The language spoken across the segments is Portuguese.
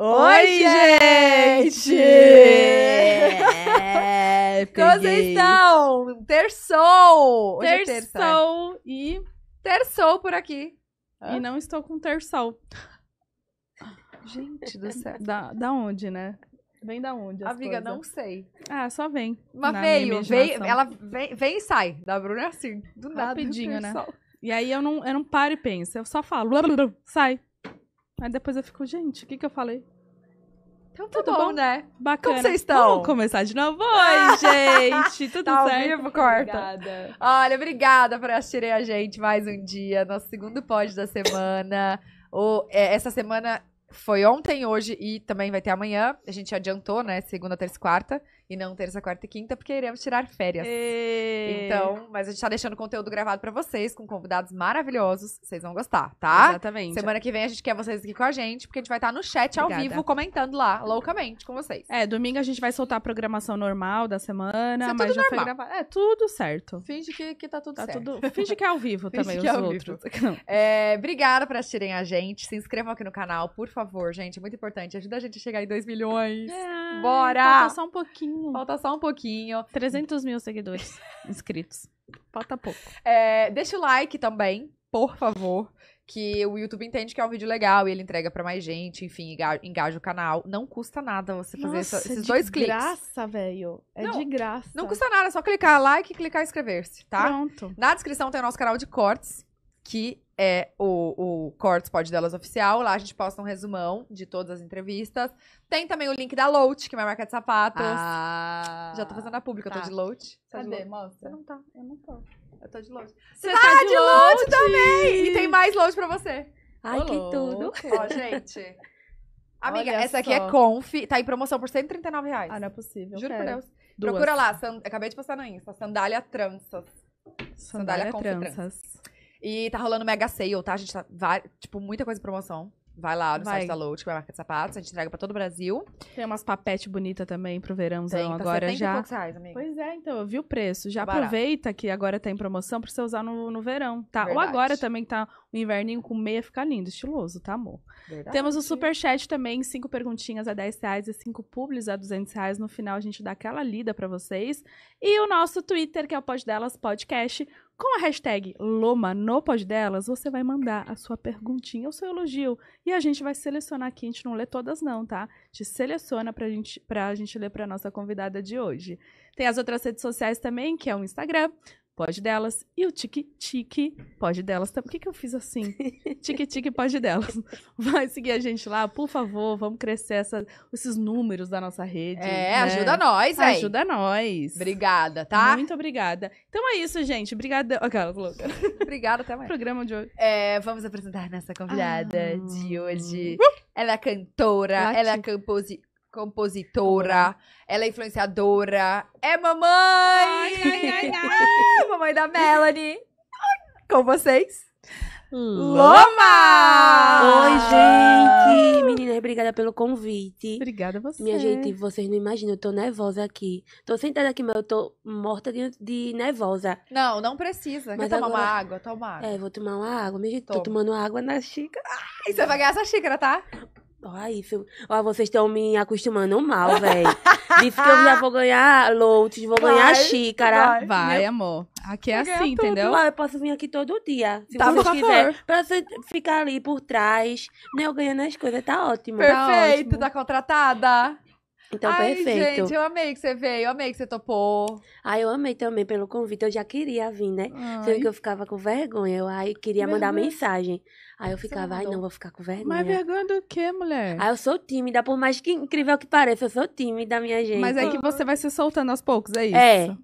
Oi, gente! É, Como vocês estão? Terçou! Hoje é né? terçou é e... Terçou por aqui. E não estou com terçol. Gente do céu. Da, da onde, né? Vem da onde? Amiga, coisas? não sei. Ah, só vem. Mas veio, veio, ela vem, vem e sai. Da Bruna é assim, do nada. Rapidinho, né? E aí eu não, eu não paro e penso, eu só falo, sai. Aí depois eu fico, gente, o que, que eu falei? Então tudo tá tá bom. bom. né? Bacana. Como vocês estão? Vamos começar de novo? Oi, gente! Tudo tá certo? Ao vivo, corta. Obrigada. Olha, obrigada por assistirem a gente mais um dia. Nosso segundo pod da semana. o, é, essa semana foi ontem, hoje e também vai ter amanhã. A gente adiantou, né? Segunda, terça e quarta e não terça, quarta e quinta, porque iremos tirar férias. E... Então, mas a gente tá deixando conteúdo gravado para vocês, com convidados maravilhosos. Vocês vão gostar, tá? Exatamente. Semana que vem a gente quer vocês aqui com a gente, porque a gente vai estar tá no chat Obrigada. ao vivo comentando lá, loucamente, com vocês. É, domingo a gente vai soltar a programação normal da semana, Isso é mas já normal. foi gravado. É, tudo certo. Finge que, que tá tudo tá certo. Tudo... Finge que é ao vivo também, é os é outros. É, obrigada por assistirem a gente. Se inscrevam aqui no canal, por favor, gente. É muito importante. Ajuda a gente a chegar em 2 milhões. É, Bora! Falta só um pouquinho pouquinho. Falta só um pouquinho. 300 mil seguidores inscritos. Falta pouco. É, deixa o like também, por favor. Que o YouTube entende que é um vídeo legal e ele entrega para mais gente, enfim, engaja, o canal. Não custa nada você fazer Nossa, esses dois cliques. É de graça, velho. É de graça. Não custa nada, é só clicar like, clicar inscrever-se, tá? Pronto. Na descrição tem o nosso canal de cortes, que é o, o Cortes Pod Delas Oficial. Lá a gente posta um resumão de todas as entrevistas. Tem também o link da Loach, que é uma marca de sapatos. Ah, Já tô fazendo a pública, tá. eu tô tá. de Loach. Tá Cadê? Mostra. Você não tá, eu não tô. Eu tô de Loach. Você tá, tá de, de Loach também! E tem mais Loach pra você. Ai, Ô, que tudo. Ó, gente. Amiga, Olha essa aqui é Conf, tá em promoção por 139 reais. Ah, não é possível. Juro por Deus. Duas. Procura lá, sand... acabei de postar no Insta, sandália tranças. Sandália, sandália tranças. tranças. E tá rolando mega sale, tá? A gente tá, vai, tipo, muita coisa em promoção. Vai lá no vai. site da Load, que é a marca de sapatos. A gente entrega pra todo o Brasil. Tem umas papete bonita também pro verãozão tá agora já. E reais, amiga. Pois é, então, eu vi o preço. Já aproveita que agora tá em promoção pra você usar no, no verão, tá? Verdade. Ou agora também tá o um inverninho com meia, fica lindo, estiloso, tá, amor? Verdade. Temos o superchat também, cinco perguntinhas a 10 reais e cinco publis a 200 reais. No final a gente dá aquela lida pra vocês. E o nosso Twitter, que é o Pod Delas Podcast, com a hashtag Loma no pod delas, você vai mandar a sua perguntinha, o seu elogio. E a gente vai selecionar aqui. A gente não lê todas, não, tá? A gente seleciona pra gente, pra gente ler pra nossa convidada de hoje. Tem as outras redes sociais também, que é o Instagram, pode delas. E o tique-tique, pode delas também. Por que, que eu fiz assim? Tique-tique, pode delas. Vai seguir a gente lá, por favor. Vamos crescer essa, esses números da nossa rede. É, né? ajuda nós, velho. Ajuda nós. Obrigada, tá? Muito obrigada. Então é isso, gente. Obrigada. Aquela louca. obrigada, até mais. Programa de hoje. É, vamos apresentar nossa convidada ah. de hoje. Uh. Ela é cantora, ela é compositora compositora, ela é influenciadora, é mamãe! Ai, ai, ai, ai. Ah, mamãe da Melanie! Com vocês! Loma! Oi, gente! Menina, obrigada pelo convite. Obrigada a você. Minha gente, vocês não imaginam, eu tô nervosa aqui. Tô sentada aqui, mas eu tô morta de, de nervosa. Não, não precisa. Mas Quer tomar uma água? Toma água. É, vou tomar uma água. Minha gente, Toma. tô tomando água na xícara. Ai, você vai ganhar essa xícara, tá? Olha isso. Ó, vocês estão me acostumando mal, velho. Disse que eu já vou ganhar loutes, vou vai, ganhar xícara. Vai, vai meu... amor. Aqui é assim, entendeu? lá eu posso vir aqui todo dia. Se tá, vocês quiserem. Pra você ficar ali por trás, né? Eu ganhando as coisas, tá ótimo. Perfeito, tá, tá contratada. Então, Ai, perfeito. Gente, eu amei que você veio, eu amei que você topou. Ai, eu amei também pelo convite. Eu já queria vir, né? Ai. Sendo que eu ficava com vergonha. Eu ai, queria Meu mandar Deus. mensagem. Aí eu ficava, ai não, vou ficar com vergonha. Mas vergonha do quê, mulher? Aí eu sou tímida, por mais que incrível que pareça, eu sou tímida, minha gente. Mas é que uhum. você vai se soltando aos poucos, é, é. isso? É.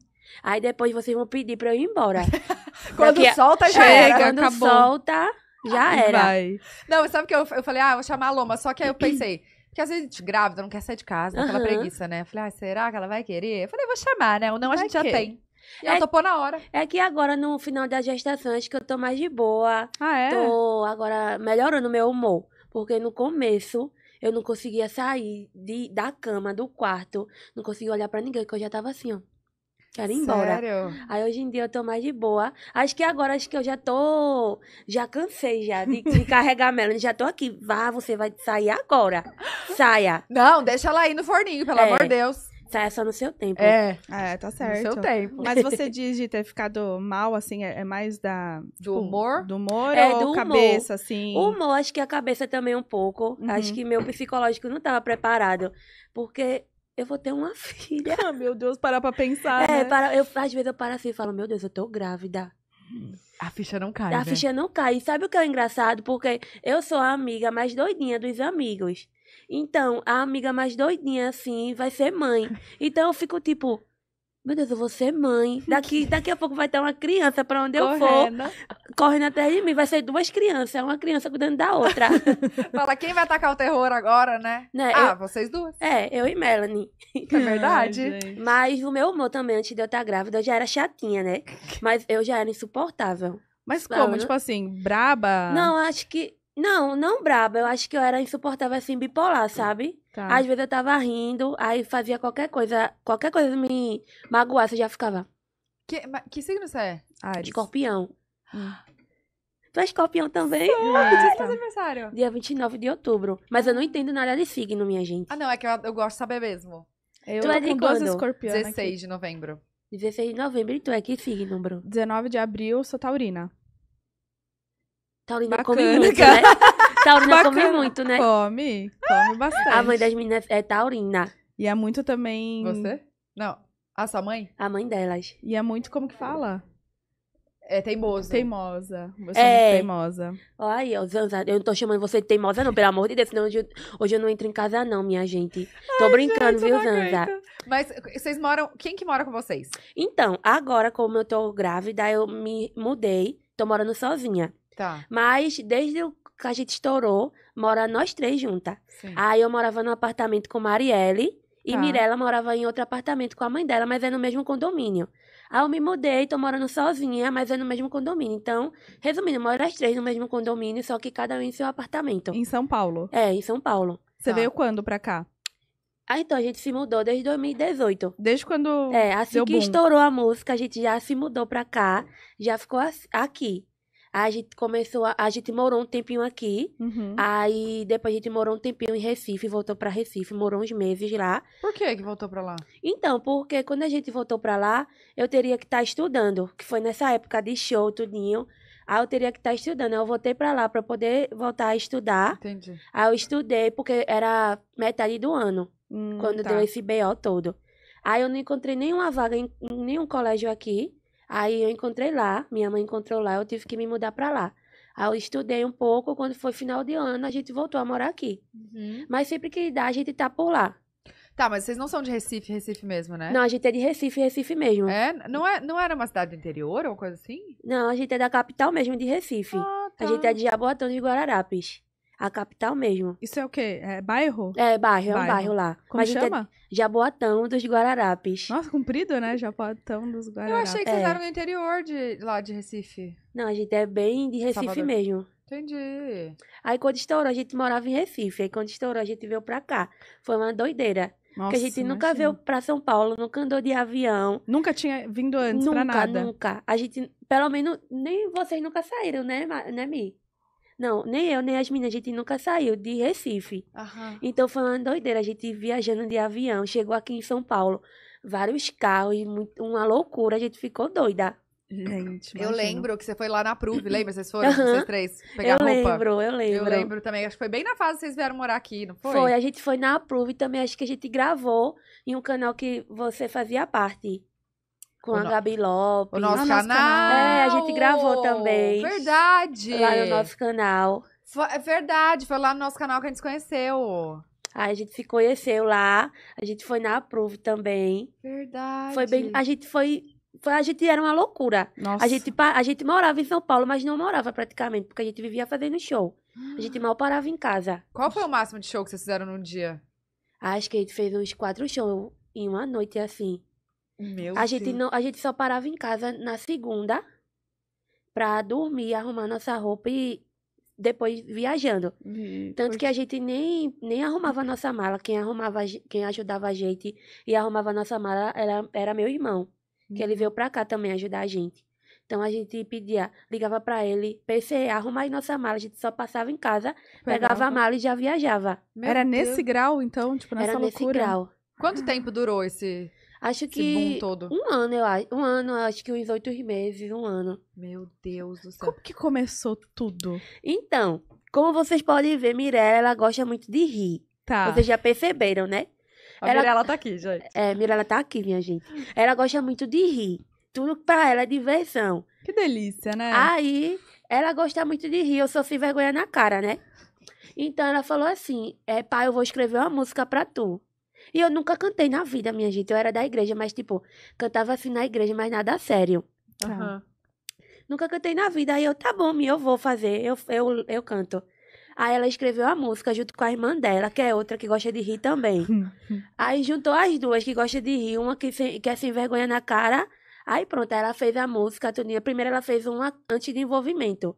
Aí depois vocês vão pedir pra eu ir embora. quando Daqui, solta, já é, era. Quando acabou. solta, já era. Vai. Não, sabe que eu, eu falei, ah, vou chamar a Loma. Só que aí eu pensei, porque às vezes grávida não quer sair de casa, uhum. aquela preguiça, né? Eu falei, ah, será que ela vai querer? Eu falei, vou chamar, né? Ou não, a gente já tem. E ela é, topou na hora. É que agora, no final da gestação, acho que eu tô mais de boa. Ah, é? Tô agora melhorando meu humor. Porque no começo, eu não conseguia sair de, da cama, do quarto. Não conseguia olhar para ninguém, porque eu já tava assim, ó. Quero ir embora. Sério? Aí hoje em dia eu tô mais de boa. Acho que agora, acho que eu já tô. Já cansei já de, de carregar melon. Já tô aqui. Vá, você vai sair agora. Saia. Não, deixa ela aí no forninho, pelo é. amor de Deus. Tá é só no seu tempo. É. É, tá certo. No seu tempo. Mas você diz de ter ficado mal, assim, é, é mais da... Do tipo, humor? Do humor é, ou do humor. cabeça, assim? O humor, acho que a cabeça também um pouco. Uhum. Acho que meu psicológico não tava preparado. Porque eu vou ter uma filha. Ah, meu Deus, parar pra pensar, É, né? para, eu, às vezes eu paro assim e falo, meu Deus, eu tô grávida. A ficha não cai, A né? ficha não cai. E sabe o que é engraçado? Porque eu sou a amiga mais doidinha dos amigos. Então, a amiga mais doidinha, assim, vai ser mãe. Então eu fico tipo. Meu Deus, eu vou ser mãe. Daqui, daqui a pouco vai ter uma criança pra onde correndo. eu for. Correndo atrás de mim. Vai ser duas crianças. Uma criança cuidando da outra. Fala, quem vai atacar o terror agora, né? né ah, eu, vocês duas. É, eu e Melanie. É verdade. Ai, Mas o meu humor também, antes de eu estar grávida, eu já era chatinha, né? Mas eu já era insuportável. Mas como? Tipo assim, braba? Não, acho que não, não braba. Eu acho que eu era insuportável assim, bipolar, sabe? Tá. Às vezes eu tava rindo, aí fazia qualquer coisa, qualquer coisa me magoasse, eu já ficava. Que, que signo você é? Ares. Escorpião. Hum. Tu é escorpião também? Sou, ah, tá. aniversário. Dia 29 de outubro. Mas eu não entendo nada de signo, minha gente. Ah, não, é que eu, eu gosto de saber mesmo. Eu tu é de quando? escorpião. 16 aqui. de novembro. 16 de novembro, e tu é que signo, Bruno? 19 de abril, sou taurina. Taurina Bacana, né? come muito, cara. né? Taurina Bacana. come muito, né? Come, come bastante. A mãe das meninas é Taurina. E é muito também. Você? Não. A sua mãe? A mãe delas. E é muito, como que fala? É teimosa. Teimosa. Você é, é. teimosa. Ai, eu, eu não tô chamando você de teimosa, não, pelo amor de Deus. Senão hoje, hoje eu não entro em casa, não, minha gente. Tô Ai, brincando, gente, viu, Zanza? Mas vocês moram. Quem que mora com vocês? Então, agora, como eu tô grávida, eu me mudei. Tô morando sozinha. Tá. Mas desde que a gente estourou, mora nós três juntas. Sim. Aí eu morava num apartamento com Marielle e tá. Mirella morava em outro apartamento com a mãe dela, mas é no mesmo condomínio. Aí eu me mudei, tô morando sozinha, mas é no mesmo condomínio. Então, resumindo, moro as três no mesmo condomínio, só que cada um em seu apartamento. Em São Paulo? É, em São Paulo. Você tá. veio quando pra cá? Ah, então a gente se mudou desde 2018. Desde quando. É, assim que boom. estourou a música, a gente já se mudou pra cá, já ficou aqui a gente começou a. A gente morou um tempinho aqui. Uhum. Aí depois a gente morou um tempinho em Recife, voltou para Recife, morou uns meses lá. Por que que voltou para lá? Então, porque quando a gente voltou para lá, eu teria que estar tá estudando, que foi nessa época de show, tudinho. Aí eu teria que estar tá estudando. Eu voltei para lá para poder voltar a estudar. Entendi. Aí eu estudei porque era metade do ano, hum, quando tá. deu esse BO todo. Aí eu não encontrei nenhuma vaga em nenhum colégio aqui. Aí eu encontrei lá, minha mãe encontrou lá, eu tive que me mudar para lá. Aí eu estudei um pouco, quando foi final de ano, a gente voltou a morar aqui. Uhum. Mas sempre que dá, a gente tá por lá. Tá, mas vocês não são de Recife, Recife mesmo, né? Não, a gente é de Recife, Recife mesmo. É? Não, é, não era uma cidade do interior ou coisa assim? Não, a gente é da capital mesmo, de Recife. Ah, tá. A gente é tá. de Jaboatão de Guararapes. A capital mesmo. Isso é o quê? É bairro? É, bairro, bairro. é um bairro lá. Como Mas chama? É Jaboatão dos Guararapes. Nossa, comprido, né? Jaboatão dos Guararapes. Eu achei que vocês é. eram no interior de, lá de Recife. Não, a gente é bem de Recife Salvador. mesmo. Entendi. Aí quando estourou, a gente morava em Recife. Aí quando estourou, a gente veio pra cá. Foi uma doideira. Nossa, que a gente nunca imagina. veio pra São Paulo, nunca andou de avião. Nunca tinha vindo antes nunca, pra nada. Nunca, nunca. A gente, pelo menos, nem vocês nunca saíram, né, né Mi? Não, nem eu, nem as meninas, a gente nunca saiu de Recife. Uhum. Então foi uma doideira, a gente viajando de avião, chegou aqui em São Paulo, vários carros, muito, uma loucura, a gente ficou doida. Gente, eu lembro que você foi lá na Prove, lembra? Vocês foram, uhum. vocês três, pegar eu roupa? Eu lembro, eu lembro. Eu lembro também, acho que foi bem na fase que vocês vieram morar aqui, não foi? Foi, a gente foi na Prove também, acho que a gente gravou em um canal que você fazia parte. Com o a no... Gabi Lopes. O nosso, ah, canal. canal. É, a gente gravou também. Verdade. Lá no nosso canal. É verdade, foi lá no nosso canal que a gente se conheceu. Aí a gente se conheceu lá, a gente foi na Approve também. Verdade. Foi bem, a gente foi, foi a gente era uma loucura. Nossa. A gente a gente morava em São Paulo, mas não morava praticamente, porque a gente vivia fazendo show. A gente mal parava em casa. Qual foi o máximo de show que vocês fizeram num dia? Acho que a gente fez uns quatro shows em uma noite assim. Meu a gente não, a gente só parava em casa na segunda pra dormir, arrumar nossa roupa e depois viajando. Uhum, Tanto pois... que a gente nem, nem arrumava nossa mala. Quem arrumava, quem ajudava a gente e arrumava nossa mala era, era meu irmão, uhum. que ele veio uhum. pra cá também ajudar a gente. Então a gente pedia, ligava para ele, PC, arruma aí nossa mala. A gente só passava em casa, pegava, pegava a mala e já viajava. Meu era Deus. nesse grau, então, tipo, nessa era loucura. Era nesse grau. Quanto tempo durou esse Acho que. Um ano, eu acho. Um ano, acho que uns oito meses, um ano. Meu Deus do céu. Como que começou tudo? Então, como vocês podem ver, Mirella, ela gosta muito de rir. Tá. Vocês já perceberam, né? A ela... Mirella tá aqui, gente. É, Mirella tá aqui, minha gente. Ela gosta muito de rir. Tudo pra ela é diversão. Que delícia, né? Aí, ela gosta muito de rir. Eu sou sem vergonha na cara, né? Então, ela falou assim: é, pai, eu vou escrever uma música pra tu. E eu nunca cantei na vida, minha gente. Eu era da igreja, mas, tipo, cantava assim na igreja, mas nada sério. Uhum. Nunca cantei na vida. Aí eu, tá bom, minha, eu vou fazer. Eu, eu, eu canto. Aí ela escreveu a música junto com a irmã dela, que é outra que gosta de rir também. aí juntou as duas que gosta de rir, uma que, se, que é sem vergonha na cara. Aí pronto, ela fez a música, a Primeiro ela fez uma antes de envolvimento,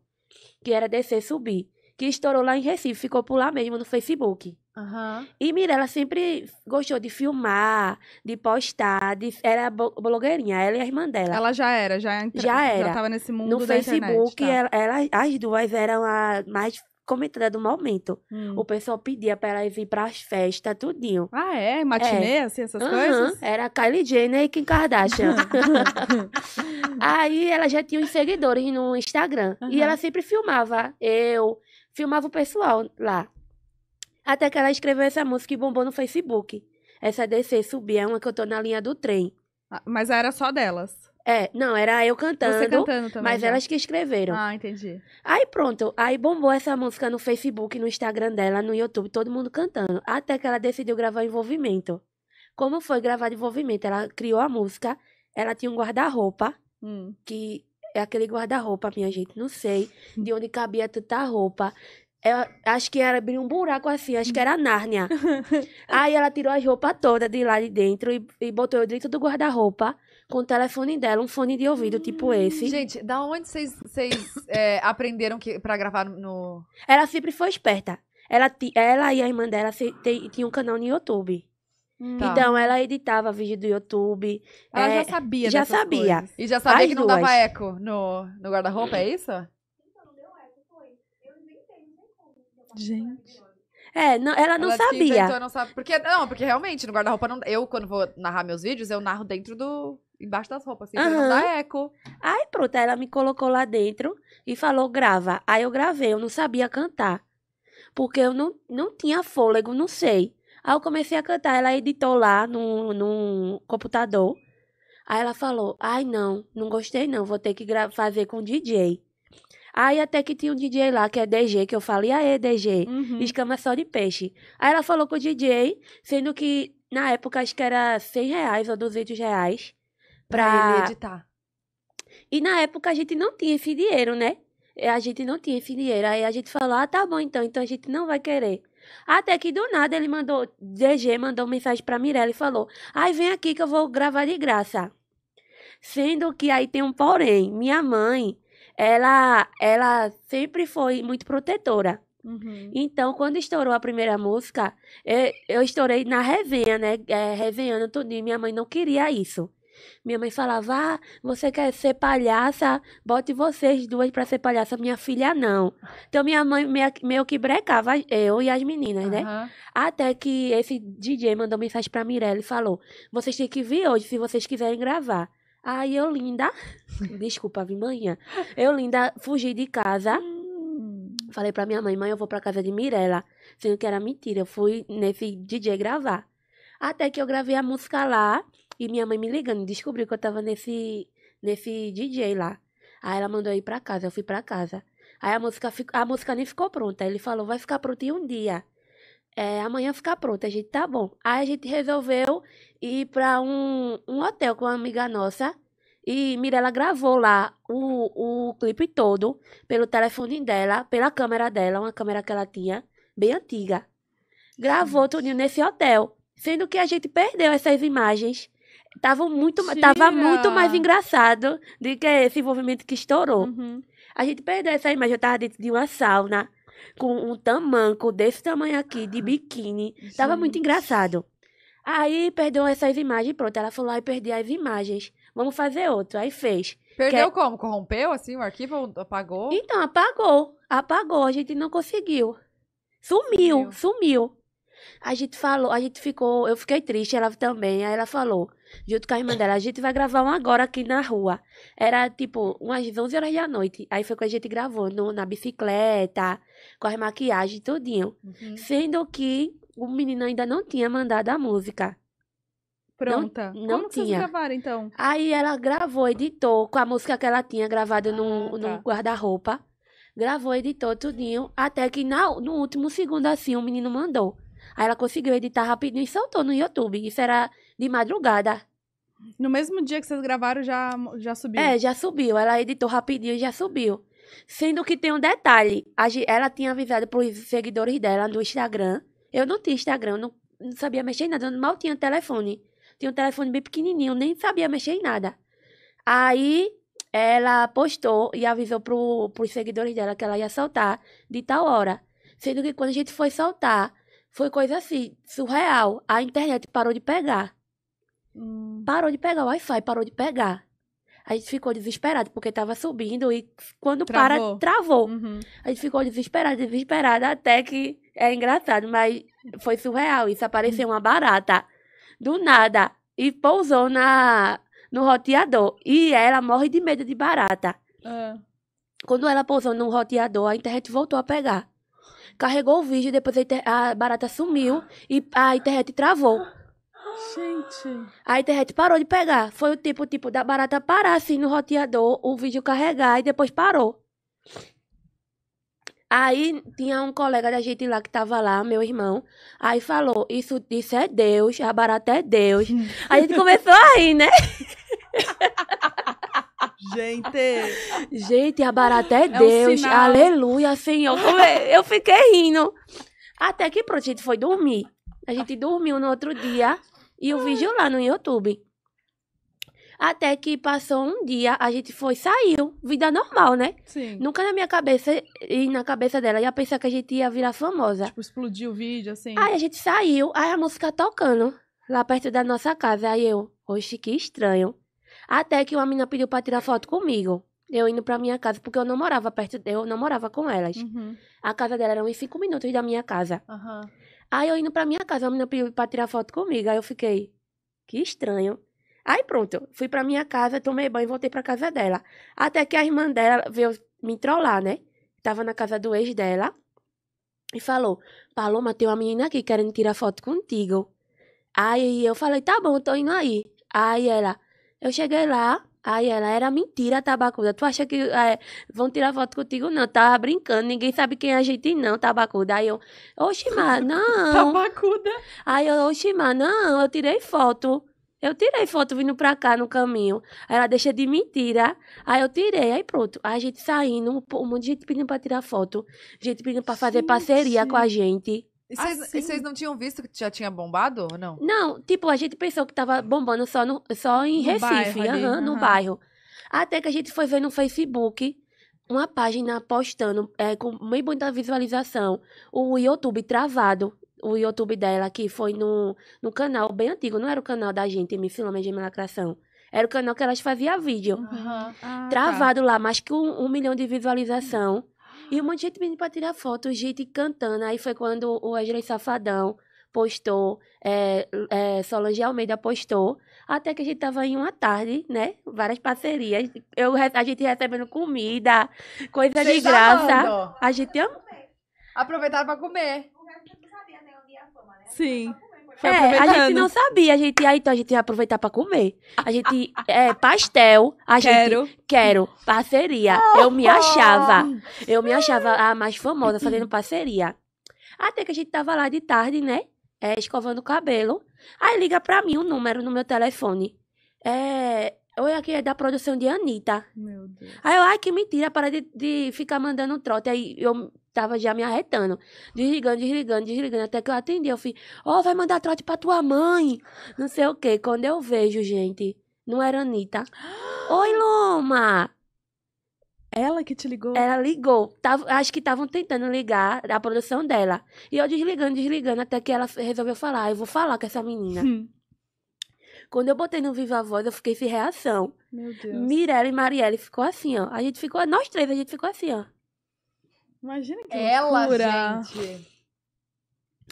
que era descer subir, que estourou lá em Recife, ficou por lá mesmo no Facebook. Uhum. E Mirella sempre gostou de filmar, de postar, de, era blogueirinha, ela e a irmã dela. Ela já era, já, entra, já era. Já tava nesse mundo no da Facebook, internet, tá? ela, ela, as duas eram a mais comentada do momento. Hum. O pessoal pedia pra ela ir pras festas, tudinho. Ah, é? Matinê, é. assim, essas uhum. coisas? Era Kylie Jenner e Kim Kardashian. Aí ela já tinha uns seguidores no Instagram. Uhum. E ela sempre filmava. Eu filmava o pessoal lá. Até que ela escreveu essa música e bombou no Facebook. Essa DC subir é uma que eu tô na linha do trem. Ah, mas era só delas. É, não, era eu cantando. Você cantando também. Mas já. elas que escreveram. Ah, entendi. Aí pronto, aí bombou essa música no Facebook, no Instagram dela, no YouTube, todo mundo cantando. Até que ela decidiu gravar envolvimento. Como foi gravar envolvimento? Ela criou a música, ela tinha um guarda-roupa, hum. que é aquele guarda-roupa, minha gente, não sei de onde cabia tanta roupa. Eu acho que era abrir um buraco assim, acho que era Nárnia. Aí ela tirou as roupas todas de lá de dentro e, e botou dentro do guarda-roupa com o telefone dela, um fone de ouvido tipo hum, tipo esse. Gente, da onde vocês é, aprenderam que para gravar no. Ela sempre foi esperta. Ela, ela e a irmã dela tinham um canal no YouTube. Hum. Então, tá. ela editava vídeo do YouTube. Ela é, já sabia, Já sabia. Coisas. E já sabia as que não duas. dava eco no, no guarda-roupa, é isso? Gente. É, não, ela não ela sabia. Então não sabe, porque, não, porque realmente no guarda-roupa não. Eu, quando vou narrar meus vídeos, eu narro dentro do. Embaixo das roupas, assim, uhum. pra não dar eco. Aí pronto, ela me colocou lá dentro e falou, grava. Aí eu gravei, eu não sabia cantar. Porque eu não, não tinha fôlego, não sei. Aí eu comecei a cantar, ela editou lá no, no computador. Aí ela falou, ai não, não gostei não, vou ter que fazer com DJ. Aí até que tinha um DJ lá, que é DG, que eu falei, aê, DG, uhum. escama só de peixe. Aí ela falou com o DJ, sendo que na época acho que era 100 reais ou 200 reais pra... pra editar. E na época a gente não tinha esse dinheiro, né? É, a gente não tinha esse dinheiro. Aí a gente falou, ah, tá bom então, então a gente não vai querer. Até que do nada ele mandou, DG mandou mensagem pra Mirella e falou: aí vem aqui que eu vou gravar de graça. Sendo que aí tem um porém. Minha mãe ela, ela sempre foi muito protetora. Uhum. Então, quando estourou a primeira música, eu, eu estourei na resenha, né? É, resenhando tudo. Minha mãe não queria isso. Minha mãe falava: ah, você quer ser palhaça? Bote vocês duas para ser palhaça. Minha filha não. Então, minha mãe meio, meio que brecava eu e as meninas, uhum. né? Até que esse DJ mandou mensagem pra Mirella e falou: vocês têm que vir hoje se vocês quiserem gravar. Aí eu, linda, desculpa, vim manhã. Eu, linda, fugi de casa. Hum. Falei pra minha mãe, mãe, eu vou pra casa de Mirella. Sendo que era mentira, eu fui nesse DJ gravar. Até que eu gravei a música lá e minha mãe me ligando, descobriu que eu tava nesse, nesse DJ lá. Aí ela mandou eu ir pra casa, eu fui pra casa. Aí a música, a música nem ficou pronta. Ele falou, vai ficar pronta em um dia é, amanhã ficar pronto. A gente tá bom. Aí a gente resolveu ir para um, um hotel com uma amiga nossa. E Mirella gravou lá o, o clipe todo pelo telefone dela, pela câmera dela, uma câmera que ela tinha, bem antiga. Gravou tudo nesse hotel. Sendo que a gente perdeu essas imagens. Tava muito, tava muito mais engraçado do que esse envolvimento que estourou. Uhum. A gente perdeu essa imagem. Eu tava dentro de uma sauna com um tamanco desse tamanho aqui, de ah, biquíni. Gente. Tava muito engraçado. Aí perdeu essas imagens, pronto. Ela falou, ai, perdi as imagens. Vamos fazer outro. Aí fez. Perdeu como? Corrompeu, assim, o arquivo? Apagou? Então, apagou. Apagou, a gente não conseguiu. Sumiu, sumiu. sumiu. A gente falou, a gente ficou, eu fiquei triste, ela também. Aí ela falou, junto com a irmã dela, a gente vai gravar um agora aqui na rua. Era tipo umas 11 horas da noite. Aí foi que a gente gravou no, na bicicleta, com as maquiagens, tudinho. Uhum. Sendo que o menino ainda não tinha mandado a música. Pronta. Não, não Como tinha. Vocês gravaram, então? Aí ela gravou, editou com a música que ela tinha gravado ah, no, tá. no guarda-roupa. Gravou, editou tudinho. Até que na, no último segundo, assim, o menino mandou. Aí ela conseguiu editar rapidinho e soltou no YouTube. Isso era de madrugada. No mesmo dia que vocês gravaram, já, já subiu? É, já subiu. Ela editou rapidinho e já subiu. Sendo que tem um detalhe. Ela tinha avisado pros seguidores dela no Instagram. Eu não tinha Instagram, não, não sabia mexer em nada. Eu mal tinha telefone. Tinha um telefone bem pequenininho, nem sabia mexer em nada. Aí ela postou e avisou pro, pros seguidores dela que ela ia soltar de tal hora. Sendo que quando a gente foi soltar, foi coisa assim, surreal. A internet parou de pegar. Hum. Parou de pegar, o Wi-Fi parou de pegar. A gente ficou desesperado, porque tava subindo e quando travou. para, travou. Uhum. A gente ficou desesperado, desesperado, até que é engraçado, mas foi surreal. Isso apareceu uma barata do nada e pousou na no roteador. E ela morre de medo de barata. Uhum. Quando ela pousou no roteador, a internet voltou a pegar carregou o vídeo depois a, a barata sumiu e a internet travou. Gente. A internet parou de pegar. Foi o tipo, tipo, da barata parar assim no roteador, o vídeo carregar e depois parou. Aí tinha um colega da gente lá que tava lá, meu irmão. Aí falou: Isso, isso é Deus, a barata é Deus. a gente começou a rir, né? Gente! Gente, barata é, é Deus. Um Aleluia, Senhor. É? Eu fiquei rindo. Até que pronto, a gente foi dormir. A gente dormiu no outro dia e o vídeo lá no YouTube. Até que passou um dia, a gente foi, saiu. Vida normal, né? Sim. Nunca na minha cabeça e na cabeça dela ia pensar que a gente ia virar famosa. Tipo, explodiu o vídeo, assim. Aí a gente saiu, aí a música tocando lá perto da nossa casa. Aí eu, oxe, que estranho. Até que uma menina pediu pra tirar foto comigo. Eu indo pra minha casa, porque eu não morava perto, eu não morava com elas. Uhum. A casa dela era uns 5 minutos da minha casa. Uhum. Aí eu indo pra minha casa, a menina pediu pra tirar foto comigo. Aí eu fiquei, que estranho. Aí pronto, fui pra minha casa, tomei banho e voltei pra casa dela. Até que a irmã dela veio me trollar, né? Tava na casa do ex dela e falou: Paloma, tem uma menina aqui querendo tirar foto contigo. Aí eu falei: tá bom, tô indo aí. Aí ela, eu cheguei lá, aí ela era mentira, tabacuda. Tu acha que é, vão tirar foto contigo? Não, tava brincando, ninguém sabe quem é a gente, não, tabacuda. Aí eu, oxi, não. tabacuda. Aí eu, oxi, não, eu tirei foto. Eu tirei foto vindo pra cá no caminho. Aí ela deixa de mentira. Aí eu tirei, aí pronto. Aí a gente saindo, um monte de gente pedindo pra tirar foto. Gente pedindo pra fazer gente. parceria com a gente. E vocês assim. não tinham visto que já tinha bombado ou não? Não, tipo, a gente pensou que tava bombando só, no, só em no Recife, bairro uhum, no uhum. bairro. Até que a gente foi ver no Facebook uma página postando é, com meio muita visualização. O YouTube travado, o YouTube dela, que foi no, no canal bem antigo, não era o canal da gente, Me Filama de Lacração. Era o canal que elas faziam vídeo. Uhum. Ah, tá. travado tá. lá, mais que um, um milhão de visualização. E um monte de gente pedindo pra tirar foto, gente cantando. Aí foi quando o Wesley Safadão postou, é, é, Solange Almeida postou, até que a gente tava em uma tarde, né? Várias parcerias. Eu, a gente recebendo comida, coisa de graça. A gente am... Aproveitaram pra comer. O resto não sabia, né? Eu vi a fama, né? Sim. Foi é, a gente não sabia. A gente, ah, então a gente ia aproveitar pra comer. A gente, é, pastel. A quero. gente, quero. Parceria. Oh, eu me oh. achava. Eu me achava a mais famosa fazendo parceria. Até que a gente tava lá de tarde, né? É, escovando o cabelo. Aí liga pra mim um número no meu telefone. É, Oi, aqui é da produção de Anitta. Meu Deus. Aí eu, ai, que mentira, para de, de ficar mandando trote. Aí eu tava já me arretando. Desligando, desligando, desligando. Até que eu atendi. Eu fui, ó, oh, vai mandar trote pra tua mãe. Não sei o quê. Quando eu vejo, gente, não era Anitta. Oi, Loma! Ela que te ligou? Ela ligou. Tava, acho que estavam tentando ligar a produção dela. E eu desligando, desligando, até que ela resolveu falar. Ah, eu vou falar com essa menina. Hum. Quando eu botei no Viva Voz, eu fiquei sem reação. Meu Deus. Mirella e Marielle ficou assim, ó. A gente ficou, nós três, a gente ficou assim, ó. Imagina que Ela, loucura. gente.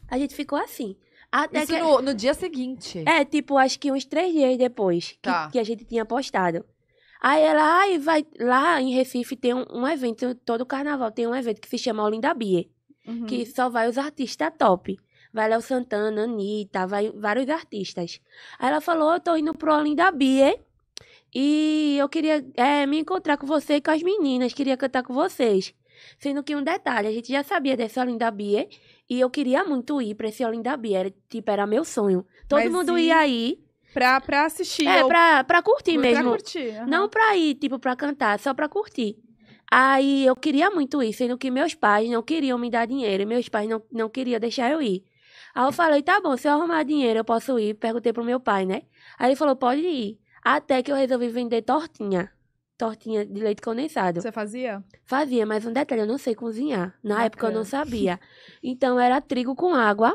A gente ficou assim. Até Isso que... no, no dia seguinte. É, tipo, acho que uns três dias depois que, tá. que a gente tinha postado. Aí ela, ai, vai. Lá em Recife tem um, um evento, todo carnaval tem um evento que se chama Olinda Beer. Uhum. Que só vai os artistas top. Vai Léo Santana, Anitta, vai vários artistas. Aí ela falou: eu tô indo pro Olinda Bia. E eu queria é, me encontrar com você e com as meninas, queria cantar com vocês. Sendo que um detalhe, a gente já sabia desse Olinda Bia e eu queria muito ir pra esse Olinda Beer. Era, tipo, era meu sonho. Todo Mas mundo ia aí. Pra, pra assistir. É, ou... pra, pra curtir pra mesmo. Pra curtir. Uhum. Não pra ir, tipo, pra cantar, só pra curtir. Aí eu queria muito ir, sendo que meus pais não queriam me dar dinheiro e meus pais não, não queriam deixar eu ir. Aí eu falei, tá bom, se eu arrumar dinheiro eu posso ir. Perguntei pro meu pai, né? Aí ele falou, pode ir. Até que eu resolvi vender tortinha tortinha de leite condensado. Você fazia? Fazia, mas um detalhe, eu não sei cozinhar. Na Bacana. época eu não sabia. Então era trigo com água,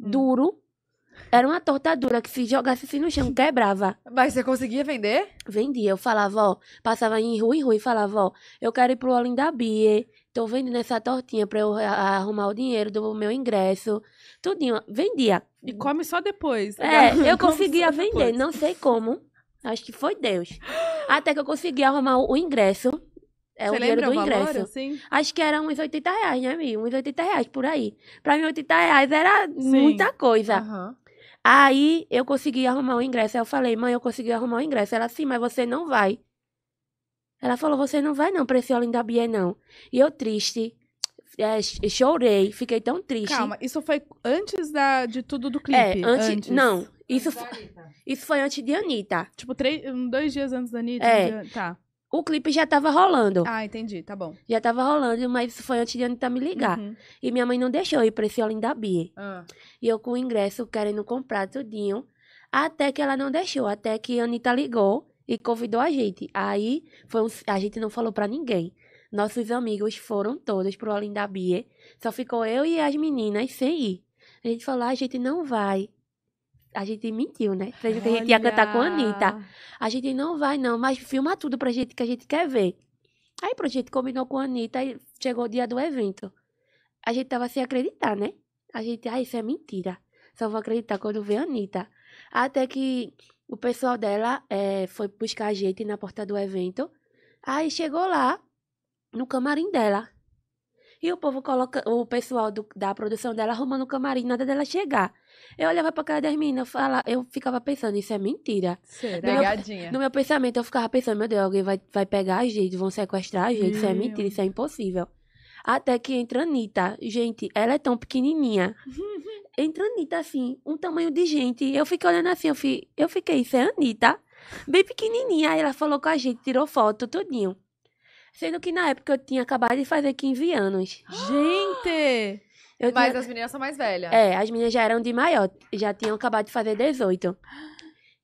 hum. duro. Era uma torta dura que se jogasse assim no chão, quebrava. Mas você conseguia vender? Vendia. Eu falava, ó, passava em rua e rua e falava, ó, eu quero ir pro Olinda Bia. Tô vendendo essa tortinha pra eu arrumar o dinheiro do meu ingresso. Tudinho. Vendia. E come só depois. É, eu conseguia vender, depois. não sei como. Acho que foi Deus. Até que eu consegui arrumar o ingresso. É Você o dinheiro do ingresso. Valor, assim? Acho que era uns 80 reais, né, amigo? Uns 80 reais por aí. Pra mim, 80 reais era Sim. muita coisa. Uhum. Aí eu consegui arrumar o ingresso. Aí eu falei, mãe, eu consegui arrumar o ingresso. Ela, sim, mas você não vai. Ela falou, você não vai não pra esse Olinda Bia, não. E eu triste. É, chorei, fiquei tão triste. Calma, isso foi antes da, de tudo do clipe? É, antes, antes. Não, isso, foi, isso foi antes de Anitta. Tipo, três, dois dias antes da Anitta? É. Tá. O clipe já tava rolando. Ah, entendi, tá bom. Já tava rolando, mas isso foi antes de Anitta me ligar. Uhum. E minha mãe não deixou ir pra esse Olinda Bia. Ah. E eu com o ingresso querendo comprar tudinho. Até que ela não deixou, até que a Anitta ligou e convidou a gente. Aí foi um, a gente não falou para ninguém. Nossos amigos foram todos pro Olinda Bia. Só ficou eu e as meninas sem ir. A gente falou, ah, a gente não vai a gente mentiu, né? Pra gente, a gente ia cantar com a Anitta. A gente não vai, não, mas filma tudo pra gente que a gente quer ver. Aí pronto, a gente combinou com a Anitta e chegou o dia do evento. A gente tava sem acreditar, né? A gente, ah, isso é mentira. Só vou acreditar quando ver a Anitta. Até que o pessoal dela é, foi buscar a gente na porta do evento. Aí chegou lá, no camarim dela. E o povo coloca, o pessoal do, da produção dela arrumando o camarim, nada dela chegar. Eu olhava pra cara das meninas, eu, falava, eu ficava pensando, isso é mentira. Pegadinha. No, no meu pensamento, eu ficava pensando, meu Deus, alguém vai, vai pegar a gente, vão sequestrar a gente, isso é mentira, isso é impossível. Até que entra a Anitta. Gente, ela é tão pequenininha. entra a Anitta, assim, um tamanho de gente. Eu fiquei olhando assim, eu, fi, eu fiquei, isso é Anitta? Bem pequenininha. Aí ela falou com a gente, tirou foto, tudinho. Sendo que na época eu tinha acabado de fazer 15 anos. Gente! Eu Mas tinha... as meninas são mais velhas. É, as meninas já eram de maior, já tinham acabado de fazer 18.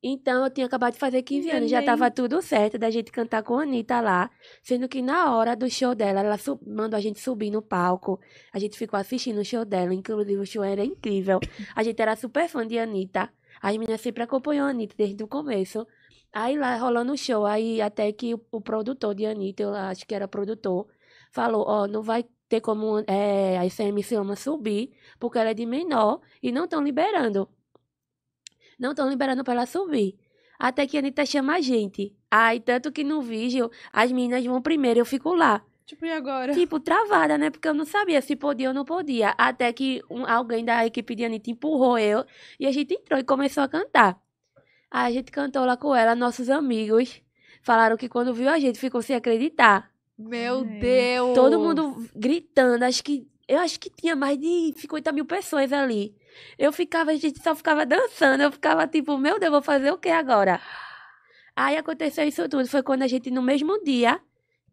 Então, eu tinha acabado de fazer 15 Entendi. anos, já tava tudo certo da gente cantar com a Anitta lá. Sendo que na hora do show dela, ela mandou a gente subir no palco. A gente ficou assistindo o show dela, inclusive o show era incrível. A gente era super fã de Anitta. As meninas sempre acompanhou a Anitta desde o começo. Aí lá rolando o show, aí até que o, o produtor de Anitta, eu acho que era produtor, falou: Ó, oh, não vai ter como é, as CMC subir, porque ela é de menor e não estão liberando. Não estão liberando para ela subir. Até que a Anitta chama a gente. Aí, tanto que no vídeo, as meninas vão primeiro, eu fico lá. Tipo, e agora? Tipo, travada, né? Porque eu não sabia se podia ou não podia. Até que um, alguém da equipe de Anitta empurrou eu e a gente entrou e começou a cantar. Aí a gente cantou lá com ela, nossos amigos falaram que quando viu a gente ficou sem acreditar. Meu Deus! Todo mundo gritando, acho que. Eu acho que tinha mais de 50 mil pessoas ali. Eu ficava, a gente só ficava dançando. Eu ficava tipo, meu Deus, vou fazer o que agora? Aí aconteceu isso tudo. Foi quando a gente, no mesmo dia,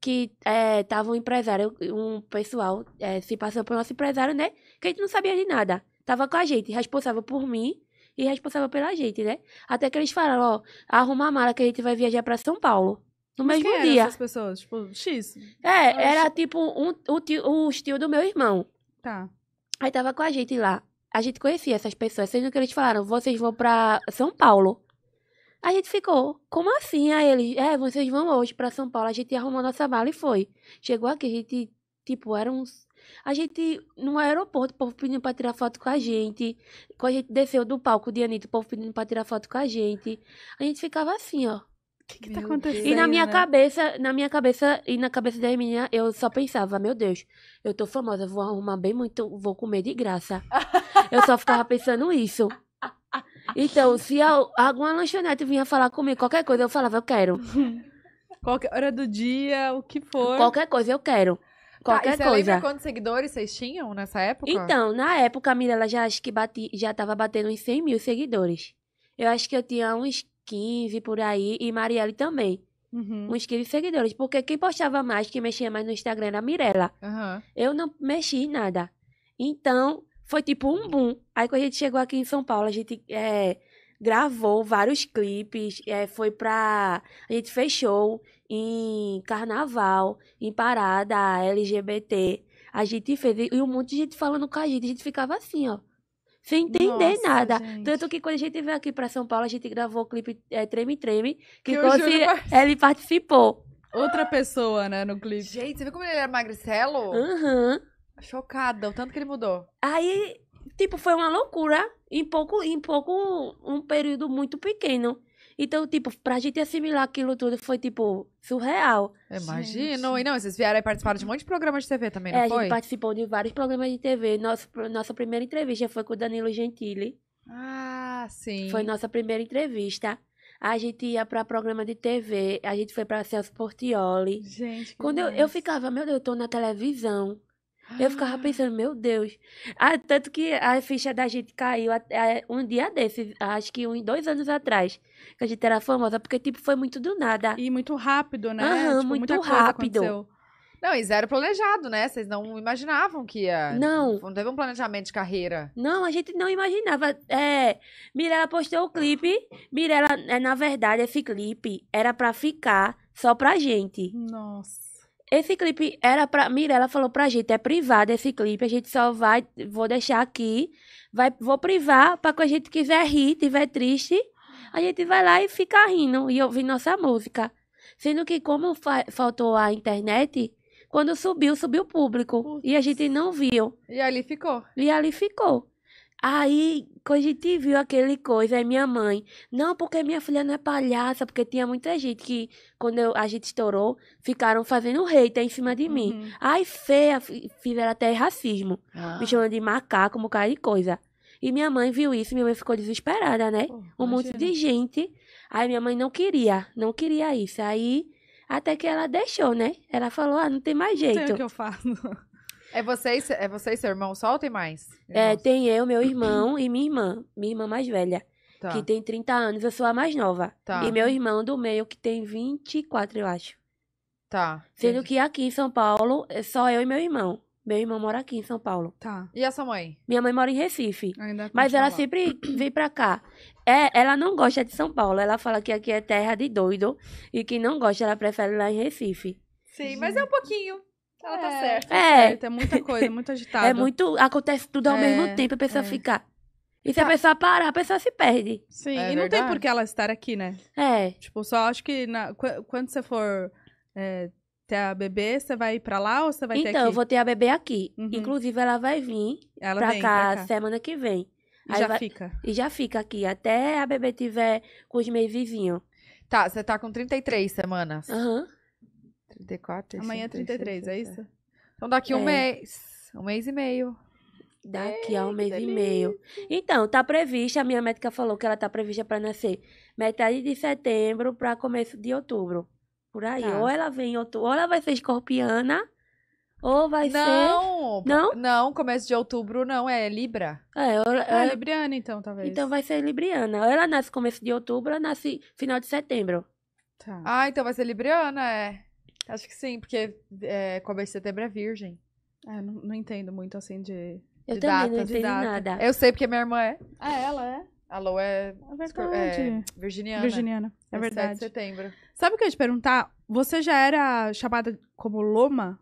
que é, tava um empresário, um pessoal é, se passou por nosso empresário, né? Que a gente não sabia de nada. Tava com a gente, responsável por mim e responsável pela gente, né? Até que eles falaram, ó, arruma a mala que a gente vai viajar para São Paulo. No Mas mesmo dia. essas pessoas? Tipo, X? É, era tipo um, o, tio, os tio do meu irmão. Tá. Aí tava com a gente lá. A gente conhecia essas pessoas, sendo que eles falaram, vocês vão pra São Paulo. A gente ficou, como assim? Aí eles, é, vocês vão hoje pra São Paulo. A gente arrumou nossa mala e foi. Chegou aqui, a gente, tipo, era uns... A gente, no aeroporto, o povo pedindo pra tirar foto com a gente. Quando a gente desceu do palco de Anitta, o povo pedindo pra tirar foto com a gente. A gente ficava assim, ó que que tá acontecendo? e na minha cabeça, na minha cabeça e na cabeça da menina, eu só pensava, meu Deus, eu tô famosa, vou arrumar bem muito, vou comer de graça. eu só ficava pensando isso. Então, se eu, alguma lanchonete vinha falar comigo qualquer coisa, eu falava, eu quero. Qualquer hora do dia, o que for. Qualquer coisa, eu quero. Qualquer tá, e coisa. quantos seguidores vocês tinham nessa época? Então, na época, a Mirella já acho que bati, já tava batendo uns 100 mil seguidores. Eu acho que eu tinha uns 15 por aí e Marielle também. Uhum. Uns 15 seguidores. Porque quem postava mais, quem mexia mais no Instagram era a Mirella. Uhum. Eu não mexi em nada. Então, foi tipo um boom. Aí quando a gente chegou aqui em São Paulo, a gente é, gravou vários clipes. É, foi pra. A gente fechou em carnaval, em parada LGBT. A gente fez. E um monte de gente falando com a gente. A gente ficava assim, ó sem entender Nossa, nada. Gente. Tanto que quando a gente veio aqui para São Paulo, a gente gravou o clipe é, Treme Treme, que, que consegui... Mas... ele participou. Outra pessoa, né, no clipe. Gente, você viu como ele era magricelo? Uhum. Chocada, o tanto que ele mudou. Aí, tipo, foi uma loucura em pouco, em pouco, um período muito pequeno. Então, tipo, pra gente assimilar aquilo tudo foi, tipo, surreal. É, Imagino. Gente. E não, vocês vieram e participaram de um monte de programas de TV também, não é, foi? a gente participou de vários programas de TV. Nosso, nossa primeira entrevista foi com o Danilo Gentili. Ah, sim. Foi nossa primeira entrevista. A gente ia para programa de TV, a gente foi para Celso Portioli. Gente, Quando eu, eu, ficava, meu Deus, eu tô na televisão. Eu ficava pensando, meu Deus. Ah, tanto que a ficha da gente caiu até um dia desses, acho que um dois anos atrás, que a gente era famosa, porque, tipo, foi muito do nada. E muito rápido, né? Aham, tipo, muito rápido. Não, e zero planejado, né? Vocês não imaginavam que ia. Tipo, não. Não teve um planejamento de carreira. Não, a gente não imaginava. É, Mirella postou o clipe. Mirella, é, na verdade, esse clipe era pra ficar só pra gente. Nossa. Esse clipe era pra. ela falou pra gente, é privado esse clipe, a gente só vai. Vou deixar aqui. Vai, vou privar pra quando a gente quiser rir, tiver triste, a gente vai lá e fica rindo e ouvir nossa música. Sendo que, como fa faltou a internet, quando subiu, subiu público. Putz. E a gente não viu. E ali ficou. E ali ficou. Aí Hoje te viu aquele coisa, é minha mãe. Não, porque minha filha não é palhaça, porque tinha muita gente que, quando eu, a gente estourou, ficaram fazendo hater em cima de mim. Uhum. Ai, feia, fizeram até racismo. Ah. Me chamando de macaco, um bocado de coisa. E minha mãe viu isso, minha mãe ficou desesperada, né? Oh, um monte de gente. Aí minha mãe não queria, não queria isso. Aí, até que ela deixou, né? Ela falou, ah, não tem mais jeito. Não tem o que eu faço. É você, é você e seu irmão só ou tem mais? É, irmãos? É, tem eu, meu irmão e minha irmã. Minha irmã mais velha. Tá. Que tem 30 anos, eu sou a mais nova. Tá. E meu irmão do meio, que tem 24, eu acho. Tá. Sendo que aqui em São Paulo, é só eu e meu irmão. Meu irmão mora aqui em São Paulo. Tá. E a sua mãe? Minha mãe mora em Recife. Ainda mas ela sempre vem pra cá. É, ela não gosta de São Paulo. Ela fala que aqui é terra de doido. E que não gosta, ela prefere lá em Recife. Sim, mas é um pouquinho. Ela tá é, certa. Tá é. Certa, é muita coisa, muito agitado. É muito. Acontece tudo ao é, mesmo tempo, a pessoa é. ficar. E se tá. a pessoa parar, a pessoa se perde. Sim, é e não tem por que ela estar aqui, né? É. Tipo, só acho que na, quando você for é, ter a bebê, você vai ir pra lá ou você vai então, ter aqui? Então, eu vou ter a bebê aqui. Uhum. Inclusive, ela vai vir ela pra, vem, cá pra, cá semana que vem. E Aí já vai... fica. E já fica aqui, até a bebê tiver com os meus vizinhos. Tá, você tá com 33 semanas. Aham. Uhum. 34, Amanhã 33, 36, é, é isso? Então daqui é. um mês. Um mês e meio. Daqui Ei, a um mês e meio. Então, tá prevista, a minha médica falou que ela tá prevista para nascer metade de setembro para começo de outubro. Por aí. Tá. Ou ela vem outubro, ou ela vai ser escorpiana, ou vai não, ser. Não, não, começo de outubro não, é Libra. É, ela, ah, é-, é Libriana, então, talvez. Então vai ser Libriana. Ou ela nasce começo de outubro, ou nasce final de setembro. Tá. Ah, então vai ser Libriana, é. Acho que sim, porque é, começo de setembro é virgem. É, não, não entendo muito assim de. Eu de também data, não entendo nada. Eu sei porque minha irmã é. Ah, ela é? A Lô é, é, é, virginiana. Virginiana, é, é verdade. de setembro. Sabe o que eu ia te perguntar? Você já era chamada como Loma?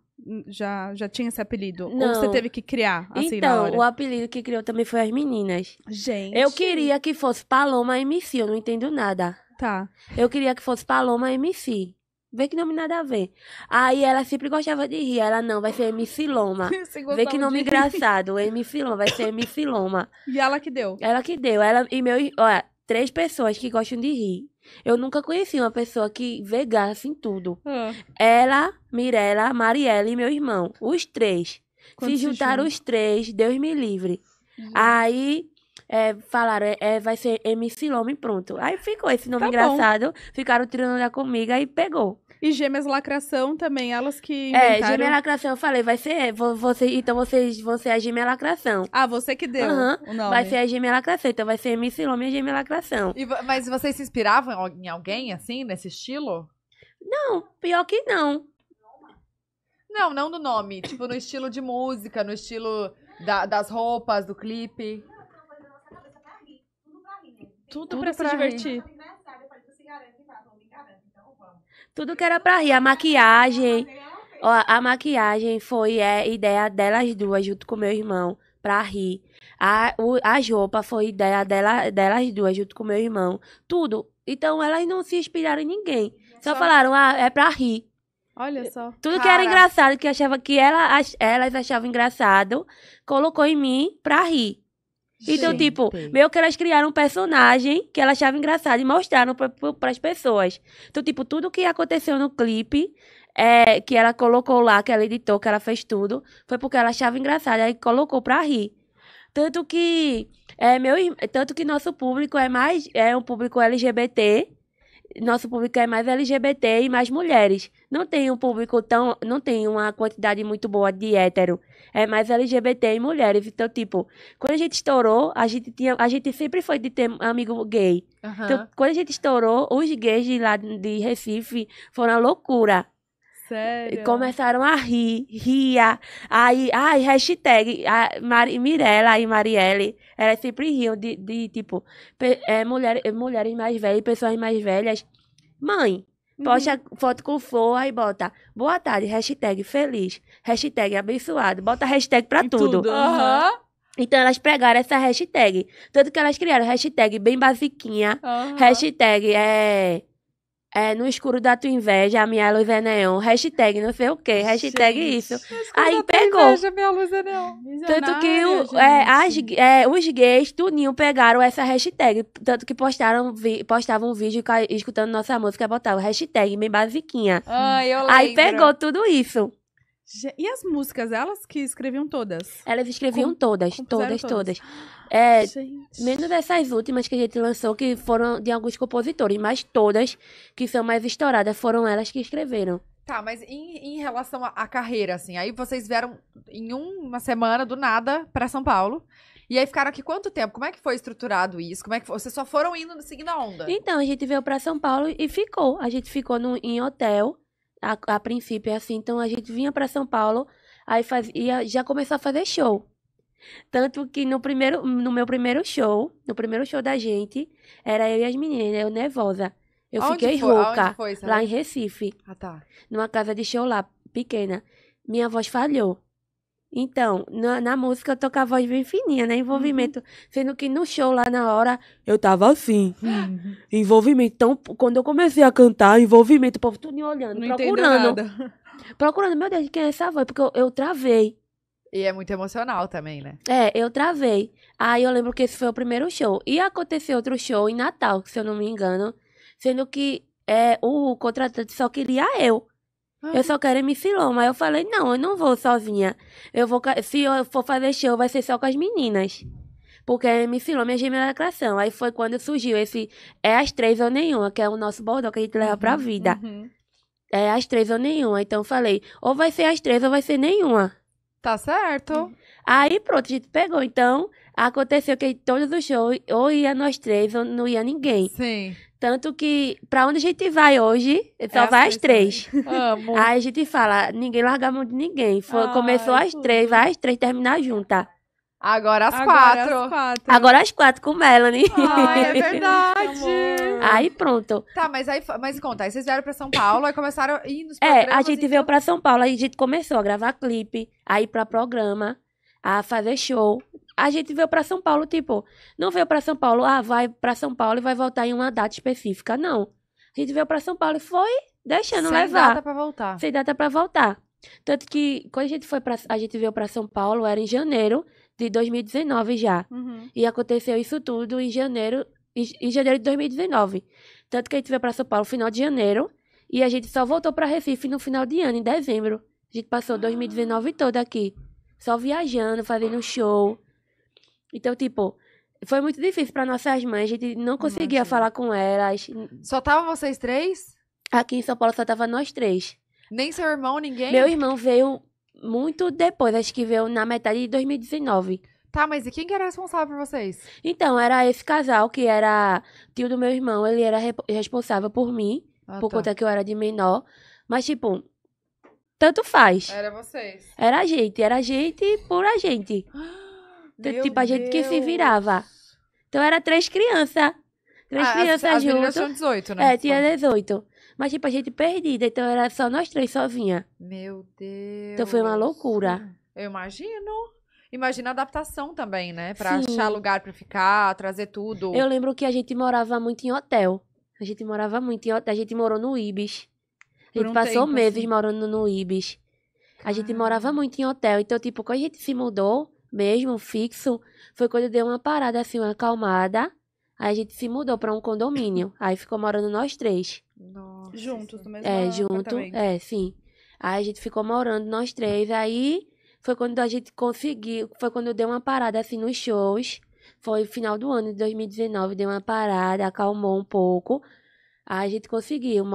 Já, já tinha esse apelido? Não. Ou você teve que criar, assim, Então, o apelido que criou também foi as meninas. Gente. Eu queria que fosse Paloma MC, eu não entendo nada. Tá. Eu queria que fosse Paloma MC. Vê que não me nada a ver. Aí ela sempre gostava de rir. Ela, não, vai ser MC Loma. Vê que nome engraçado. MC Loma, vai ser MC Loma. E ela que deu? Ela que deu. Ela e meu... Olha, três pessoas que gostam de rir. Eu nunca conheci uma pessoa que vê assim em tudo. Hum. Ela, Mirella, Marielle e meu irmão. Os três. Quando se juntaram se os três, Deus me livre. Uhum. Aí é, falaram, é, é vai ser MC Lome, pronto. Aí ficou esse nome tá engraçado, bom. ficaram tirando da comigo e pegou. E Gêmeas Lacração também, elas que. É, inventaram... É, Gêmeas Lacração, eu falei, vai ser. Você, então vocês vão ser a Gêmea Lacração. Ah, você que deu uhum, o nome. Vai ser a Gêmea Lacração, então vai ser MC Lome e a Gêmea Lacração. E, mas vocês se inspiravam em alguém, assim, nesse estilo? Não, pior que não. Não, não no nome. Tipo, no estilo de música, no estilo da, das roupas, do clipe tudo, tudo pra, pra, se divertir. É então tudo que era pra rir. A maquiagem. Ó, a maquiagem foi é, ideia delas duas, junto com meu irmão, pra rir. A, o, a roupa foi ideia dela, delas duas, junto com meu irmão. Tudo. Então elas não se inspiraram em ninguém. É só, só falaram, ah, é pra rir. Olha só. Tudo Cara. que era engraçado, que achava que ela, elas achavam engraçado, colocou em mim pra rir. Então, Gente. tipo, meio que elas criaram um personagem que ela achava engraçado e mostraram para as pessoas. Então, tipo, tudo que aconteceu no clipe, é, que ela colocou lá, que ela editou, que ela fez tudo, foi porque ela achava engraçado e colocou para rir. Tanto que é meu, tanto que nosso público é mais é um público LGBT, nosso público é mais LGBT e mais mulheres. Não tem um público tão, não tem uma quantidade muito boa de hétero é mais LGBT e mulheres. Então, tipo, quando a gente estourou, a gente tinha. A gente sempre foi de ter amigo gay. Uhum. Então, quando a gente estourou, os gays de lá de Recife foram a loucura. Sério? Começaram a rir, ria. Aí, ai, hashtag a Mar Mirella e Marielle, elas sempre riam de, de tipo, é, mulher, mulheres mais velhas, pessoas mais velhas. Mãe, Posta uhum. foto com flor, aí bota boa tarde, hashtag feliz, hashtag abençoado, bota hashtag pra e tudo. tudo. Uhum. Então elas pregaram essa hashtag. Tanto que elas criaram hashtag bem basiquinha, uhum. hashtag é é, no escuro da tua inveja, a minha luz é neon. Hashtag não sei o quê, hashtag gente, isso. Aí pegou. Inveja, minha luz é neon. Tanto que o, é, as, é, os gays, tuninho, pegaram essa hashtag. Tanto que postaram, vi, postavam um vídeo escutando nossa música, botavam hashtag bem basiquinha. eu Aí pegou tudo isso. E as músicas, elas que escreviam todas? Elas escreviam com, todas, todas, todas, todas. É, menos essas últimas que a gente lançou, que foram de alguns compositores, mas todas que são mais estouradas foram elas que escreveram. Tá, mas em, em relação à carreira, assim, aí vocês vieram em uma semana, do nada, para São Paulo. E aí ficaram aqui quanto tempo? Como é que foi estruturado isso? Como é que foi? Vocês só foram indo seguindo a onda? Então, a gente veio para São Paulo e ficou. A gente ficou no, em hotel, a, a princípio assim. Então, a gente vinha para São Paulo, aí fazia, já começou a fazer show. Tanto que no primeiro, no meu primeiro show, no primeiro show da gente, era eu e as meninas, eu nervosa. Eu Onde fiquei foi? rouca foi, lá em Recife. Ah, tá. Numa casa de show lá, pequena. Minha voz falhou. Então, na, na música eu toco a voz bem fininha, né? Envolvimento. Uhum. Sendo que no show lá na hora, eu tava assim. Uhum. Envolvimento. Então, quando eu comecei a cantar, envolvimento, o povo tudo me olhando, Não procurando. Nada. Procurando, meu Deus, quem é essa voz? Porque eu, eu travei. E é muito emocional também, né? É, eu travei. Aí eu lembro que esse foi o primeiro show. E aconteceu outro show em Natal, se eu não me engano. Sendo que é, o contratante só queria eu. Ah. Eu só quero me Loma. mas eu falei, não, eu não vou sozinha. Eu vou, se eu for fazer show, vai ser só com as meninas. Porque a MC Loma é gêmea da criação. Aí foi quando surgiu esse É As Três ou Nenhuma, que é o nosso bordão que a gente leva uhum, pra vida. Uhum. É As Três ou Nenhuma. Então eu falei, ou vai ser As Três ou vai ser Nenhuma. Tá certo. Aí pronto, a gente pegou. Então, aconteceu que todos os shows, ou ia nós três, ou não ia ninguém. Sim. Tanto que, pra onde a gente vai hoje, só é vai às três. Amo. Aí a gente fala, ah, ninguém larga a mão de ninguém. Foi, Ai, começou às três, vai às três terminar junta. Agora às quatro. quatro. Agora às quatro com Melanie. Ai, ah, é verdade. aí pronto. Tá, mas aí mas conta, aí vocês vieram pra São Paulo e começaram a ir nos É, a gente então... veio pra São Paulo, aí a gente começou a gravar clipe, a ir pra programa, a fazer show. A gente veio pra São Paulo, tipo, não veio pra São Paulo, ah, vai pra São Paulo e vai voltar em uma data específica, não. A gente veio pra São Paulo e foi deixando Sem levar. Sem data pra voltar. Sem data pra voltar. Tanto que quando a gente foi pra, a gente veio pra São Paulo, era em janeiro, de 2019 já. Uhum. E aconteceu isso tudo em janeiro, em, em janeiro de 2019. Tanto que a gente veio para São Paulo no final de janeiro e a gente só voltou para Recife no final de ano, em dezembro. A gente passou 2019 ah. todo aqui, só viajando, fazendo show. Então, tipo, foi muito difícil para nossas mães, a gente não conseguia Imagina. falar com elas. Só tava vocês três? Aqui em São Paulo só tava nós três. Nem seu irmão, ninguém? Meu irmão veio muito depois, acho que veio na metade de 2019. Tá, mas e quem que era responsável por vocês? Então, era esse casal que era tio do meu irmão, ele era responsável por mim, ah, por tá. conta que eu era de menor. Mas, tipo, tanto faz. Era vocês. Era a gente, era a gente por a gente. Então, meu tipo, a gente Deus. que se virava. Então, era três crianças. Três ah, crianças as, as juntas. São 18, né? É, tinha 18. Tá. Mas, tipo, a gente perdida. Então era só nós três sozinha. Meu Deus. Então foi uma loucura. Eu imagino. Imagina a adaptação também, né? Pra Sim. achar lugar pra ficar, trazer tudo. Eu lembro que a gente morava muito em hotel. A gente morava muito em hotel. A gente morou no Ibis. A gente um passou tempo, meses assim. morando no Ibis. A gente morava muito em hotel. Então, tipo, quando a gente se mudou, mesmo, fixo, foi quando deu uma parada, assim, uma acalmada. Aí a gente se mudou para um condomínio. Aí ficou morando nós três. Nossa, juntos no mesmo É, junto, é, sim. Aí a gente ficou morando nós três. Aí foi quando a gente conseguiu, foi quando eu dei uma parada assim nos shows. Foi final do ano de 2019, deu uma parada, acalmou um pouco. Aí a gente conseguiu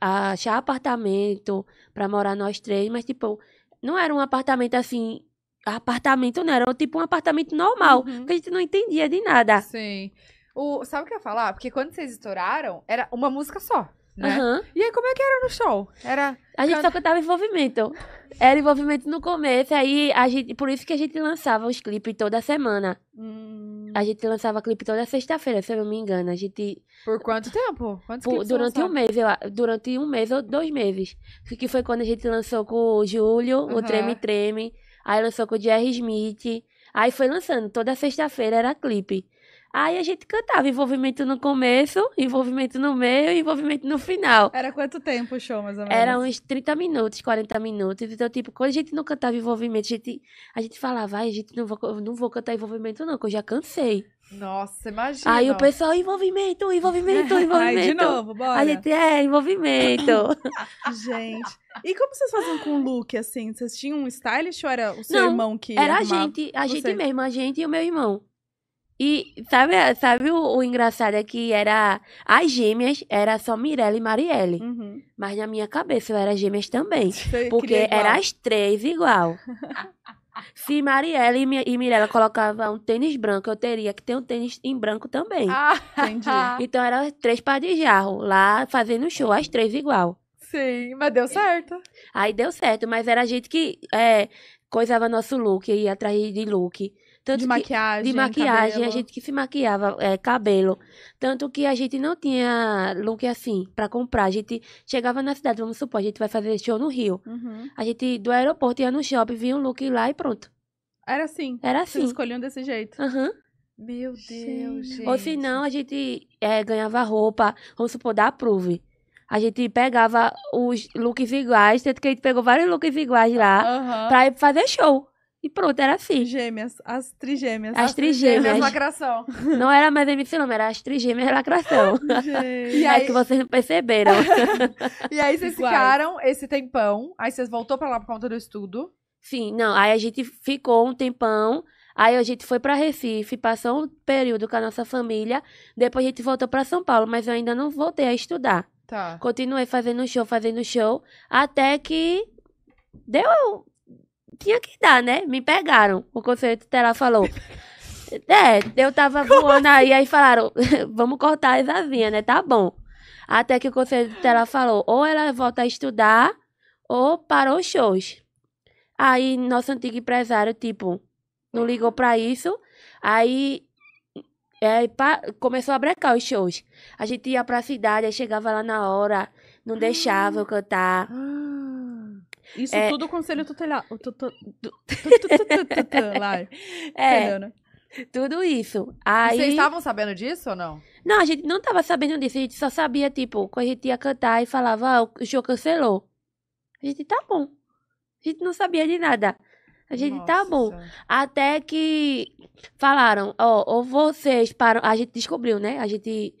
achar apartamento para morar nós três, mas tipo, não era um apartamento assim, apartamento não, era tipo um apartamento normal, uhum. que a gente não entendia de nada. Sim. O, sabe o que eu ia falar? Porque quando vocês estouraram, era uma música só né? Uhum. E aí, como é que era no show? Era... A gente só cantava envolvimento. Era envolvimento no começo, aí a gente, por isso que a gente lançava os clipes toda semana. Hum. A gente lançava clipe toda sexta-feira, se eu não me engano. A gente Por quanto tempo? Quantos por, durante um mês, eu, durante um mês ou dois meses, que foi quando a gente lançou com o Júlio, uhum. o Treme Treme, aí lançou com o Jerry Smith, aí foi lançando toda sexta-feira era clipe. Aí a gente cantava envolvimento no começo, envolvimento no meio e envolvimento no final. Era quanto tempo o show, mais ou menos? Era uns 30 minutos, 40 minutos. Então, tipo, quando a gente não cantava envolvimento, a gente, a gente falava, ai, a gente não vou, não vou cantar envolvimento, não, que eu já cansei. Nossa, imagina. Aí o pessoal, envolvimento, envolvimento, envolvimento. Aí de novo, bora. A gente, é, envolvimento. gente. E como vocês faziam com o look, assim? Vocês tinham um stylist ou era o seu não, irmão que Era arrumava? a gente, a gente mesmo, a gente e o meu irmão. E sabe, sabe o, o, engraçado é que era. As gêmeas era só Mirella e Marielle. Uhum. Mas na minha cabeça eu era gêmeas também. porque eram as três igual. Se Marielle e, Mirella colocavam um tênis branco, eu teria que ter um tênis em branco também. Ah, entendi. então eram três par de jarro lá fazendo show, as três igual. Sim, mas deu certo. Aí deu certo, mas era a gente que é, coisava nosso look, ia atrás de look. Tanto de maquiagem. de maquiagem, cabelo. a gente que se maquiava, é, cabelo. Tanto que a gente não tinha look assim para comprar. A gente chegava na cidade, vamos supor, a gente vai fazer show no Rio. Uhum. A gente do aeroporto ia no shopping, via um look lá e pronto. Era assim. Era assim. Vocês escolhiam desse jeito. Uhum. Meu Deus, gente. Ou se não, a gente é, ganhava roupa, vamos supor, da Prove. A gente pegava os looks iguais, tanto que a gente pegou vários looks iguais lá, uhum. pra ir fazer show. E pronto, era assim. Gêmeas, as trigêmeas. As, as trigêmeas. lacração. Não era mais MC, nome, era as trigêmeas lacração. Gente. E aí... É que vocês não perceberam. e aí vocês ficaram esse tempão, aí vocês voltou pra lá por conta do estudo. Sim, não, aí a gente ficou um tempão, aí a gente foi pra Recife, passou um período com a nossa família, depois a gente voltou pra São Paulo, mas eu ainda não voltei a estudar. Tá. Continuei fazendo show, fazendo show, até que deu tinha que dar, né? Me pegaram. O conselheiro tutelar falou. É, eu tava voando assim? aí, aí falaram, vamos cortar as asinhas, né? Tá bom. Até que o conselheiro tutelar falou, ou ela volta a estudar, ou parou os shows. Aí nosso antigo empresário, tipo, não ligou para isso. Aí é, pa, começou a brecar os shows. A gente ia pra cidade, aí chegava lá na hora, não deixava eu ah. cantar. Ah. Isso é... tudo conselho tutelar. tutelar. É. Tudo isso. Aí... Vocês estavam sabendo disso ou não? Não, a gente não estava sabendo disso. A gente só sabia, tipo, quando a gente ia cantar e falava, ah, o show cancelou. A gente, tá bom. A gente não sabia de nada. A gente, Nossa, tá bom. Até que falaram, ó, oh, ou vocês param... A gente descobriu, né? A gente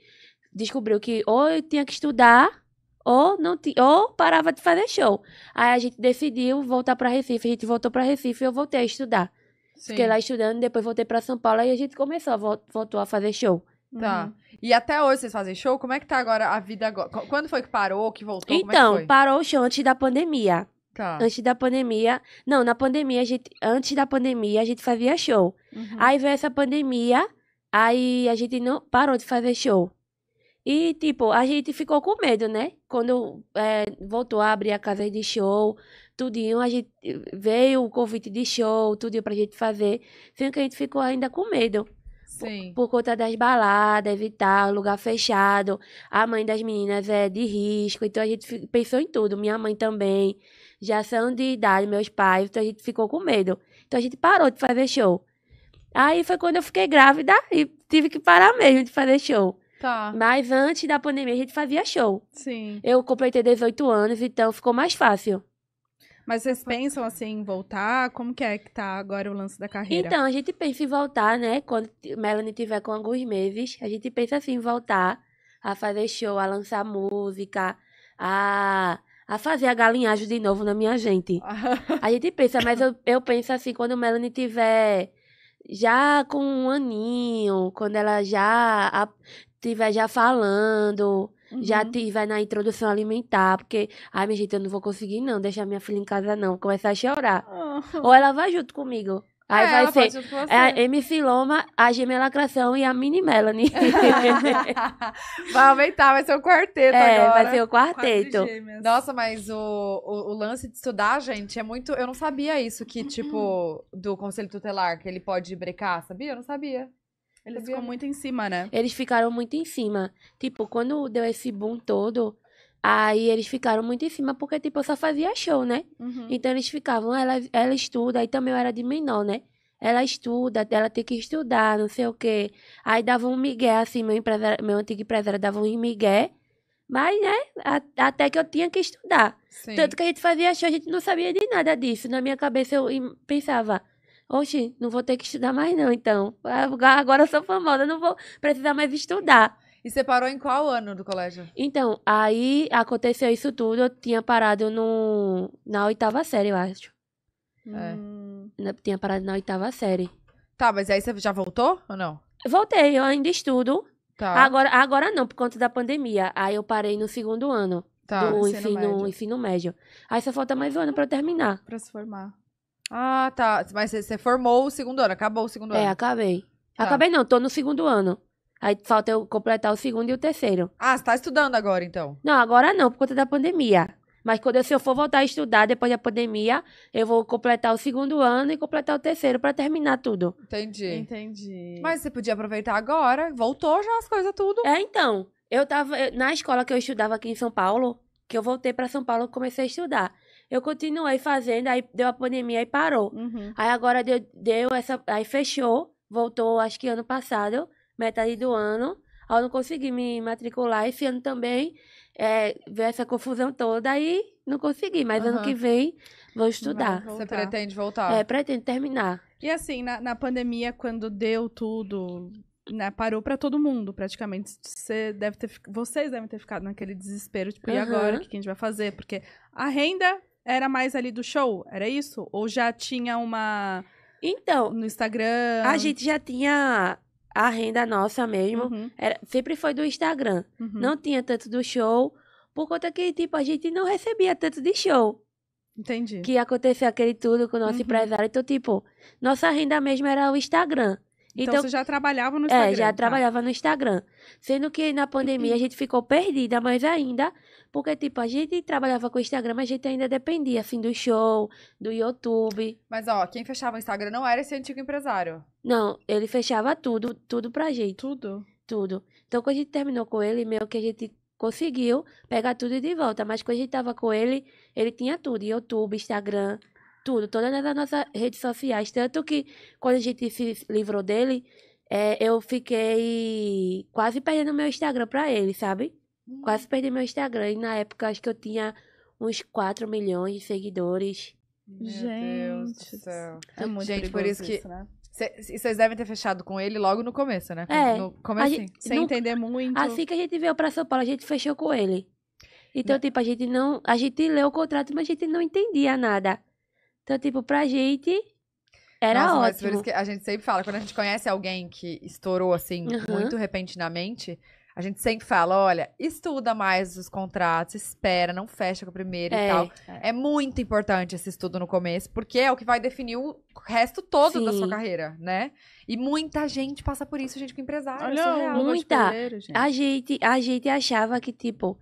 descobriu que ou eu tinha que estudar ou não ou parava de fazer show. Aí a gente decidiu voltar para Recife, a gente voltou para Recife e eu voltei a estudar. Sim. Fiquei lá estudando, depois voltei para São Paulo e a gente começou, voltou a fazer show. Tá. Uhum. E até hoje vocês fazem show? Como é que tá agora a vida agora? Quando foi que parou, que voltou? Então, é que então, parou o show antes da pandemia. Tá. Antes da pandemia. Não, na pandemia, a gente. Antes da pandemia, a gente fazia show. Uhum. Aí veio essa pandemia, aí a gente não parou de fazer show. E, tipo, a gente ficou com medo, né? Quando é, voltou a abrir a casa de show, tudinho, a gente veio o convite de show, tudinho pra gente fazer. Sendo que a gente ficou ainda com medo. Sim. Por, por conta das baladas e tal, lugar fechado. A mãe das meninas é de risco, então a gente pensou em tudo. Minha mãe também, já são de idade, meus pais, então a gente ficou com medo. Então a gente parou de fazer show. Aí foi quando eu fiquei grávida e tive que parar mesmo de fazer show. Tá. Mas antes da pandemia a gente fazia show. Sim. Eu completei 18 anos, então ficou mais fácil. Mas vocês pensam assim em voltar? Como que é que tá agora o lance da carreira? Então, a gente pensa em voltar, né? Quando Melanie tiver com alguns meses, a gente pensa assim em voltar a fazer show, a lançar música, a, a fazer a galinhagem de novo na minha gente. a gente pensa, mas eu, eu penso assim, quando Melanie tiver já com um aninho, quando ela já. A, tiver já falando, uhum. já tiver na introdução alimentar, porque, ai, minha gente, eu não vou conseguir não deixar minha filha em casa não, começar a chorar. Ah. Ou ela vai junto comigo. Aí é, vai ser é a MC Loma, a Gêmea Lacração e a Mini Melanie. vai aumentar, vai ser o quarteto é, agora. É, vai ser o quarteto. Nossa, mas o, o, o, lance de estudar, gente, é muito... Eu não sabia isso, que, tipo, do Conselho Tutelar, que ele pode brecar, sabia? Eu não sabia. Eles ficam muito em cima, né? Eles ficaram muito em cima. Tipo, quando deu esse boom todo, aí eles ficaram muito em cima, porque, tipo, eu só fazia show, né? Uhum. Então eles ficavam, ah, ela, ela estuda, aí também eu era de menor, né? Ela estuda, ela tem que estudar, não sei o quê. Aí dava um migué, assim, meu, empresário, meu antigo empresário dava um migué. Mas, né, até que eu tinha que estudar. Sim. Tanto que a gente fazia show, a gente não sabia de nada disso. Na minha cabeça eu pensava, Oxe, não vou ter que estudar mais, não, então. Agora eu sou famosa, não vou precisar mais estudar. E você parou em qual ano do colégio? Então, aí aconteceu isso tudo. Eu tinha parado no, na oitava série, eu acho. É. Eu tinha parado na oitava série. Tá, mas aí você já voltou ou não? Voltei, eu ainda estudo. Tá. Agora, agora não, por conta da pandemia. Aí eu parei no segundo ano tá, do ensino, ensino médio. ensino médio. Aí só falta mais um ano pra eu terminar. Pra se formar. Ah, tá. Mas você formou o segundo ano, acabou o segundo é, ano. É, acabei. Tá. Acabei não, tô no segundo ano. Aí falta eu completar o segundo e o terceiro. Ah, você tá estudando agora, então? Não, agora não, por conta da pandemia. Mas quando eu, se eu for voltar a estudar depois da pandemia, eu vou completar o segundo ano e completar o terceiro para terminar tudo. Entendi. Entendi. Mas você podia aproveitar agora, voltou já as coisas tudo. É, então. Eu tava na escola que eu estudava aqui em São Paulo, que eu voltei para São Paulo e comecei a estudar. Eu continuei fazendo, aí deu a pandemia e parou. Uhum. Aí agora deu, deu essa. Aí fechou, voltou acho que ano passado, metade do ano. Aí eu não consegui me matricular. Esse ano também é, veio essa confusão toda. e não consegui, mas uhum. ano que vem vou estudar. Você pretende voltar? É, pretendo terminar. E assim, na, na pandemia, quando deu tudo, né, parou para todo mundo, praticamente. Você deve ter, vocês devem ter ficado naquele desespero, tipo, uhum. e agora? O que a gente vai fazer? Porque a renda era mais ali do show? Era isso? Ou já tinha uma. Então. No Instagram? A gente já tinha a renda nossa mesmo. Uhum. Era, sempre foi do Instagram. Uhum. Não tinha tanto do show. Por conta que, tipo, a gente não recebia tanto de show. Entendi. Que aconteceu aquele tudo com o nosso uhum. empresário. Então, tipo, nossa renda mesmo era o Instagram. Então, então você já trabalhava no é, Instagram? É, já tá. trabalhava no Instagram. Sendo que na pandemia a gente ficou perdida mais ainda porque, tipo, a gente trabalhava com o Instagram, a gente ainda dependia, assim, do show, do YouTube. Mas, ó, quem fechava o Instagram não era esse antigo empresário. Não, ele fechava tudo, tudo pra gente. Tudo? Tudo. Então, quando a gente terminou com ele, meio que a gente conseguiu pegar tudo de volta. Mas quando a gente tava com ele, ele tinha tudo: YouTube, Instagram, tudo, todas as nossas redes sociais. Tanto que quando a gente se livrou dele, é, eu fiquei quase perdendo meu Instagram pra ele, sabe? Quase perdi meu Instagram. E na época acho que eu tinha uns 4 milhões de seguidores. Meu gente. Deus do céu. É muito gente, por isso, isso que. Né? E vocês devem ter fechado com ele logo no começo, né? É. No, como assim? Gente, Sem entender muito. Assim que a gente veio pra São Paulo, a gente fechou com ele. Então, não. Né. tipo, a gente não. A gente leu o contrato, mas a gente não entendia nada. Então, tipo, pra gente. Era Nossa, ótimo. Mas por isso que a gente sempre fala, quando a gente conhece alguém que estourou assim, uhum. muito repentinamente, a gente sempre fala, olha, estuda mais os contratos, espera, não fecha com a primeira é, e tal. É. é. muito importante esse estudo no começo, porque é o que vai definir o resto todo Sim. da sua carreira, né? E muita gente passa por isso, gente, com empresário. Olha, é muita. gente. A, gente, a gente achava que, tipo,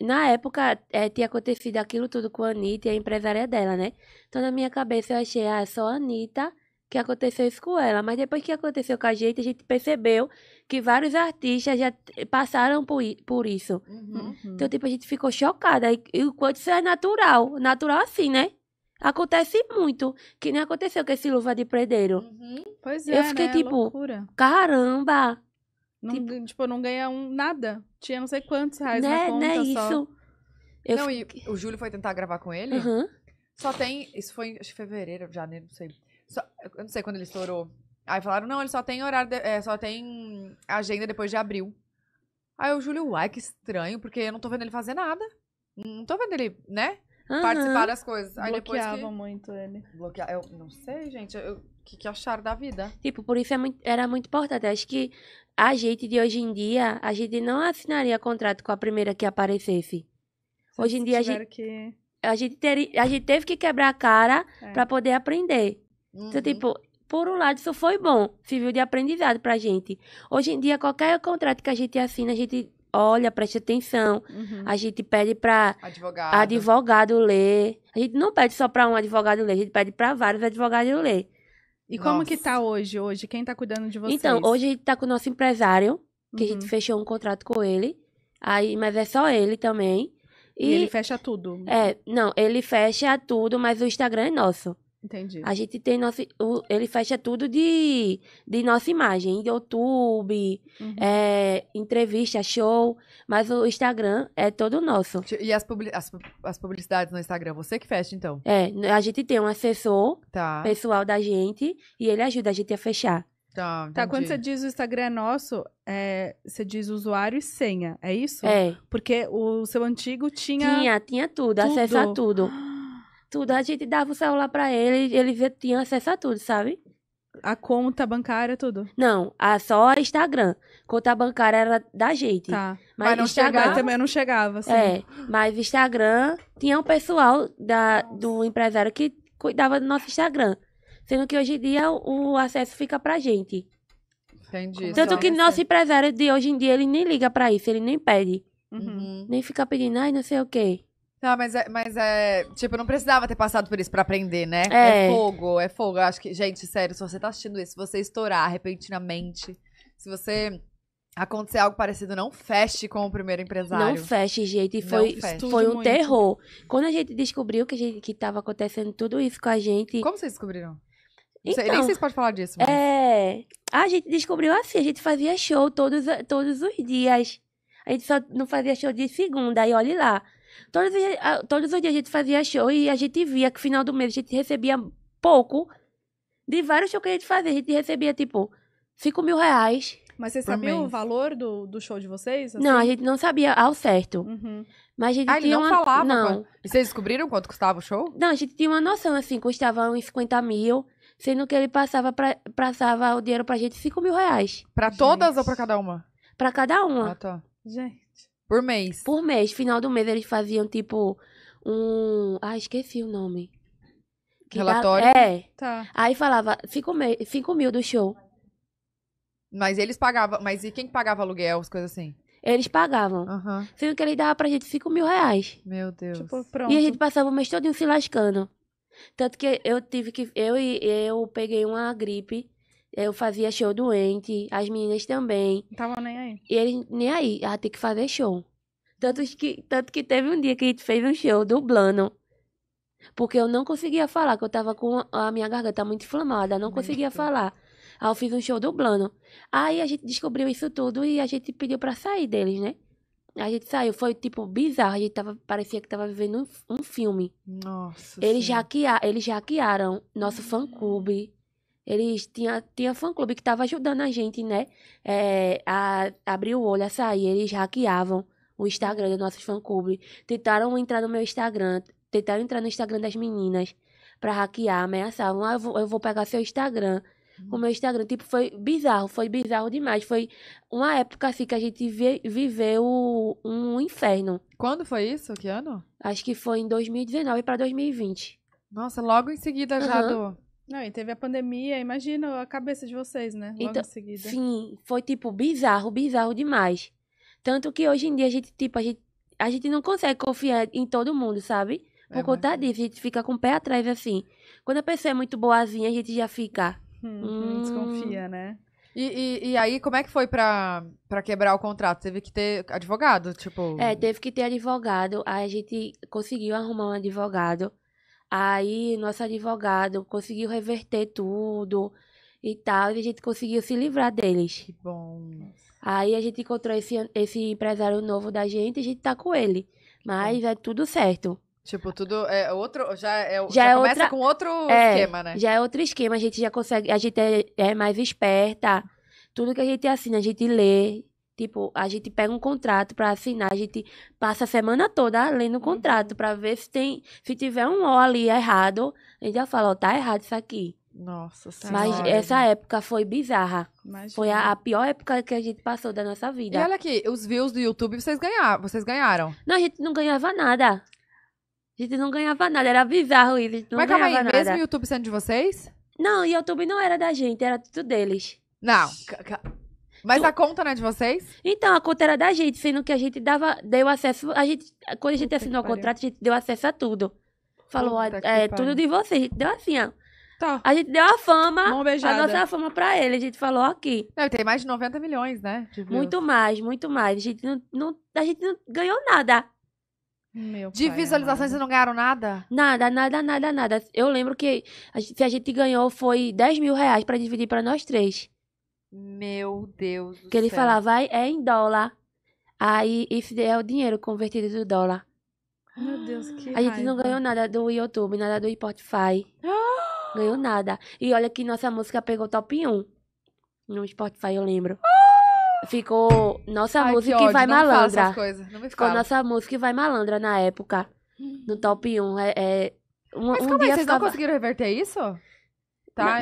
na época é, tinha acontecido aquilo tudo com a Anitta e a empresária dela, né? Então, na minha cabeça, eu achei, ah, é só a Anitta que aconteceu isso com ela. Mas depois que aconteceu com a gente, a gente percebeu que vários artistas já passaram por, por isso. Uhum. uhum. Então, tipo, a gente ficou chocada. E o quanto isso é natural. Natural assim, né? Acontece muito. Que nem aconteceu com esse luva de predeiro. Uhum. Pois é, Eu fiquei né? tipo, Loucura. caramba! Não, tipo, tipo, não ganha um, nada. Tinha não sei quantos reais né, na né, conta né, só. isso. não, e o Júlio foi tentar gravar com ele? Uhum. Só tem. Isso foi em fevereiro, janeiro, não sei. Só, eu não sei quando ele estourou. Aí falaram, não, ele só tem horário, de, é, só tem agenda depois de abril. Aí o Júlio, uai, que estranho, porque eu não tô vendo ele fazer nada. Não tô vendo ele, né? Uhum. Participar das coisas. Aí Bloqueava depois que... muito ele. Bloquear, eu não sei, gente, o que, que acharam da vida? Tipo, por isso é muito, era muito importante. acho que a gente de hoje em dia, a gente não assinaria contrato com a primeira que aparecesse. hoje em dia a gente, que... a gente teria, a gente teve que quebrar a cara é. para poder aprender. Então, uhum. Então, tipo, por um lado, isso foi bom, serviu de aprendizado pra gente. Hoje em dia, qualquer contrato que a gente assina, a gente olha, presta atenção. Uhum. A gente pede pra advogado. advogado ler. A gente não pede só pra um advogado ler, a gente pede pra vários advogados ler. E Nossa. como que tá hoje, hoje? Quem tá cuidando de vocês? Então, hoje a gente tá com o nosso empresário, que uhum. a gente uhum. fechou um contrato com ele. Aí, mas é só ele também. E, e ele fecha tudo. É, não, ele fecha tudo, mas o Instagram é nosso. Entendi. A gente tem nosso. Ele fecha tudo de, de nossa imagem, YouTube, uhum. é, entrevista, show. Mas o Instagram é todo nosso. E as, public, as, as, publicidades no Instagram, você que fecha, então? É, a gente tem um assessor tá. pessoal da gente e ele ajuda a gente a fechar. Tá, tá, quando você diz o Instagram é nosso, é, você diz usuário e senha, é isso? É. Porque o seu antigo tinha. Tinha, tinha tudo, tudo. acesso a tudo. tudo. A gente dava o celular para ele, ele via, tinha acesso a tudo, sabe? A conta bancária, tudo? Não, a só Instagram. Conta bancária era da gente. Tá. Mas, mas não Instagram, também não chegava, assim. É, mas Instagram tinha um pessoal da, do empresário que cuidava do nosso Instagram. Sendo que hoje em dia o acesso fica pra gente. Entendi. Tanto que nosso empresário de hoje em dia, ele nem liga pra isso, ele nem pede. Uhum. uhum. Nem fica pedindo, ai, não sei o quê. Tá, mas é, mas é. Tipo, não precisava ter passado por isso pra aprender, né? É. é fogo, é fogo. Eu acho que, gente, sério, se você tá assistindo isso, se você estourar repentinamente, se você acontecer algo parecido, não feche com o primeiro empresário. Não feche, gente. Foi, foi um muito. terror. Quando a gente descobriu que, a gente, que tava acontecendo tudo isso com a gente. Como vocês descobriram? Então, Nem vocês podem falar disso. Mas... É. A gente descobriu assim, a gente fazia show todos, todos os dias. A gente só não fazia show de segunda, aí olhe lá. Todos, todos os dias a gente fazia show e a gente via que final do mês a gente recebia pouco de vários shows que a gente fazia. A gente recebia, tipo, 5 mil reais. Mas você sabia o valor do, do show de vocês? Assim? Não, a assim? gente não sabia ao certo. Uhum. Mas a gente ah, tinha não uma... falava? Não. E vocês descobriram quanto custava o show? Não, a gente tinha uma noção, assim, custava uns 50 mil, sendo que ele passava, pra, passava o dinheiro pra gente 5 mil reais. Pra gente. todas ou pra cada uma? Pra cada uma. Ah, tá. Gente. Por mês. Por mês. Final do mês eles faziam tipo um. Ah, esqueci o nome. Que Relatório? É. Tá. Aí falava 5 me... Cinco mil do show. Mas eles pagavam. Mas e quem pagava aluguel, as coisas assim? Eles pagavam. Uhum. Sendo que ele dava pra gente 5 mil reais. Meu Deus. Tipo, pronto. E a gente passava o mês todo se lascando. Tanto que eu tive que. Eu, eu peguei uma gripe eu fazia show doente, as meninas também. Não tava nem aí. E eles nem aí, ah, tem que fazer show. Tanto que, tanto que teve um dia que a gente fez um show dublando. Porque eu não conseguia falar, que eu tava com a minha garganta muito inflamada, não conseguia falar. Aí eu fiz um show dublando. Aí a gente descobriu isso tudo e a gente pediu pra sair deles, né? A gente saiu, foi tipo bizarro, a gente tava, parecia que tava vivendo um, um filme. Nossa. Eles, hackear, eles hackearam nosso fã clube eles tinha, tinha fã-clube que tava ajudando a gente, né? É, a, abrir o olho, a sair. Eles hackeavam o Instagram dos nossos fã-clube. Tentaram entrar no meu Instagram. Tentaram entrar no Instagram das meninas pra hackear. Ameaçavam. Ah, eu vou, eu vou pegar seu Instagram o meu Instagram. Tipo, foi bizarro, foi bizarro demais. Foi uma época assim que a gente vi viveu um inferno. Quando foi isso? Que ano? Acho que foi em 2019 para 2020. Nossa, logo em seguida uhum. já do. Não, e teve a pandemia, imagina a cabeça de vocês, né? Logo então, em seguida. Sim, foi tipo bizarro, bizarro demais. Tanto que hoje em dia a gente, tipo, a gente, a gente não consegue confiar em todo mundo, sabe? Por é, conta mas... disso, a gente fica com o pé atrás assim. Quando a pessoa é muito boazinha, a gente já fica. Hum, hum. Desconfia, né? E, e, e, aí, como é que foi pra, pra quebrar o contrato? Teve que ter advogado, tipo. É, teve que ter advogado. Aí a gente conseguiu arrumar um advogado. Aí nosso advogado conseguiu reverter tudo e tal, e a gente conseguiu se livrar deles. Que bom. Aí a gente encontrou esse, esse empresário novo da gente e a gente tá com ele. Mas é tudo certo. Tipo, tudo é outro, já é, já, já é começa outra, com outro é, esquema, né? Já é outro esquema, a gente já consegue, a gente é, é mais esperta. Tudo que a gente assina, a gente lê, Tipo, a gente pega um contrato para assinar, a gente passa a semana toda lendo o contrato uhum. para ver se tem, se tiver um O ali errado, a gente já fala, ó, tá errado isso aqui. Nossa senhora. Mas essa época foi bizarra. Imagina. Foi a, a, pior época que a gente passou da nossa vida. E olha aqui, os views do YouTube vocês ganharam. Vocês ganharam. Não, a gente não ganhava nada. A gente não ganhava nada. Era bizarro isso. Mas calma aí, nada. mesmo o YouTube sendo de vocês? Não, o YouTube não era da gente, era tudo deles. Não, mas a conta não é de vocês? Então, a conta era da gente, sendo que a gente dava, deu acesso. A gente, quando a gente Puta assinou o contrato, a gente deu acesso a tudo. Falou, ó, é, tudo de vocês. A gente deu assim, ó. Tá. A gente deu a fama, a nossa fama pra ele. A gente falou aqui. Não, tem mais de 90 milhões, né? muito mais, muito mais. A gente não, não, a gente não ganhou nada. Meu de visualizações, vocês não ganharam nada? Nada, nada, nada, nada. Eu lembro que a gente, se a gente ganhou foi 10 mil reais pra dividir pra nós três. Meu Deus do que ele céu. falava, vai, é em dólar. Aí, isso é o dinheiro convertido do dólar. Meu Deus, que A gente não ganhou nada do YouTube, nada do Spotify. Ganhou nada. E olha que nossa música pegou top 1 no Spotify, eu lembro. Ficou nossa Ai, música que ódio, vai não malandra. essas Não me Ficou nossa música e vai malandra na época. No top 1. É, é- um, Mas um é dia que vocês não conseguiram reverter isso? Tá?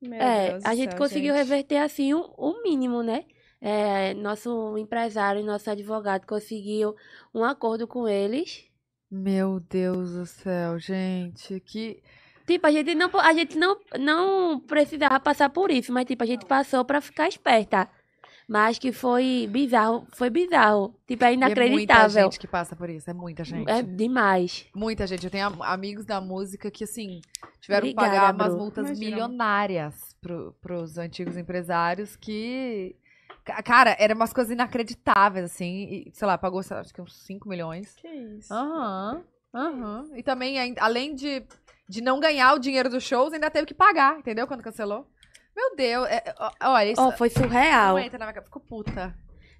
Meu é, Deus a gente céu, conseguiu gente. reverter assim o um, um mínimo, né? É, nosso empresário e nosso advogado conseguiu um acordo com eles. Meu Deus do céu, gente, que tipo a gente não a gente não não precisava passar por isso, mas tipo a gente passou para ficar esperta. Mas que foi bizarro, foi bizarro. Tipo, é inacreditável. é muita gente que passa por isso, é muita gente. É demais. Muita gente. Eu tenho amigos da música que, assim, tiveram que pagar Bru. umas multas Imagina. milionárias pro, pros antigos empresários que Cara, eram umas coisas inacreditáveis, assim. E, sei lá, pagou, acho que uns 5 milhões. Que isso. Aham. Uhum, uhum. E também, além de, de não ganhar o dinheiro dos shows, ainda teve que pagar, entendeu? Quando cancelou. Meu Deus, é, é olha isso. Oh, foi surreal. Não entra na minha... puta.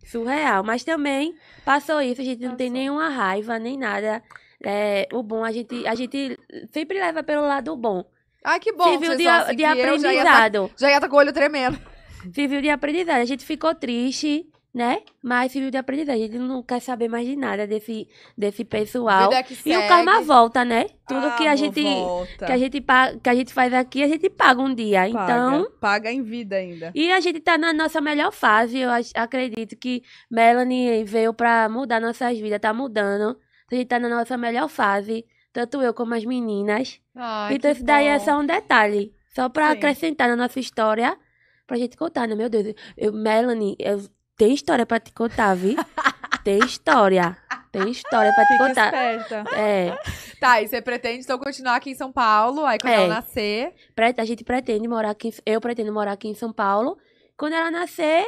Surreal, mas também passou isso, a gente não tem nenhuma raiva, nem nada. É, o bom, a gente, a gente sempre leva pelo lado bom. Ai, que bom. Viu de, assim, de aprendizado. Já ia, estar, com o olho tremendo. Civil de aprendizado. A gente ficou triste, né? Mas serviu de aprendizagem. Ele não quer saber mais de nada desse, desse pessoal. E o karma volta, né? Tudo ah, que, a gente, volta. que a gente que a gente faz aqui, a gente paga um dia. Paga, então paga em vida ainda. E a gente tá na nossa melhor fase. Eu acredito que Melanie veio para mudar nossas vidas, tá mudando. A gente tá na nossa melhor fase, tanto eu como as meninas. então isso daí é bom. é só um detalhe, só para acrescentar na nossa história pra gente contar, né? Meu Deus, eu, Melanie, eu tem história pra te contar, viu? Tem história. Tem história pra te Fique contar. Esperta. É. Tá, e você pretende então continuar aqui em São Paulo? Aí quando é. ela nascer. A gente pretende morar aqui. Eu pretendo morar aqui em São Paulo. Quando ela nascer,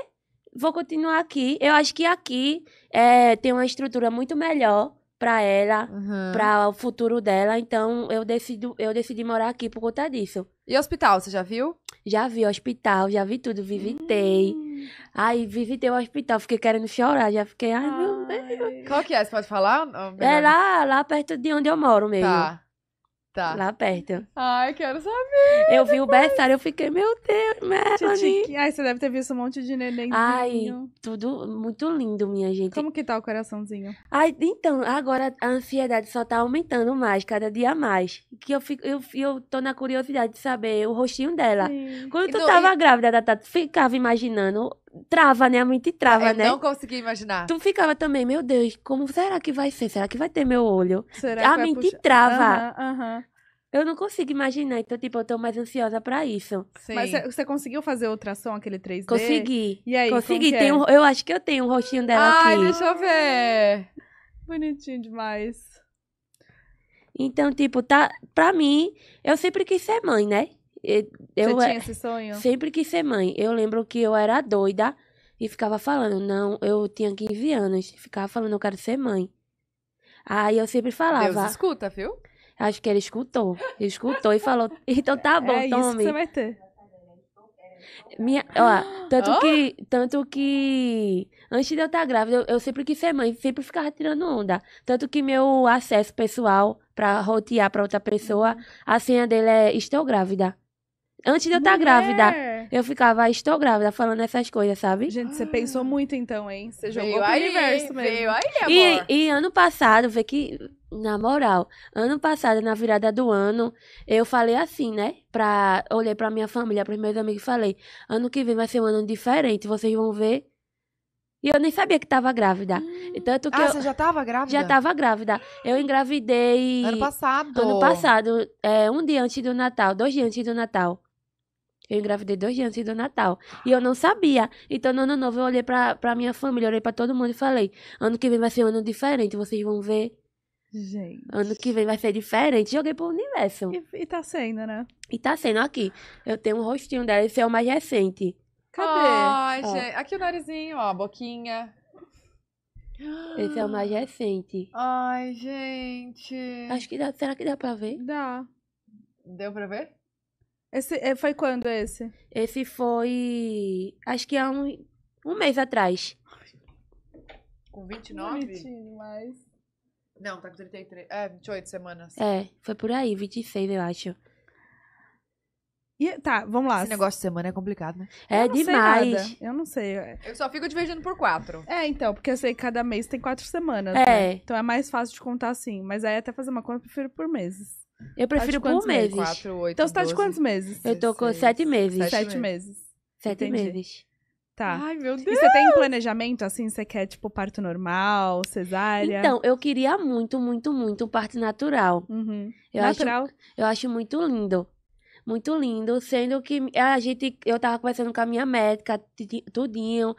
vou continuar aqui. Eu acho que aqui é, tem uma estrutura muito melhor para ela, uhum. para o futuro dela. Então eu decido, eu decidi morar aqui por conta disso. E hospital, você já viu? Já vi hospital, já vi tudo, visitei. Hum. Aí visitei o hospital, fiquei querendo chorar, já fiquei, ai, ai. meu Deus. Qual que é? Você pode falar? É lá, lá perto de onde eu moro mesmo. Tá. Tá. Lá perto. Ai, quero saber. Eu vi o berçário, eu fiquei, meu Deus, Melanie. Ai, você deve ter visto um monte de neném. Ai, tudo muito lindo, minha gente. Como que tá o coraçãozinho? Ai, então, agora a ansiedade só tá aumentando mais, cada dia mais. Que eu fico, eu, eu tô na curiosidade de saber o rostinho dela. Sim. Quando tu tava e... grávida, Tata, ficava imaginando trava, né? A mente trava, eu é, né? Não consegui imaginar. Tu ficava também, meu Deus, como será que vai ser? Será que vai ter meu olho? Será a mente puxar? trava. Uhum, uhum. Eu não consigo imaginar, então, tipo, eu tô mais ansiosa pra isso. Sim. Mas você conseguiu fazer ultrassom, aquele 3D? Consegui. E aí, Consegui. Tem é? um, eu acho que eu tenho um rostinho dela Ai, aqui. Ai, deixa eu ver. Bonitinho demais. Então, tipo, tá... Pra mim, eu sempre quis ser mãe, né? Eu, Você é tinha esse sonho? Sempre quis ser mãe. Eu lembro que eu era doida e ficava falando, não, eu tinha 15 anos, ficava falando, eu quero ser mãe. Aí eu sempre falava. Deus escuta, viu? Acho que ele escutou. Ele escutou e falou, então tá bom, é tome. Isso que você vai ter. Minha, ó, tanto oh. que, tanto que antes de eu estar grávida, eu, eu, sempre quis ser mãe, sempre ficava tirando onda. Tanto que meu acesso pessoal para rotear para outra pessoa, hum. a senha dele é estou grávida. Antes de eu estar tá grávida, eu ficava, ah, estou grávida, falando essas coisas, sabe? Gente, você pensou muito então, hein? Você jogou o universo mesmo. Veio aí, amor. E, e ano passado, vê que, na moral, ano passado, na virada do ano, eu falei assim, né? Pra, olhei pra minha família, pros meus amigos e falei, ano que vem vai ser um ano diferente, vocês vão ver e eu nem sabia que tava grávida. Hum. Tanto que ah, eu, você já tava grávida? Já tava grávida. Eu engravidei. Ano passado. Ano passado, é, um dia antes do Natal, dois dias antes do Natal. Eu engravidei dois dias antes do Natal. E eu não sabia. Então, no ano novo, eu olhei pra, pra minha família, olhei pra todo mundo e falei: ano que vem vai ser um ano diferente, vocês vão ver. Gente. Ano que vem vai ser diferente. Joguei pro universo. E, e tá sendo, né? E tá sendo aqui. Eu tenho um rostinho dela, esse é o mais recente. Cadê? Ai, ó. gente. Aqui o narizinho, ó, a boquinha. Esse é o mais recente. Ai, gente. Acho que dá. Será que dá pra ver? Dá. Deu pra ver? Esse é, foi quando esse? Esse foi. Acho que há um, um mês atrás. Com 29? Bonitinho, mas... Não, tá com 33. É, 28 semanas. É, foi por aí, 26, eu acho. E, tá, vamos lá. Esse negócio de semana é complicado, né? É eu demais. Eu não sei. É. Eu só fico dividindo por quatro. É, então, porque eu sei que cada mês tem quatro semanas. É. Né? Então é mais fácil de contar assim. Mas aí até fazer uma conta, eu prefiro por meses. Eu tá prefiro tá por meses. meses? Quatro, oito, então você tá de quantos meses? Eu tô com sete meses. Sete, meses. Sete meses. Tá. Ai, meu Deus. E você tem planejamento, assim? Você quer, tipo, parto normal, cesárea? Então, eu queria muito, muito, muito um parto natural. Uhum. Eu natural? Acho, eu acho muito lindo. Muito lindo, sendo que a gente, eu tava conversando com a minha médica, tudinho,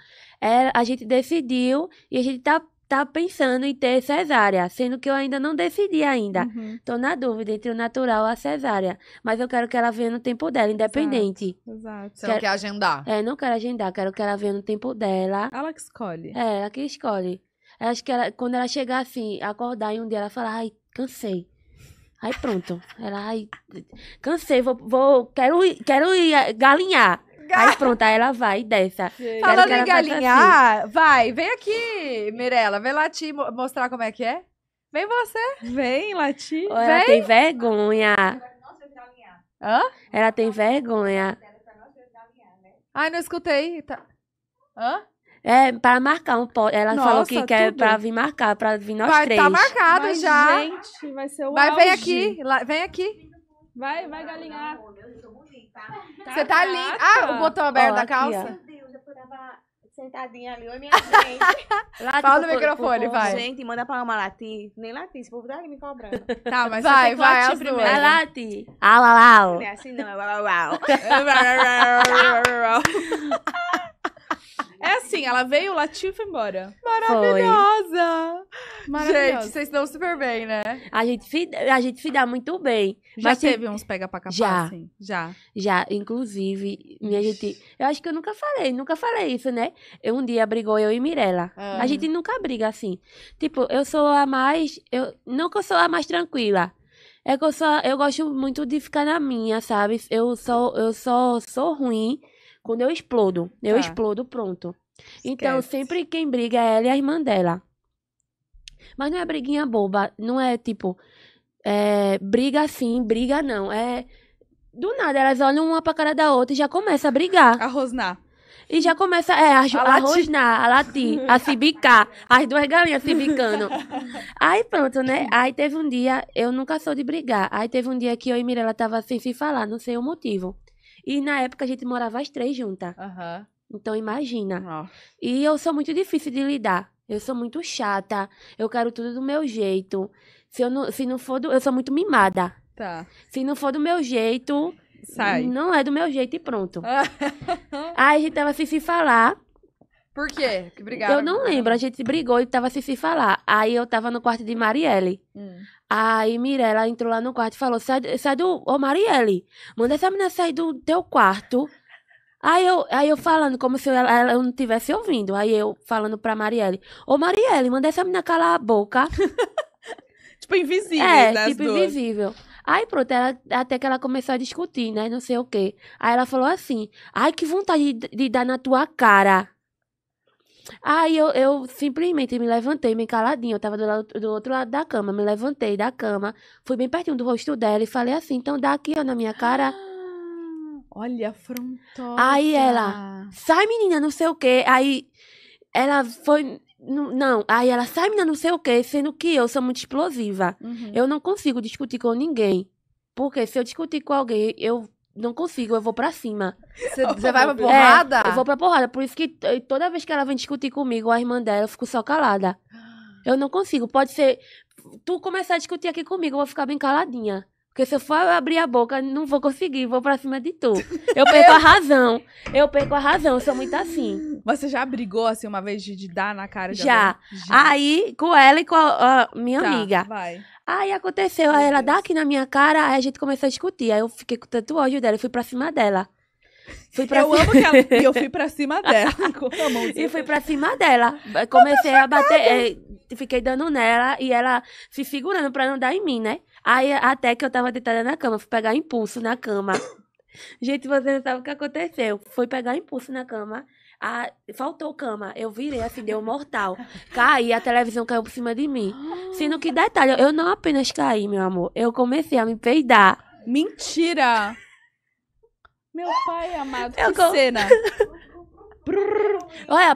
a gente decidiu e a gente tá tá pensando em ter cesárea, sendo que eu ainda não decidi ainda. Uhum. Tô na dúvida entre o natural e a cesárea. Mas eu quero que ela venha no tempo dela, independente. Exato. exato. Você quero... não quer agendar? É, não quero agendar, quero que ela venha no tempo dela. Ela que escolhe. É, ela que escolhe. Eu acho que ela, quando ela chegar assim, acordar e um dia, ela fala, ai, cansei. Aí pronto. Ela, ai, cansei, vou, vou quero, quero ir galinhar. Aí pronto, aí ela vai e dessa. Falando em galinhar, vai, vem aqui, Mirella, vem lá te mostrar como é que é. Vem você. Vem, Lati. Vem. Ela tem vergonha. Hã? Ela tem vergonha. Ai, não escutei. Tá... Hã? É, para marcar um ponto. Ela Nossa, falou que quer pra vir marcar, pra vir nós vai, tá três. Tá marcado Mas, já. Gente, vai ser o Vai, auge. vem aqui. vem aqui. Vai, vai, galinhar. Você tá linda. Ah, o botão aberto Ó, da calça. ó. Meu Deus, eu tava sentadinha ali, oi minha gente. Fala no pro- pro microfone, povo, vai. Gente, manda pra uma latir. Nem latir, esse povo tá ali me cobrando. Tá, mas Vai, você tem que vai, latir as primeiro. duas. É Não é assim não, é uau, uau, uau. É assim, ela veio, latiu e foi embora. Maravilhosa! Maravilhosa. Gente, vocês estão super bem, né? A gente, a gente se dá muito bem. Já mas teve uns pega pra capar, já, assim? Já. Já, inclusive, minha gente... Eu acho que eu nunca falei, nunca falei isso, né? Eu, um dia brigou eu e Mirella. Ah. A gente nunca briga assim. Tipo, eu sou a mais... Eu, não que eu sou a mais tranquila. É que eu sou Eu gosto muito de ficar na minha, sabe? Eu sou, eu só sou ruim quando eu explodo, eu tá. explodo, pronto. Então, Esquece. Então, sempre quem briga é ela e a irmã dela. Mas não é briguinha boba, não é tipo. É, briga assim, briga não. É. Do nada, elas olham uma pra cara da outra e já começa a brigar. A rosnar. E já começa, é, a, a, a rosnar, a latir, a se bicar. As duas galinhas se bicando. Aí pronto, né? Aí teve um dia, eu nunca sou de brigar. Aí teve um dia que eu e Mirella tava sem se falar, não sei o motivo. E na época a gente morava as três juntas. Uhum. Então imagina. Nossa. E eu sou muito difícil de lidar. Eu sou muito chata. Eu quero tudo do meu jeito. Se, eu não, se não for do. Eu sou muito mimada. Tá. Se não for do meu jeito. Sai. Não é do meu jeito e pronto. Aí a gente tava se, se falar. Por quê? Que brigaram? Eu não lembro. A gente brigou e tava se, se falar. Aí eu tava no quarto de Marielle. Hum. Aí Mirella entrou lá no quarto e falou: sai, sai do. Ô Marielle, manda essa menina sair do teu quarto. Aí eu, aí eu falando como se ela, não tivesse ouvindo. Aí eu falando pra Marielle: Ô Marielle, manda essa menina calar a boca. tipo, invisível. É, né, tipo, duas. invisível. Aí pronto, ela, até que ela começou a discutir, né? Não sei o quê. Aí ela falou assim: Ai, que vontade de, de dar na tua cara. Aí eu, eu simplesmente me levantei, bem caladinha. Eu tava do, lado, do outro lado da cama. Me levantei da cama, fui bem pertinho do rosto dela e falei assim: então dá aqui, ó, na minha cara. Olha, afrontosa. Aí ela, sai menina, não sei o quê. Aí ela foi. Não, não, aí ela sai, menina, não sei o quê, sendo que eu sou muito explosiva. Uhum. Eu não consigo discutir com ninguém. Porque se eu discutir com alguém, eu não consigo, eu vou pra cima. Você vai pra é, porrada? É, eu vou pra porrada. Por isso que toda vez que ela vem discutir comigo, a irmã dela, eu fico só calada. Eu não consigo. Pode ser. Tu começar a discutir aqui comigo, eu vou ficar bem caladinha. Porque se eu for abrir a boca, não vou conseguir, vou pra cima de tu. Eu perco a razão. Eu perco a razão, eu sou muito assim. você já brigou assim uma vez de, de dar na cara de Já. Aí, com ela e com a, a minha tá, amiga. Vai. Aí aconteceu, aí ela dá aqui na minha cara, aí a gente começou a discutir. Aí eu fiquei com tanto ódio dela, eu fui pra cima dela. Fui pra eu cima... amo que ela... E eu fui pra cima dela. e fui pra cima dela. Comecei a bater, é, fiquei dando nela e ela se segurando pra não dar em mim, né? Aí até que eu tava deitada na cama, fui pegar impulso na cama. Gente, vocês não sabem o que aconteceu. Fui pegar impulso na cama. ah Faltou cama. Eu virei assim, deu mortal. Caí, a televisão caiu por cima de mim. Sendo que, detalhe, eu não apenas caí, meu amor. Eu comecei a me peidar. Mentira! Meu pai amado, eu que com... cena! Olha,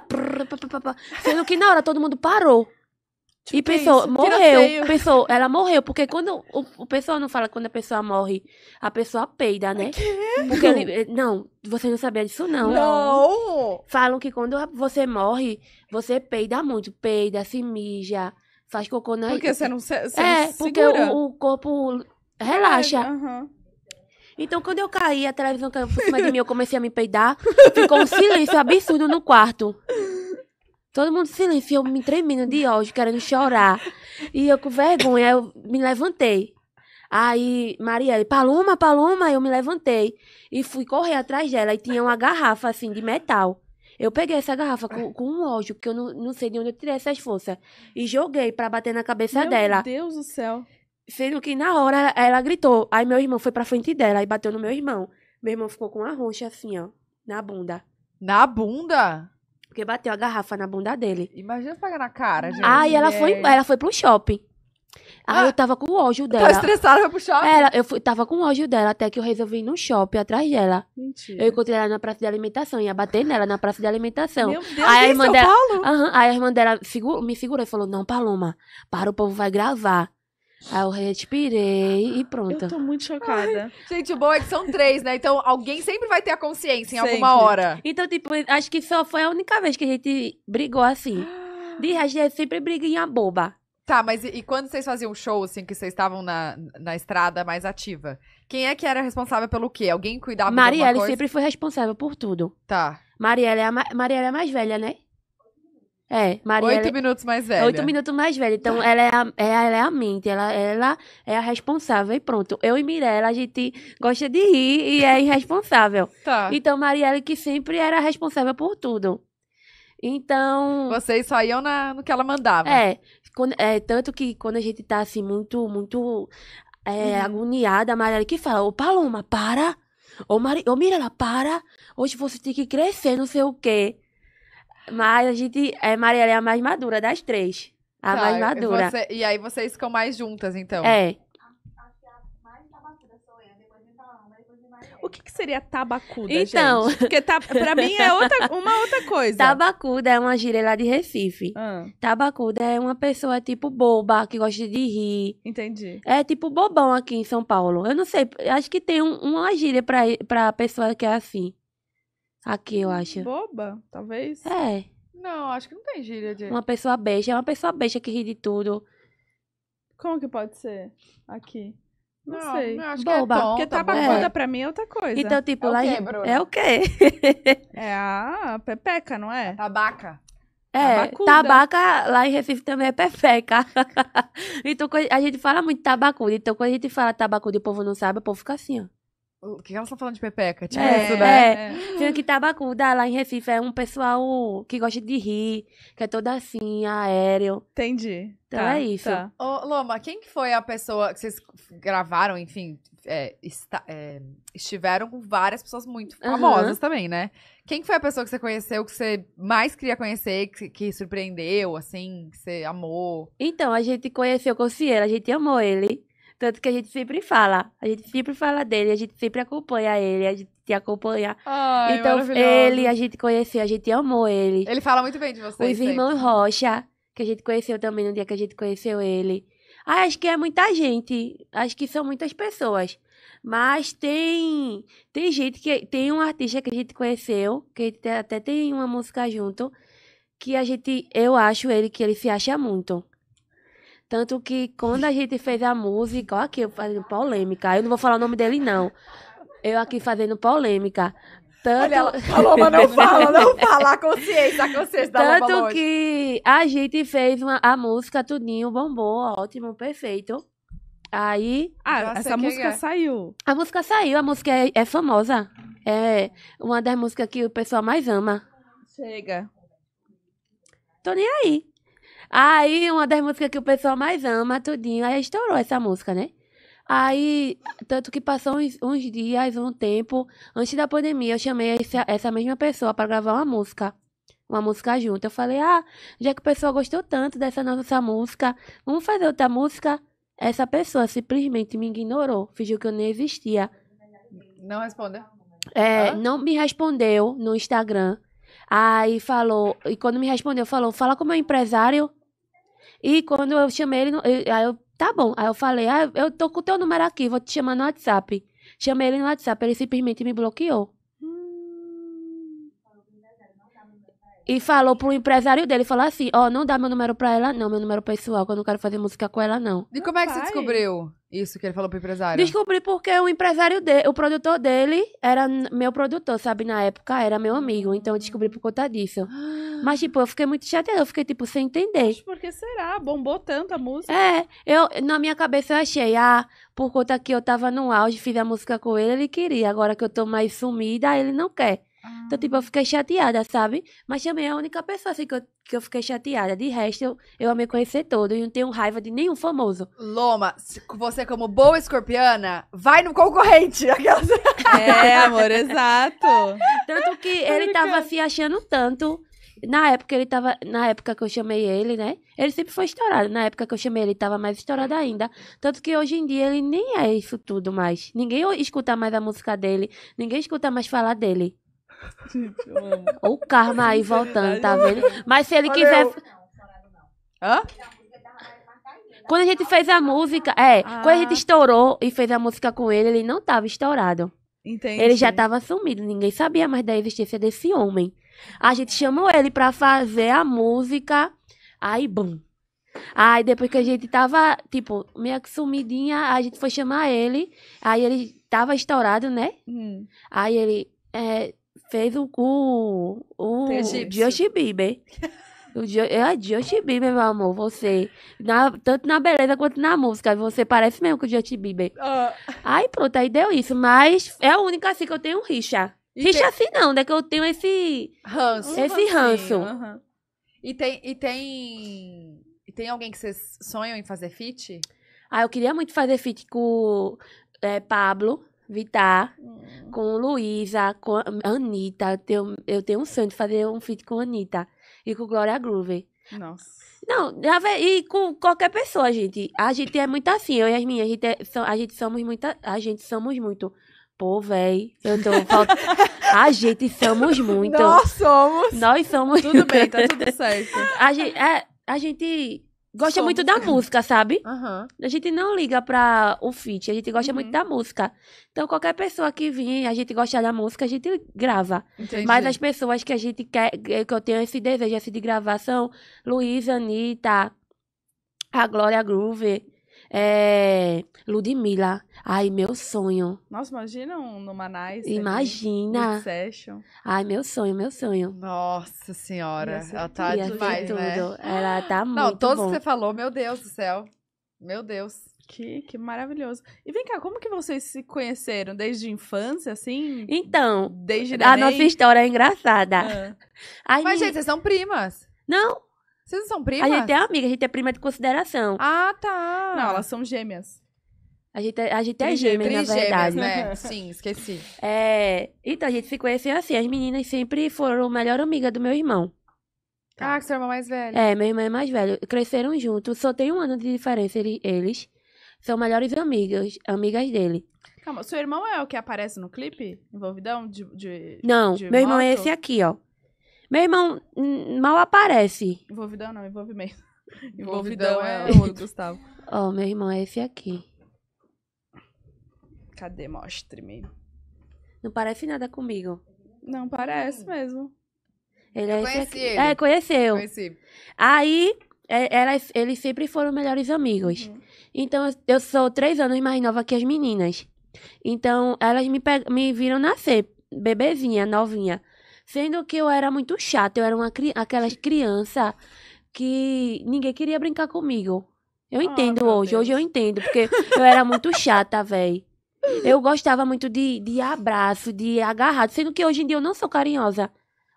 sendo que na hora todo mundo parou. Tipo e pensou, morreu. Pensou, ela morreu. Porque quando. O, o pessoal não fala quando a pessoa morre, a pessoa peida, né? Que? Porque ele, eh, Não, você não sabia disso, não. Não! Falam que quando você morre, você peida muito. Peida, se mija, faz cocô na. Porque você não. Você é, não porque o, o, corpo relaxa. uhum. Então, quando eu caí, a televisão caiu por cima de mim, eu comecei a me peidar. Ficou um silêncio absurdo no quarto. Todo mundo silêncio, eu me tremendo de ódio, querendo chorar. E eu com vergonha, eu me levantei. Aí, Marielle, Paloma, Paloma, eu me levantei e fui correr atrás dela. E tinha uma garrafa, assim, de metal. Eu peguei essa garrafa com, com um ódio, porque eu não, não sei de onde eu tirei essas forças. E joguei para bater na cabeça Meu dela. Meu Deus do céu. Sendo que na hora ela gritou. Aí meu irmão foi pra frente dela e bateu no meu irmão. Meu irmão ficou com uma roxa assim, ó, na bunda. Na bunda? Porque bateu a garrafa na bunda dele. Imagina pagar na cara, gente. Aí ela foi, ela foi pro shopping. Aí ah, ah, eu tava com ódio dela. Tá estressada, foi pro shopping? Ela, eu fui, tava com ódio dela, até que eu resolvi ir no shopping atrás dela. Mentira. Eu encontrei ela na praça de alimentação, ia bater nela na praça de alimentação. Meu Deus, aí a irmã São dela, Paulo? Uhum, aí a irmã dela segura, me segurou e falou, não, Paloma, para, o povo vai gravar. Aí eu respirei e pronto. Eu tô muito chocada. Ai, gente, o bom é que são três, né? Então alguém sempre vai ter a consciência em sempre. alguma hora. Então, tipo, acho que só foi a única vez que a gente brigou assim. De resto, é sempre briguinha boba. Tá, mas e, e, quando vocês faziam show, assim, que vocês estavam na, na estrada mais ativa, quem é que era responsável pelo quê? Alguém cuidava Marielle de alguma sempre foi responsável por tudo. Tá. Marielle é, a, Marielle é a mais velha, né? É, Maria. Oito minutos mais velha. Oito minutos mais velha. Então, ela é, é a, ela é a mente, ela, ela é a responsável. E pronto. Eu e Mirella, a gente gosta de rir e é irresponsável. tá. Então, Marielle, que sempre era responsável por tudo. Então. Vocês só iam na, no que ela mandava. É, quando, é. Tanto que quando a gente tá assim, muito, muito é, uhum. agoniada, a Marielle que fala: Ô, Paloma, para! Ô, Mari... Ô Mirella, para! Hoje você tem que crescer, não sei o quê. Mas a gente. É, é a mais madura das três. A tá, mais madura. Você, e aí vocês ficam mais juntas, então? É. O que, que seria tabacuda, então, gente? Porque tá, pra mim é outra, uma outra coisa. Tabacuda é uma gíria lá de Recife. Ah. Tabacuda é uma pessoa tipo boba, que gosta de rir. Entendi. É tipo bobão aqui em São Paulo. Eu não sei, acho que tem um, uma gíria pra, pra pessoa que é assim. Aqui, eu acho. Boba, talvez? É. Não, acho que não tem gíria de. Uma pessoa beija É uma pessoa besta que ri de tudo. Como que pode ser? Aqui. Não, não sei. Não, acho Boba. que é tonta, Porque tá tabacuda é. pra mim é outra coisa. Então, tipo, é lá. O quê, Bruno? É o quê? é a pepeca, não é? tabaca. É, tabacuda. tabaca lá em Recife também é pepeca. então, a gente fala muito tabacuda. Então, quando a gente fala tabacuda e o povo não sabe, o povo fica assim, ó. O que elas estão falando de pepeca? Tipo é, isso, né? É. Sendo é. que Tabacuda lá em Recife é um pessoal que gosta de rir, que é todo assim, aéreo. Entendi. Então tá, é isso. Tá. Ô, Loma, quem que foi a pessoa que vocês gravaram, enfim, é, está, é, estiveram com várias pessoas muito famosas uhum. também, né? Quem que foi a pessoa que você conheceu, que você mais queria conhecer, que, que surpreendeu, assim, que você amou? Então, a gente conheceu o Cocielo, a gente amou ele. Tanto que a gente sempre fala, a gente sempre fala dele, a gente sempre acompanha ele, a gente te acompanha. Ai, então, ele, a gente conheceu, a gente amou ele. Ele fala muito bem de vocês. Os sempre. irmãos Rocha, que a gente conheceu também no dia que a gente conheceu ele. Ah, acho que é muita gente, acho que são muitas pessoas. Mas tem tem gente que tem um artista que a gente conheceu, que até tem uma música junto, que a gente eu acho ele que ele se acha muito. Tanto que quando a gente fez a música, ó, aqui eu fazendo polêmica, eu não vou falar o nome dele, não. Eu aqui fazendo polêmica. Tanto... Olha, ela, não fala, não fala, a consciência, a consciência da Tanto Loma que a gente fez uma, a música tudinho, bombou, ótimo, perfeito. Aí. Ah, essa música é. saiu. A música saiu, a música é, é, famosa. É uma das músicas que o pessoal mais ama. Chega. Tô nem aí. Aí, uma das músicas que o pessoal mais ama, tudinho. Aí estourou essa música, né? Aí, tanto que passou uns, uns dias, um tempo, antes da pandemia, eu chamei essa, essa mesma pessoa para gravar uma música. Uma música junto. Eu falei, ah, já que o pessoal gostou tanto dessa nossa música, vamos fazer outra música? Essa pessoa simplesmente me ignorou, fingiu que eu nem existia. Não respondeu? É, ah? não me respondeu no Instagram. Aí falou, e quando me respondeu, falou, fala com meu empresário e quando eu chamei ele, eu, aí eu, tá bom. Aí eu falei, ah, eu tô com o teu número aqui, vou te chamar no WhatsApp. Chamei ele no WhatsApp, ele simplesmente me bloqueou. E falou pro empresário dele, falou assim, ó, oh, não dá meu número pra ela não, meu número pessoal, que eu não quero fazer música com ela não. E como é que você descobriu isso que ele falou pro empresário? Descobri porque o empresário dele, o produtor dele era meu produtor, sabe, na época, era meu amigo, então eu descobri por conta disso. Ah. Mas, tipo, eu fiquei muito chateada, eu fiquei, tipo, sem entender. Mas por que será? Bombou tanto a música? É, eu, na minha cabeça eu achei, ah, por conta que eu tava no auge, fiz a música com ele, ele queria, agora que eu tô mais sumida, ele não quer. Então, tipo, eu fiquei chateada, sabe? Mas também é a única pessoa assim, que, eu, que eu fiquei chateada. De resto, eu, eu amei conhecer todo e não tenho raiva de nenhum famoso. Loma, você como boa escorpiana, vai no concorrente. Aquelas... É, amor, exato. Tanto que ele tava se achando tanto. Na época ele tava. Na época que eu chamei ele, né? Ele sempre foi estourado. Na época que eu chamei ele, tava mais estourado ainda. Tanto que hoje em dia ele nem é isso tudo mais. Ninguém escuta mais a música dele. Ninguém escuta mais falar dele. Gente, eu amo. O karma aí voltando, tá vendo? Mas se ele Valeu. quiser. Hã? Quando a gente fez a música, é, ah. quando a gente ah. estourou e fez a música com ele, ele não tava estourado. Entendi. Ele já tava sumido, ninguém sabia mais da existência desse homem. A gente chamou ele pra fazer a música, aí bum. Aí depois que a gente tava, tipo, meio que sumidinha, a gente foi chamar ele, aí ele tava estourado, né? Hum. Aí ele, é, fez o. O, o Justin Bieber. O é Justin Bieber, meu amor. Você. Na, tanto na beleza quanto na música. Você parece mesmo com o Justin Bieber. Oh. Aí pronto, aí deu isso. Mas é a única assim que eu tenho rixa. E rixa tem... assim não, né? Que eu tenho esse. Ranço. Um esse ranço. Uhum. E tem. E tem. E tem alguém que vocês sonham em fazer feat? Ah, eu queria muito fazer feat com é, Pablo. Vitar, hum. com Luísa, com Anitta. Eu tenho, eu tenho um sonho de fazer um feat com Anitta e com Glória Groove. Nossa. Não, e com qualquer pessoa, gente. A gente é muito assim, eu e as minhas, a gente, é, a gente somos muita, a gente somos muito. Pô, véi, eu tô A gente somos muito. Nós somos. Nós somos. Tudo bem, tá tudo certo. A gente, é, a gente gosta Somos muito da música, sabe? Uhum. A gente não liga pra o feat, a gente gosta uhum. muito da música. Então, qualquer pessoa que vir, a gente gostar da música, a gente grava. Entendi. Mas as pessoas que a gente quer, eh, que eu tenho esse desejo assim, de gravar são Luísa, Anitta, a Glória Groove, é, Ludmilla. Ai, meu sonho. Nossa, imagina um no Manais. Imagina. Ali, Ai, meu sonho, meu sonho. Nossa senhora. Ela tá demais, né? Tudo. Ela Tá, tá muito Não, todos bom. que você falou, meu Deus do céu. Meu Deus. Que, que maravilhoso. E vem cá, como que vocês se conheceram? Desde a infância, assim? Então, desde a neném? nossa história é engraçada. Ah. Mas, gente, vocês são primas. Não. Vocês não são primas? A gente é amiga, a gente é prima de consideração. Ah, tá. Não, elas são gêmeas. A gente, é, a gente é gêmea na verdade. né? Sim, esqueci. É, então, a gente se conheceu assim. As meninas sempre foram a melhor amiga do meu irmão. Tá. Ah, que sua irmã é mais velha. É, minha irmã é mais velha. Cresceram juntos, só tem um ano de diferença entre eles. São melhores amigas, amigas dele. Calma, seu irmão é o que aparece no clipe? Envolvidão de. de não, de meu irmão é esse aqui, ó. Meu irmão mal aparece. Envolvidão não, envolvimento. Envolvidão, envolvidão é, é o outro, Gustavo. Ó, oh, meu irmão é esse aqui. Cadê? Mostre-me. Não parece nada comigo. Não parece mesmo. Ele eu é conheci ele. É, conheceu. Conheci. Aí, é, elas, eles sempre foram melhores amigos. Uhum. Então, eu sou três anos mais nova que as meninas. Então, elas me, me viram nascer, bebezinha, novinha. Sendo que eu era muito chata, eu era uma cri aquelas criança que ninguém queria brincar comigo. Eu ah, entendo oh, hoje, Deus. hoje eu entendo, porque eu era muito chata, véi. Eu gostava muito de, de abraço, de agarrado, sendo que hoje em dia eu não sou carinhosa.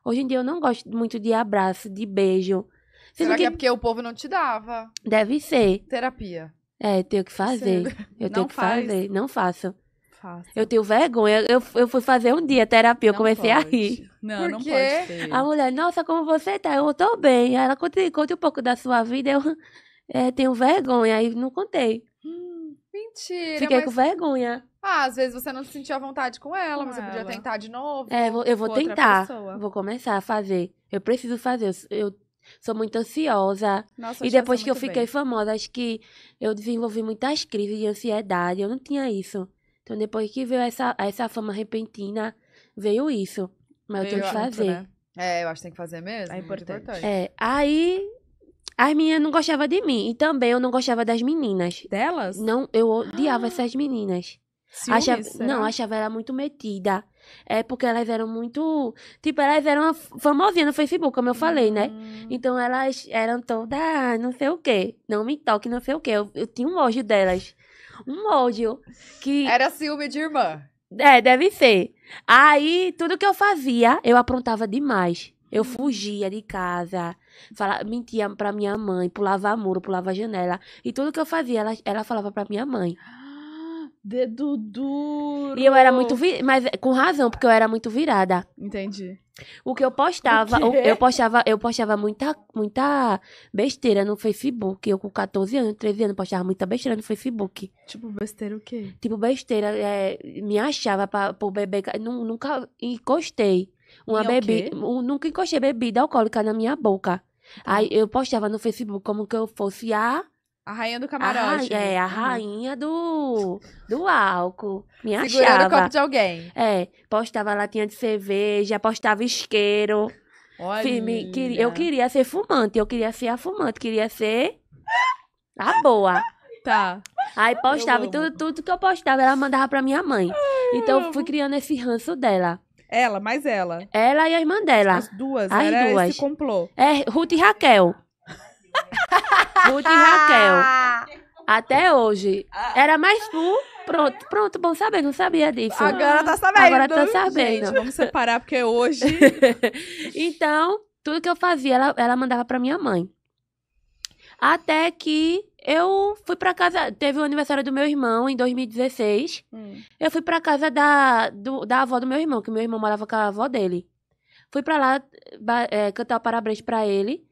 Hoje em dia eu não gosto muito de abraço, de beijo. Sendo Será que... que é porque o povo não te dava? Deve ser. Terapia. É, tenho que fazer. Eu tenho não que faz. fazer. Não faço. Faça. Eu tenho vergonha. Eu, eu fui fazer um dia terapia, eu não comecei pode. a rir. Não, não pode ser. A mulher, nossa, como você tá? Eu tô bem. ela conta, conta um pouco da sua vida. Eu é, tenho vergonha. Aí não contei. Mentira. Fiquei mas... com vergonha. Ah, às vezes você não se sentiu à vontade com ela, com você ela. podia tentar de novo. É, vou, eu vou tentar. Vou começar a fazer. Eu preciso fazer. Eu sou muito ansiosa. Nossa, e depois que eu fiquei bem. famosa, acho que eu desenvolvi muitas crises de ansiedade. Eu não tinha isso. Então, depois que veio essa, essa fama repentina, veio isso. Mas veio eu tenho que fazer. Outro, né? É, eu acho que tem que fazer mesmo. É importante. importante. É, aí as meninas não gostavam de mim. E também eu não gostava das meninas. Delas? Não, eu odiava ah. essas meninas. Ciúmes, achava, não, achava ela muito metida. É porque elas eram muito. Tipo, elas eram famosinhas no Facebook, como eu falei, né? hum. né? Então elas eram todas, ah, não sei o quê. Não me toque, não sei o quê. Eu, eu tinha um ódio delas. Um ódio. Que... Era ciúme de irmã. É, deve ser. Aí, tudo que eu fazia, eu aprontava demais. Eu hum. fugia de casa. Fala, mentia pra minha mãe, pulava muro, pulava janela. E tudo que eu fazia, ela, ela falava pra minha mãe. Dedo duro. E eu era muito. Vi... Mas é, com razão, porque eu era muito virada. Entendi. O que eu postava, eu postava, eu postava muita, muita besteira no Facebook. Eu com 14 anos, 13 anos, postava muita besteira no Facebook. Tipo, besteira o quê? Tipo, besteira, é, me achava pra, por beber. Nunca encostei uma bebida. Nunca encostei bebida alcoólica na minha boca. Tá. Aí eu postava no Facebook como que eu fosse a. A rainha do camarote. A, é, a uhum. rainha do, do álcool. Me Segurando achava. Segurando o copo de alguém. É, postava latinha de cerveja, postava isqueiro. Olha. queria, eu queria ser fumante, eu queria ser a fumante, queria ser a boa. Tá. Aí postava, e tudo, tudo que eu postava, ela mandava pra minha mãe. Então eu fui criando esse ranço dela. Ela, mais ela. Ela e a irmã dela. As duas, As era duas. esse complô. É, Ruth e Raquel. Ruth e Raquel. Até hoje. Ah. Era mais tu. Pronto, pronto, bom saber, não sabia disso. Agora tá sabendo. Agora tá sabendo. Gente, vamos separar, porque hoje. então, tudo que eu fazia, ela, ela mandava pra minha mãe. Até que eu fui para casa. Teve o aniversário do meu irmão em 2016. Hum. Eu fui para casa da, do, da avó do meu irmão, que meu irmão morava com a avó dele. Fui para lá é, cantar o parabéns para ele.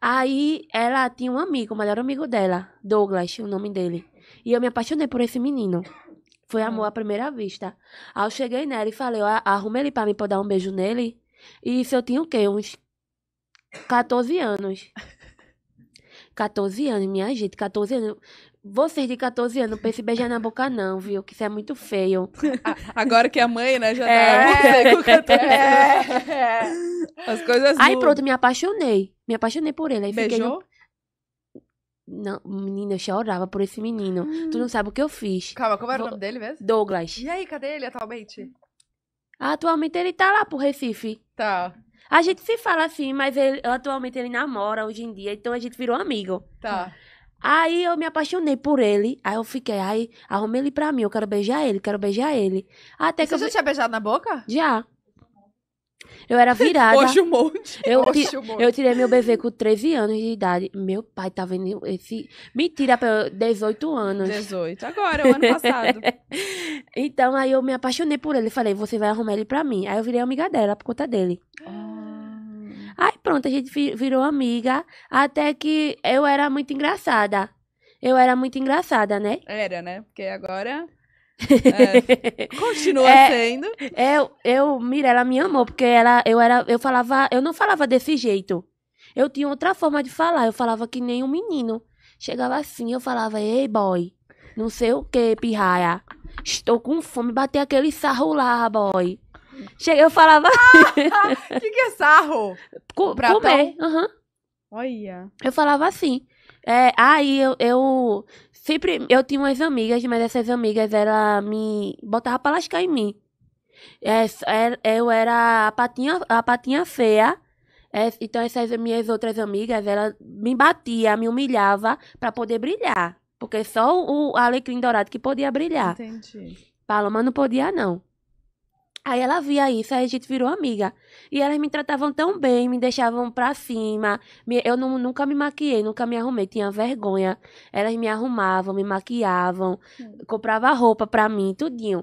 Aí ela tinha um amigo, o melhor amigo dela, Douglas, o nome dele. E eu me apaixonei por esse menino. Foi amor hum. à primeira vista. Aí eu cheguei nela e falei: ó, arruma ele pra mim pra dar um beijo nele. E isso eu tinha o quê? Uns 14 anos. 14 anos, minha gente, 14 anos. Vocês de 14 anos, não pense beijar na boca, não, viu? Que isso é muito feio. Agora que a é mãe, né, já é. tá. É. As coisas. Aí mudam. pronto, me apaixonei. Me apaixonei por ele. Aí Beijou? Não, menina, eu chorava por esse menino. Hum. Tu não sabe o que eu fiz. Calma, como era Vou... o nome dele mesmo? Douglas. E aí, cadê ele atualmente? Atualmente ele tá lá pro Recife. Tá. A gente se fala assim, mas ele, atualmente ele namora hoje em dia, então a gente virou amigo. Tá. Aí eu me apaixonei por ele, aí eu fiquei, aí arrumei ele pra mim, eu quero beijar ele, quero beijar ele. Até e que você eu... já tinha beijado na boca? Já. Eu era virada. Hoje um monte. Eu, Hoje um monte. eu tirei meu bebê com 13 anos de idade. Meu pai tá vendo esse. Mentira, 18 anos. 18, agora, o ano passado. então, aí eu me apaixonei por ele. Falei, você vai arrumar ele pra mim. Aí eu virei amiga dela por conta dele. Ah. Aí pronto, a gente virou amiga. Até que eu era muito engraçada. Eu era muito engraçada, né? Era, né? Porque agora. É, continua é, sendo. Eu, é, eu, mira, ela me amou, porque ela, eu era, eu falava, eu não falava desse jeito. Eu tinha outra forma de falar, eu falava que nem um menino. Chegava assim, eu falava, ei boy, não sei o que, pirraia. Estou com fome, bater aquele sarro lá, boy. Cheguei, eu falava. O que, que é sarro? Para comer, Uhum. Olha. Eu falava assim. É, aí eu, eu Sempre eu tinha umas amigas, mas essas amigas ela me botava pra lascar em mim. Er, eu era a patinha, a patinha feia. Então essas minhas outras amigas, ela me batia, me humilhava para poder brilhar. Porque só o alecrim dourado que podia brilhar. Entendi. Paloma não podia, não. Aí ela via isso, aí a gente virou amiga. E elas me tratavam tão bem, me deixavam pra cima. eu não, nunca me maquiei, nunca me arrumei, tinha vergonha. Elas me arrumavam, me maquiavam, hum. comprava roupa pra mim, tudinho.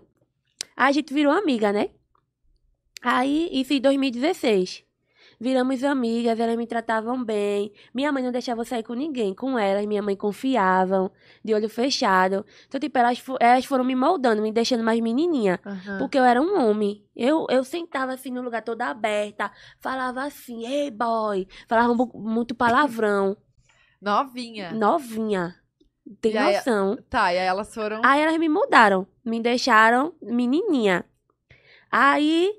Aí a gente virou amiga, né? Aí, isso em 2016. Viramos amigas, elas me tratavam bem. Minha mãe não deixava eu sair com ninguém, com elas. Minha mãe confiavam, de olho fechado. Então, tipo, elas, elas foram me moldando, me deixando mais menininha. Uhum. Porque eu era um homem. Eu, eu sentava assim no lugar toda aberta, falava assim, ei, hey, boy. Falava muito palavrão. Novinha. Novinha. Tem e noção. Aí, tá, e aí elas foram. Aí elas me mudaram. Me deixaram menininha. Aí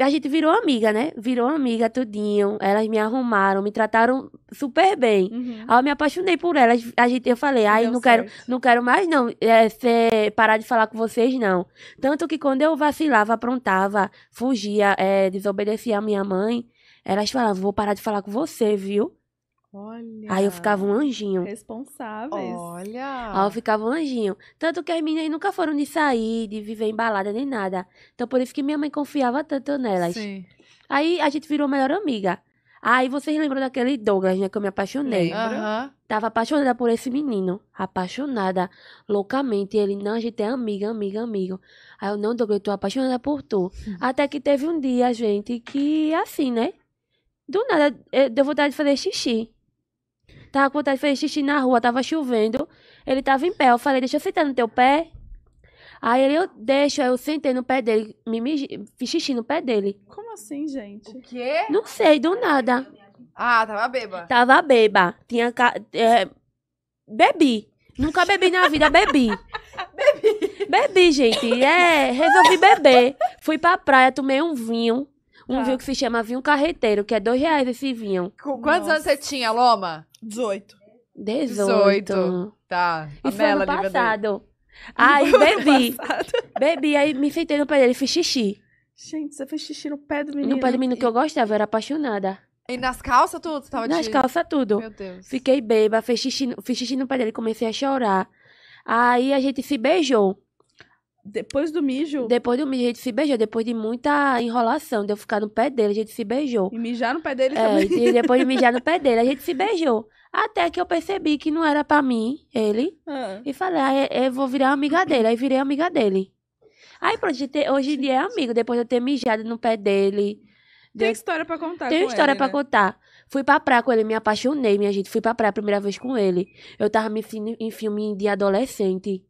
a gente virou amiga, né? Virou amiga tudinho. Elas me arrumaram, me trataram super bem. Uhum. Aí eu me apaixonei por elas. A gente, eu falei, ai, não quero, não quero mais não é, ser, parar de falar com vocês não. Tanto que quando eu vacilava, aprontava, fugia, é, desobedecia a minha mãe, elas falavam, vou parar de falar com você, viu? Olha. Aí eu ficava um anjinho. Responsáveis. Olha. Aí eu ficava um anjinho. Tanto que as meninas nunca foram de sair, de viver embalada nem nada. Então por isso que minha mãe confiava tanto nelas. Sim. Aí a gente virou melhor amiga. Aí vocês lembram daquele Douglas, né? Que eu me apaixonei. Uhum. Tava apaixonada por esse menino. Apaixonada loucamente. ele, não, a gente é amiga, amiga, amigo. Aí eu, não, Douglas, eu tô apaixonada por tu. Até que teve um dia, gente, que assim, né? Do nada, eu deu vontade de fazer xixi. Tava tá com vontade de fazer xixi na rua, tava chovendo. Ele tava em pé. Eu falei, deixa eu sentar no teu pé. Aí ele, eu deixo, aí eu sentei no pé dele, me, fiz xixi no pé dele. Como assim, gente? O quê? Não sei, do nada. Ah, tava beba. Tava beba. Tinha. É, bebi. Nunca bebi na vida, bebi. bebi. Bebi, gente. É, resolvi beber. Fui pra praia, tomei um vinho. Um ah. vinho que se chama vinho carreteiro, que é dois reais esse vinho. Quantos Nossa. anos você tinha, Loma? 18. 18. Tá. E foi ano passado. Aí bebi. Bebi, aí me enfeitei no pé dele, fiz xixi. Gente, você fez xixi no pé do menino? No pé do menino que eu gostava, eu era apaixonada. E nas calças tudo? Tava nas de... calças tudo. Meu Deus. Fiquei bêbada, fiz xixi, fiz xixi no pé dele, comecei a chorar. Aí a gente se beijou. Depois do mijo? Depois do mijo, a gente se beijou. Depois de muita enrolação, de eu ficar no pé dele, a gente se beijou. E mijar no pé dele é, também. E depois de mijar no pé dele, a gente se beijou. Até que eu percebi que não era para mim, ele. Ah. E falei, ah, eu, vou virar amiga dele. Aí virei amiga dele. Aí pronto, hoje em dia é amigo, depois de eu ter mijado no pé dele. Tem de... história pra contar Tem história ele, pra né? contar. Fui pra praia com ele, me apaixonei, minha gente. Fui pra praia a primeira vez com ele. Eu tava me em filme de adolescente.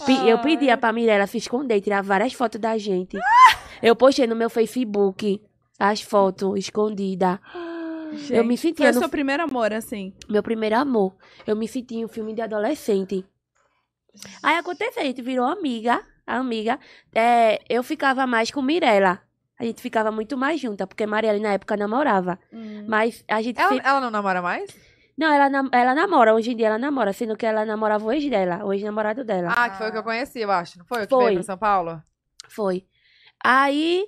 Ai. Eu pedia pra Mirella se esconder e tirar várias fotos da gente. Ah. Eu postei no meu Facebook as fotos escondidas. Gente, eu me sentia. Foi no... seu primeiro amor, assim? Meu primeiro amor. Eu me senti em um filme de adolescente. Aí aconteceu, a gente virou amiga. Amiga. É, eu ficava mais com Mirella. A gente ficava muito mais junta, porque Marielle na época namorava. Hum. Mas a gente. Ela, ela não namora mais? Não, ela, nam ela namora, hoje em dia ela namora, sendo que ela namorava o ex dela, o ex-namorado dela. Ah, que foi o que eu conheci, eu acho, não foi? O que foi. veio pra São Paulo? Foi. Aí,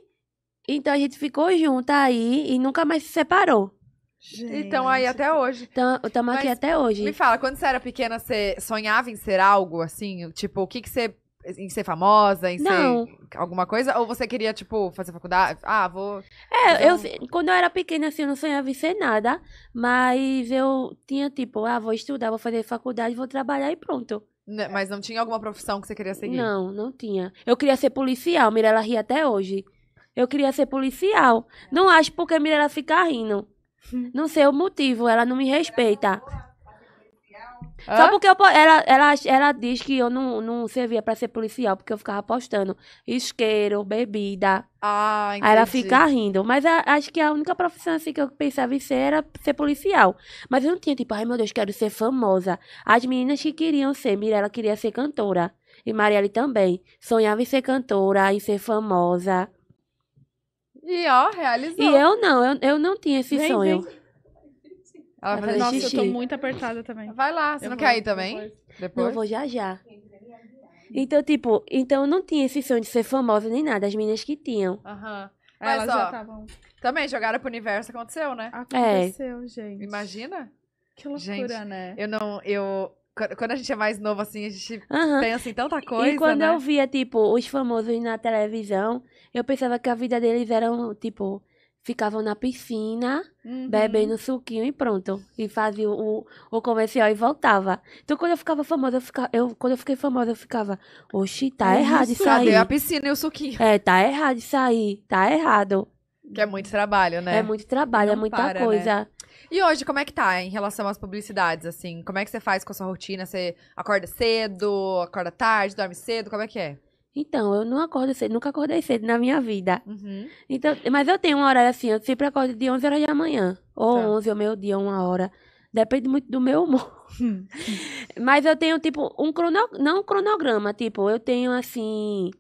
então a gente ficou junto aí e nunca mais se separou. Gente. Então aí até hoje. Estamos aqui até hoje. Me fala, quando você era pequena, você sonhava em ser algo assim? Tipo, o que, que você em ser famosa, em não. ser alguma coisa? Ou você queria, tipo, fazer faculdade? Ah, vou. É, eu, quando eu era pequena, assim, eu não sonhava em ser nada. Mas eu tinha, tipo, ah, vou estudar, vou fazer faculdade, vou trabalhar e pronto. mas não tinha alguma profissão que você queria seguir? Não, não tinha. Eu queria ser policial, Mirella ri até hoje. Eu queria ser policial. Não acho porque Mirella fica rindo. Não sei o motivo, ela não me respeita. Só porque eu, ela, ela, ela diz que eu não, não servia pra ser policial, porque eu ficava apostando isqueiro, bebida. Ah, entendi. Aí ela fica rindo. Mas a, acho que a única profissão assim que eu pensava em ser era ser policial. Mas eu não tinha, tipo, ai meu Deus, quero ser famosa. As meninas que queriam ser, Mirella queria ser cantora. E Marielle também. Sonhava em ser cantora, em ser famosa. E ó, realizou. E eu não, eu, eu não tinha esse vem, sonho. Vem. Ela vai fazer Nossa, xixi. eu tô muito apertada também. Vai lá, você eu não vou, quer ir também? Depois. depois? Não, vou já já. Então, tipo, então não tinha esse sonho de ser famosa nem nada, as meninas que tinham. Aham. Uhum. Mas, Elas ó, já tá estavam. Também jogaram pro universo, aconteceu, né? Aconteceu, é. gente. Imagina? Que loucura, gente, né? Eu não. Eu, quando a gente é mais novo, assim, a gente uhum. pensa em tanta coisa. E quando né? eu via, tipo, os famosos na televisão, eu pensava que a vida deles era, tipo, ficavam na piscina, uhum. bebendo suquinho e pronto. E fazia o, o comercial e voltava. Então quando eu ficava famosa, eu, ficava, eu quando eu fiquei famosa, eu ficava, oxi, tá uhum, errado isso aí. a piscina e o suquinho? É, tá errado isso aí, tá errado. Que é muito trabalho, né? É muito trabalho, é Não é muita para, né? coisa. Né? E hoje, como é que tá em relação às publicidades, assim? Como é que você faz com a sua rotina? Você acorda cedo, acorda tarde, dorme cedo? Como é que é? Então, eu não acordo cedo, nunca acordei cedo na minha vida. Uhum. Então, mas eu tenho um horário assim, eu sempre acordo de 11 horas da manhã, ou tá. 11, ou meio-dia, uma hora. Depende muito do meu humor. mas eu tenho, tipo, um cronograma não um cronograma, tipo, eu tenho assim,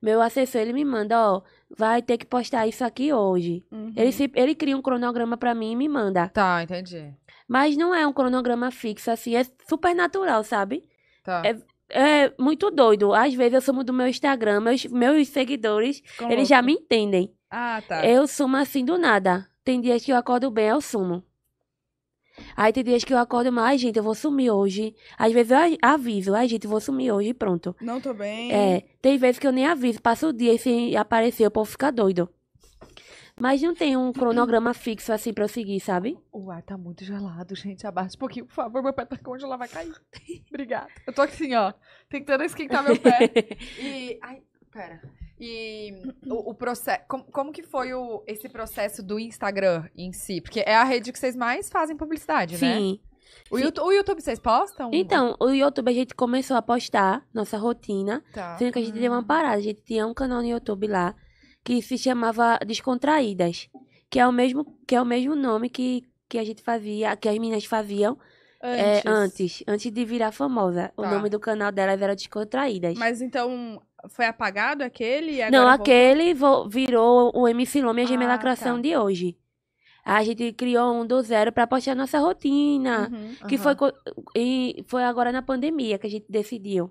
meu assessor, ele me manda, ó, vai ter que postar isso aqui hoje. Uhum. Ele, se... ele cria um cronograma pra mim e me manda. Tá, entendi. Mas não é um cronograma fixo, assim, é super natural, sabe? Tá. É, é muito doido. Às vezes eu sumo do meu Instagram, meus, meus seguidores, Como eles já me entendem. Ah, tá. Eu sumo assim do nada. Tem dias que eu acordo bem, eu sumo. Aí tem dias que eu acordo mais, gente, eu vou sumir hoje. Às vezes eu aviso, ai, gente gente, vou sumir hoje e pronto. Não tô bem. É, tem vezes que eu nem aviso, passa o dia e se aparecer, o povo fica doido. Mas não tem um cronograma fixo assim pra eu seguir, sabe? O ar tá muito gelado, gente. Abaixa um pouquinho, por favor. Meu pé tá onde lá vai cair. Obrigada. Eu tô assim, ó, tentando esquentar meu pé. E. Ai, pera. E o, o processo. Como, como que foi o, esse processo do Instagram em si? Porque é a rede que vocês mais fazem publicidade, Sim. né? Sim. O, YouTube, o YouTube vocês postam? Então, o YouTube a gente começou a postar nossa rotina. Tá. Sendo que a gente hum. deu uma hum. parada. A gente tinha um canal no YouTube lá que se chamava Descontraídas, que é o mesmo, que é o mesmo nome que, que a gente fazia, que as meninas faziam é, antes, é, antes, antes de virar famosa. Tá. O nome do canal delas era Descontraídas. Mas então foi apagado aquele? Não, aquele virou o MC Lome a gemelagração ah, tá. de hoje. A gente criou um do zero para postar nossa rotina, uhum, que foi e foi agora na pandemia que a gente decidiu.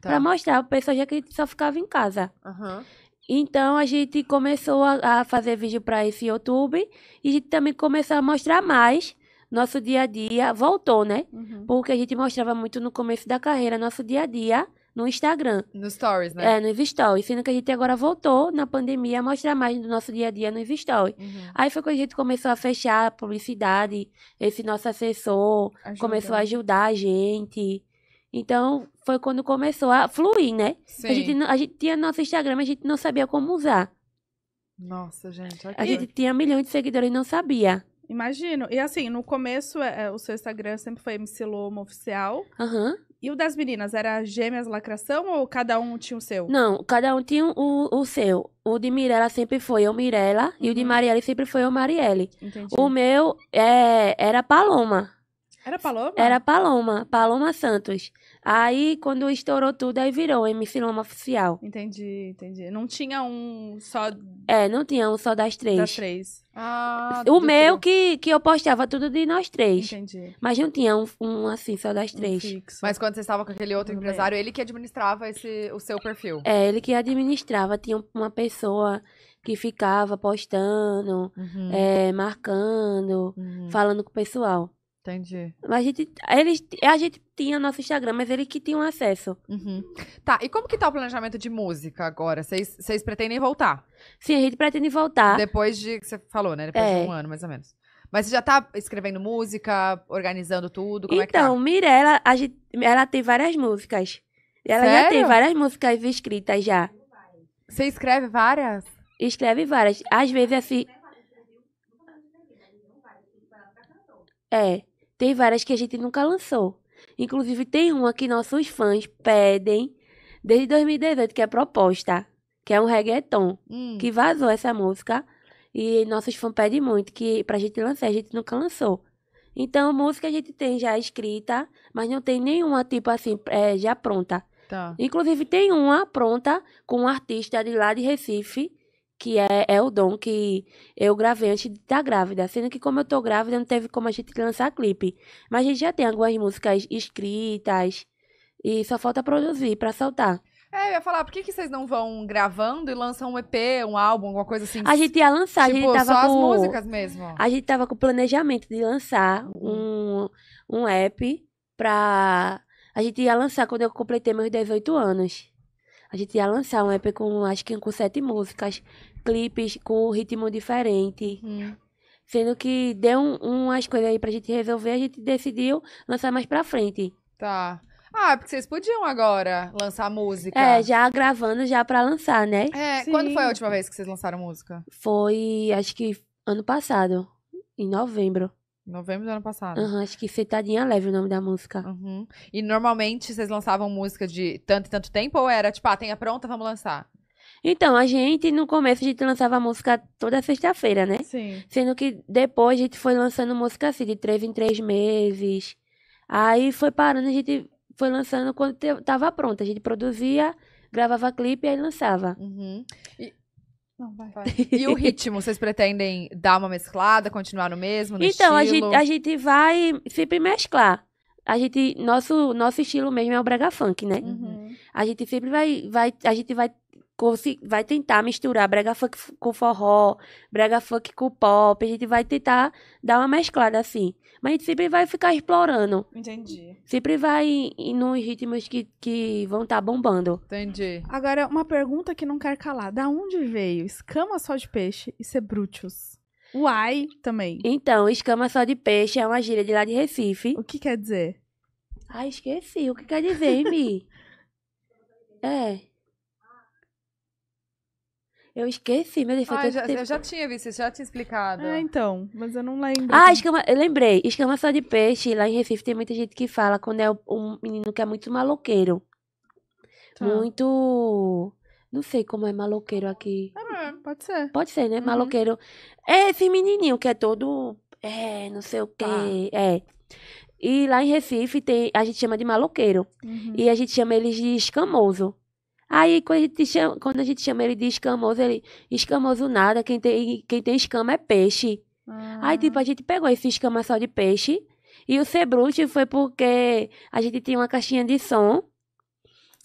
Tá. Para mostrar o pessoal já que só ficava em casa. Uhum. Então a gente começou a, a fazer vídeo para esse YouTube e a gente também começou a mostrar mais nosso dia a dia. Voltou, né? Uhum. Porque a gente mostrava muito no começo da carreira nosso dia a dia no Instagram. Nos stories, né? É, nos stories. Sendo que a gente agora voltou na pandemia a mostrar mais do nosso dia a dia nos stories. Uhum. Aí foi quando a gente começou a fechar a publicidade, esse nosso assessor Ajuda. começou a ajudar a gente. Então, foi quando começou a fluir, né? Sim. A gente, a gente tinha nosso Instagram, a gente não sabia como usar. Nossa, gente. Aqui. A gente tinha milhões de seguidores e não sabia. Imagino. E assim, no começo, é, é o seu Instagram sempre foi MC Loma Oficial. Uhum. E o das meninas, era gêmeas lacração ou cada um tinha o seu? Não, cada um tinha o, o seu. O de Mirella sempre foi eu, Mirella. Uhum. E o de uhum. Marielle sempre foi eu, Marielle. Entendi. O meu é, era Paloma. Era Paloma? Era Paloma, Paloma Santos. Aí, quando estourou tudo, aí virou MC Loma Oficial. Entendi, entendi. Não tinha um só. É, não tinha um só das três. Das três. Ah, o meu que, que eu postava tudo de nós três. Entendi. Mas não tinha um, um assim, só das três. Um Mas quando você estava com aquele outro empresário, ele que administrava esse, o seu perfil. É, ele que administrava. Tinha uma pessoa que ficava postando, uhum. é, marcando, uhum. falando com o pessoal. Entendi. A gente, eles, é a gente tinha nosso Instagram, mas ele que um acesso. Uhum. Tá, e como que tá o planejamento de música agora? Vocês pretendem voltar? Sim, a gente pretende voltar. Depois de, que você falou, né? Depois é. de um ano, mais ou menos. Mas você já tá escrevendo música, organizando tudo? Como então, é que tá? ela, então, a gente, ela tem várias músicas. Ela Sério? já tem várias músicas escritas já. Você escreve várias? Escreve várias. Às vezes assim. É. Tem várias que a gente nunca lançou. Inclusive, tem uma que nossos fãs pedem desde 2018, que é proposta, que é um reggaeton, hum. que vazou essa música. E nossos fãs pedem muito que pra gente lançar, a gente nunca lançou. Então, música a gente tem já escrita, mas não tem nenhuma, tipo assim, é, já pronta. Tá. Inclusive, tem uma pronta com um artista de lá de Recife, que é, é o dom que eu gravei antes de estar tá grávida. Sendo que como eu tô grávida, não teve como a gente lançar clipe. Mas a gente já tem algumas músicas escritas e só falta produzir para soltar. É, eu ia falar, por que, que vocês não vão gravando e lançam um EP, um álbum, alguma coisa assim? A gente ia lançar, tipo, a gente tipo, tava só com... as músicas mesmo. A gente tava com o planejamento de lançar um, um app pra... A gente ia lançar quando eu completei meus 18 anos. A gente ia lançar um EP com, acho que com sete músicas clipes com ritmo diferente. Hum. Sendo que deu um, umas coisas aí pra gente resolver, a gente decidiu lançar mais pra frente. Tá. Ah, é porque vocês podiam agora lançar música. É, já gravando já pra lançar, né? É, Sim. quando foi a última vez que vocês lançaram música? Foi, acho que ano passado, em novembro. Novembro do ano passado. Uhum, acho que Fetadinha Leve o nome da música. Uhum. E normalmente vocês lançavam música de tanto e tanto tempo ou era tipo, ah, tem a pronta, vamos lançar? Então, a gente, no começo, a gente lançava música toda sexta-feira, né? Sim. Sendo que depois a gente foi lançando música assim, de três em três meses. Aí foi parando, a gente foi lançando quando tava pronta. A gente produzia, gravava clipe e aí lançava. Uhum. E... Não, vai. e o ritmo, vocês pretendem dar uma mesclada, continuar no mesmo? No então, estilo? A, gente, a gente vai sempre mesclar a gente nosso nosso estilo mesmo é o brega funk, né? Uhum. A gente sempre vai vai a gente vai vai tentar misturar brega funk com forró, brega funk com pop. A gente vai tentar dar uma mesclada assim. Mas a gente sempre vai ficar explorando. Entendi. Sempre vai ir nos ritmos que, que vão estar tá bombando. Entendi. Agora, uma pergunta que não quer calar. Da onde veio escama só de peixe e sebrútios? Uai também. Então, escama só de peixe é uma gíria de lá de Recife. O que quer dizer? Ah, esqueci. O que quer dizer, Mi? é. Eu esqueci, meu Deus, ah, já, Eu já tinha visto, já tinha explicado. Ah, então, mas eu não lembro. Ah, escama, eu lembrei. Escamação de peixe, lá em Recife tem muita gente que fala quando é um menino que é muito maloqueiro. Tá. Muito... Não sei como é maloqueiro aqui. É, pode ser. Pode ser, né? Uhum. Maloqueiro. É esse menininho que é todo... É, não sei o tá. quê. É. E lá em Recife tem, a gente chama de maloqueiro. Uhum. E a gente chama eles de escamoso. Aí quando a gente chama, quando a gente chama ele de escamoso, ele escamoso nada, quem tem, quem tem escama é peixe. Ah. Aí tipo, a ah. gente pegou esse escama só de peixe. E o sebruxo foi porque a gente tinha uma caixinha de som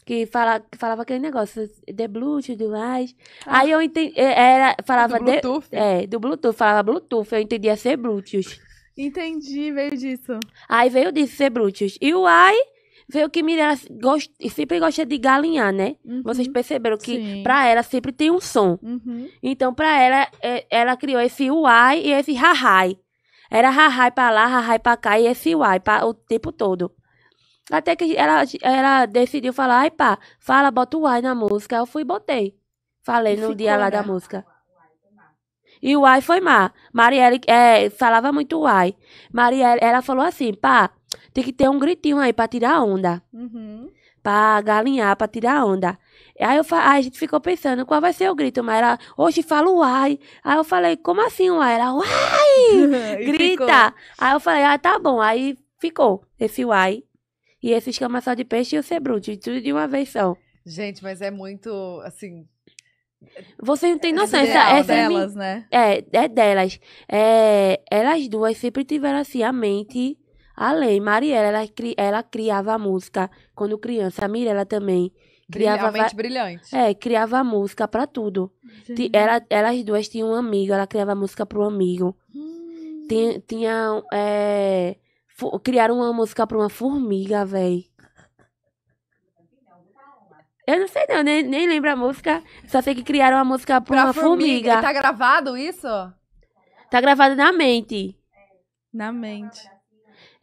que, fala, que falava aquele negócio, de Bluetooth, do Eyes. Ah. Aí eu entendi, é, era, falava... Do Bluetooth? De, é, do Bluetooth, falava Bluetooth, eu entendia ser Bluetooth. Entendi, veio disso. Aí veio disso, ser Bluetooth. E o Ai veio que Miriam gost... sempre gosta de galinhar, né? Uhum. Vocês perceberam que Sim. pra ela sempre tem um som. Uhum. Então, pra ela, é, ela criou esse uai e esse rarrai. Era rarrai pra lá, rarrai pra cá e esse uai pra... o tempo todo. Até que ela, ela decidiu falar, ai pá, fala, bota o uai na música. Eu fui e botei. Falei e no dia lá da música. E o ai foi má. Marielle é, falava muito ai. Marielle, ela falou assim, pá, tem que ter um gritinho aí pra tirar onda. Uhum. Pra galinhar, pra tirar onda. Aí, eu, aí a gente ficou pensando, qual vai ser o grito? Mas ela, hoje fala uai. Aí eu falei, como assim uai? Ela, uai! Grita! Ficou. Aí eu falei, ah, tá bom. Aí ficou esse uai. E esse escamaçal de peixe e o cebrute, tudo de uma vez só. Gente, mas é muito, assim, você não tem é noção, essa, essa é delas, é, minha, né? é, é delas. É, elas duas sempre tiveram assim a mente Além, Mariela, ela, cri, ela criava a música quando criança. A Mirella também. Criava, Brilhamente brilhante. É, criava música pra tudo. ela, elas duas tinham um amigo, ela criava música pro amigo. Hum. Tinha, tinha é, f, criaram uma música pra uma formiga, velho. Eu não sei não, nem, nem lembro a música. Só sei que criaram uma música pra, pra uma formiga. formiga. Tá gravado isso? Tá gravado na mente. Na mente.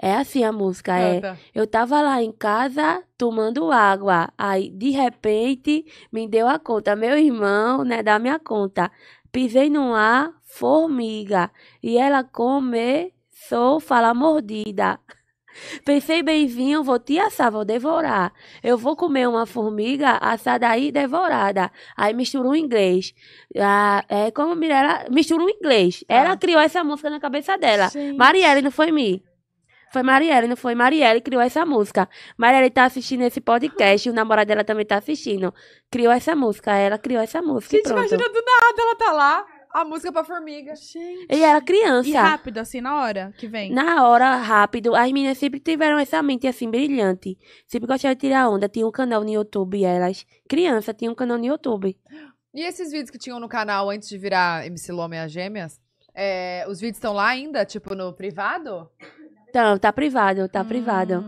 É assim a música, é. Eu tava lá em casa tomando água, aí de repente me deu a conta, meu irmão, né, da minha conta. Pisei no ar, formiga, e ela começou a falar mordida. Pensei bemzinho, vou te assar, vou devorar. Eu vou comer uma formiga assada aí devorada. Aí misturou um inglês. Ah, é como Mirella misturou um inglês. Ela ah. criou essa música na cabeça dela. Gente. Marielle, não foi mim? Foi Marielle, não foi? Marielle criou essa música. Marielle tá assistindo esse podcast, o namorado dela também tá assistindo. Criou essa música, ela criou essa música. Gente, imagina do nada, ela tá lá. A música pra formiga. Gente. E era criança. E rápido, assim, na hora que vem? Na hora, rápido. As meninas sempre tiveram essa mente, assim, brilhante. Sempre gostaram de tirar onda. Tinha um canal no YouTube, elas. Criança, tinha um canal no YouTube. E esses vídeos que tinham no canal antes de virar MC Lome e as Gêmeas? É, os vídeos estão lá ainda, tipo, no privado? Então, tá privado, tá hum. privado.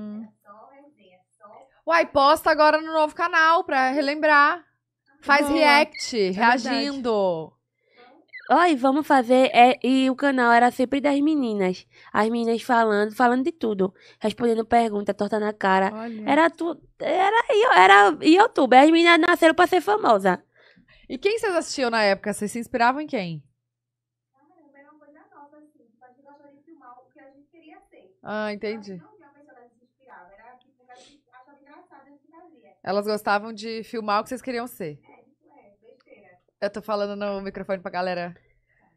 Uai, posta agora no novo canal pra relembrar. Ah, Faz Boa. react, é reagindo. Oi, vamos fazer. É, e o canal era sempre das meninas. As meninas falando, falando de tudo. Respondendo pergunta, torta na cara. Olha. Era tudo. Era, era YouTube. As meninas nasceram pra ser famosa. E quem vocês assistiam na época? Vocês se inspiravam em quem? Ah, entendi. Elas gostavam de filmar o que vocês queriam ser. É, tipo, é, eu tô falando no microfone pra galera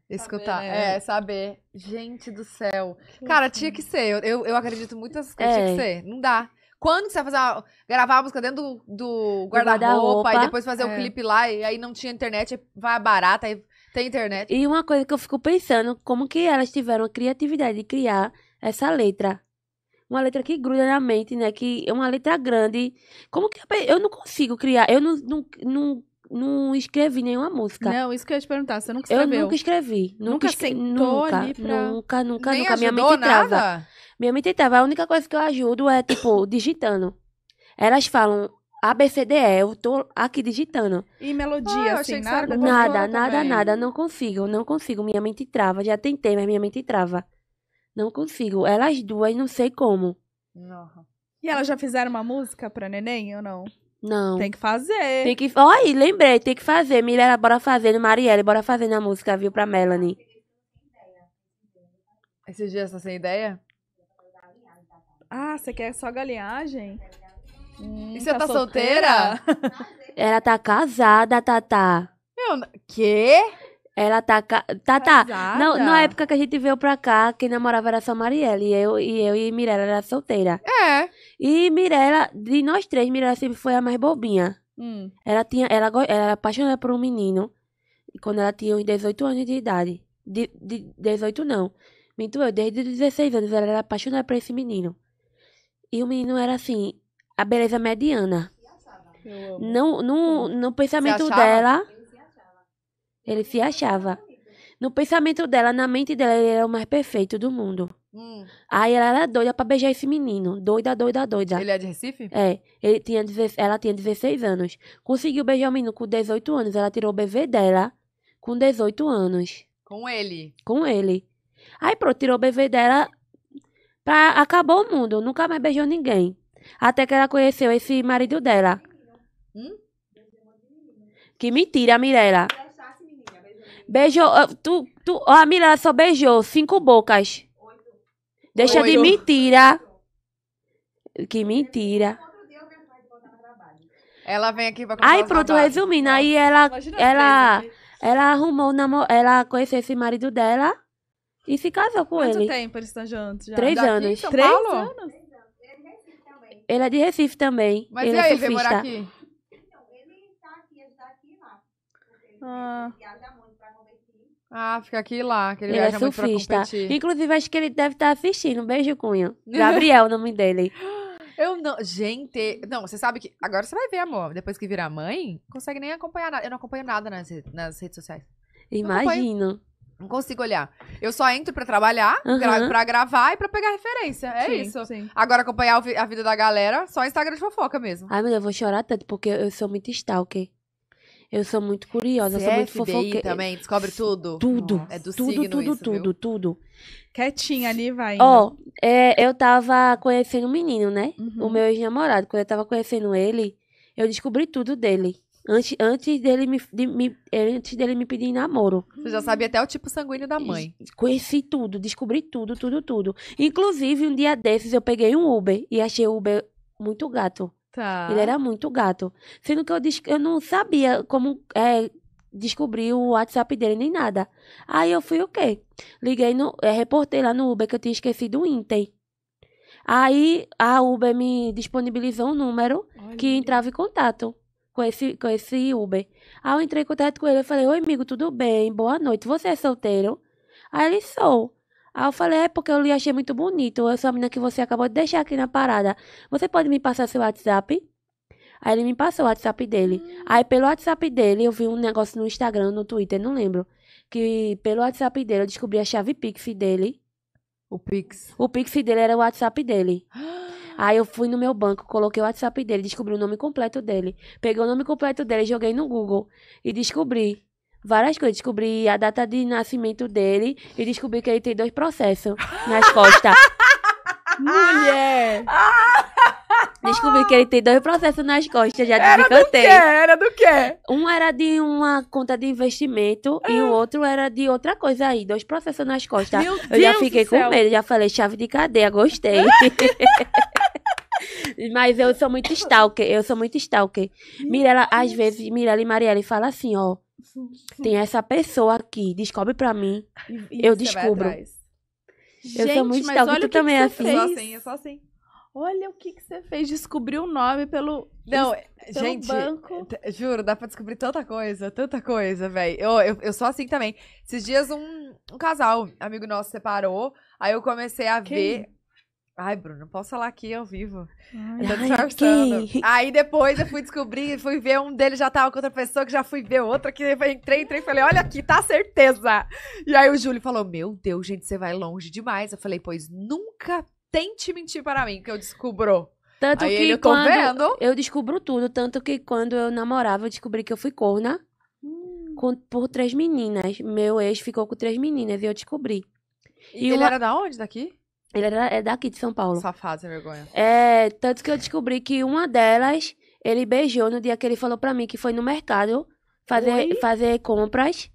escutar. Saber, né? É, saber. Gente do céu. Cara, tinha que ser. Eu, eu, acredito muito nessas coisas. Tinha é. que ser. Não dá. Quando você vai fazer gravar a música dentro do, do guarda-roupa guarda e depois fazer o é. um clipe lá e aí não tinha internet, vai barata, e tem internet. E uma coisa que eu fico pensando, como que elas tiveram a criatividade de criar essa letra. Uma letra que gruda na mente, né? Que é uma letra grande. Como que eu não consigo criar? Eu não, não, não, não escrevi nenhuma música. Não, isso que eu ia te perguntar. Você nunca escreveu? Eu nunca escrevi. Nunca, nunca sentou nunca, ali pra... Nunca, nunca, Nem nunca. Minha mente nada? trava. Minha mente trava. A única coisa que eu ajudo é, tipo, digitando. Elas falam, ABCDE, eu tô aqui digitando. E melodia, ah, assim, nada? Nada, nada, nada, não consigo, não consigo. Minha mente trava, já tentei, mas minha mente trava. Não consigo. Elas duas, não sei como. Uhum. E elas já fizeram uma música pra neném ou não? Não. Tem que fazer. Tem que. Oi, lembrei, tem que fazer. Milena, bora fazendo. Marielle, bora fazendo a música, viu, pra Melanie. Esses dias tá sem ideia? Ah, você quer só galinhagem? Hum, e você tá, tá solteira? solteira? Ela tá casada, Tatá. Meu, quê? Ela tá. Ca... Tá, tá. Não, na época que a gente veio pra cá, quem namorava era só Marielle. E eu e, eu e Mirella era solteira. É. E Mirella, de nós três, Mirella sempre foi a mais bobinha. Hum. Ela, tinha, ela, ela era apaixonada por um menino quando ela tinha uns 18 anos de idade. De, de 18 não. Minto eu, desde os 16 anos ela era apaixonada por esse menino. E o menino era assim, a beleza mediana. Não, no, no pensamento dela. Ele se achava. No pensamento dela, na mente dela, ele era o mais perfeito do mundo. Hum. Aí ela era doida pra beijar esse menino. Doida, doida, doida. Ele é de Recife? É. Ele tinha, ela tinha 16 anos. Conseguiu beijar o menino com 18 anos. Ela tirou o bebê dela com 18 anos. Com ele? Com ele. Aí pronto, tirou o bebê dela. Pra... Acabou o mundo. Nunca mais beijou ninguém. Até que ela conheceu esse marido dela. Hum? Que mentira, Mirella. Beijou. Tu, tu, a mira só beijou cinco bocas. Deixa Oito. de mentira. Que mentira. Ela vem aqui pra contar Aí pronto, resumindo, aí ela ela ela arrumou ela conheceu esse marido dela e se casou com Quanto ele. Quanto tempo eles estão juntos já? Três Daqui, anos. Três Paulo? anos. Ele é de Recife também. Mas ele é e aí, é ele veio morar aqui? Então, ele tá aqui, ele tá aqui lá. Ah. Ah, fica aqui lá, que ele, ele é surfista. Inclusive, acho que ele deve estar tá assistindo. Beijo, Cunha. Gabriel, o nome dele. Eu não. Gente, não, você sabe que. Agora você vai ver, amor. Depois que virar mãe, consegue nem acompanhar nada. Eu não acompanho nada nas, nas redes sociais. Imagino. Não, consigo olhar. Eu só entro pra trabalhar, uhum. pra gravar e pra pegar referência. É sim, isso. Sim. Agora acompanhar a vida da galera, só Instagram de fofoca mesmo. Ai, meu Deus, eu vou chorar tanto porque eu sou muito stalker. Eu sou muito curiosa, sou é muito fofoqueira. também, descobre tudo. Tudo. Nossa. É do tudo, signo tudo, isso, tudo, viu? tudo. Quietinha ali, vai. Ó, oh, é, eu tava conhecendo um menino, né? Uhum. O meu ex-namorado. Quando eu tava conhecendo ele, eu descobri tudo dele. Antes, antes, dele me, de, me, é, antes dele me pedir namoro. Você já sabia até o tipo sanguíneo da mãe. Conheci tudo, descobri tudo, tudo, tudo. Inclusive, um dia desses eu peguei um Uber e achei o Uber muito gato. Tá. Ele era muito gato. Sendo que eu, eu não sabia como é, descobrir o WhatsApp dele nem nada. Aí eu fui o quê? Liguei no. É, reportei lá no Uber que eu tinha esquecido o Intel. Aí a Uber me disponibilizou um número Olha. que entrava em contato com esse, com esse Uber. Aí eu entrei em contato com ele, eu falei, oi amigo, tudo bem? Boa noite, você é solteiro? Aí ele, sou. Aí eu falei, é porque eu lhe achei muito bonito. Eu sou a menina que você acabou de deixar aqui na parada. Você pode me passar seu WhatsApp? Aí ele me passou o WhatsApp dele. Hum. Aí pelo WhatsApp dele eu vi um negócio no Instagram, no Twitter, não lembro. Que pelo WhatsApp dele eu descobri a chave Pix dele. O Pix. O Pix dele era o WhatsApp dele. Aí eu fui no meu banco, coloquei o WhatsApp dele, descobri o nome completo dele. Peguei o nome completo dele, joguei no Google e descobri várias coisas. Descobri a data de nascimento dele e descobri que ele tem dois processos nas costas. Mulher! Descobri que ele tem dois processos nas costas, já desencantei. Era do quê? Era do quê? Um era de uma conta de investimento e o ah. outro era de outra coisa aí. Dois processos nas costas. Meu eu Deus já fiquei com céu. medo, já falei chave de cadeia, gostei. Mas eu sou muito stalker, eu sou muito stalker. Mirela, às vezes, Mirela e Marielle falam assim, ó. Tem essa pessoa aqui, descobre pra mim. E, eu descubro. Eu Gente, sou muito mas olha o que, também que assim. Fez. Eu sou assim, eu sou assim. Olha o que, que você fez. Descobriu o nome pelo. Não, pelo gente, banco. juro, dá pra descobrir tanta coisa, tanta coisa, velho. Eu, eu, eu, sou assim também. Esses dias, um, um casal, amigo nosso, separou. Aí eu comecei a Quem? ver. Ai, Bruno, não posso falar aqui ao vivo. Ai, eu tô disfarçando. okay. Aí depois eu fui descobrir, fui ver um deles já tava com outra pessoa, que já fui ver outra, que entrei, entrei e falei, olha aqui, tá certeza. E aí o Júlio falou, meu Deus, gente, você vai longe demais. Eu falei, pois nunca tente mentir para mim, que eu descubro. Tanto aí que ele, eu tô vendo. Eu descubro tudo, tanto que quando eu namorava, eu descobri que eu fui corna hum. com, por três meninas. Meu ex ficou com três meninas e eu descobri. E, e ele uma... era da onde, daqui? Ele era, é daqui de São Paulo. Safado, sem vergonha. É, tanto que eu descobri que uma delas, ele beijou no dia que ele falou pra mim que foi no mercado fazer, fazer compras.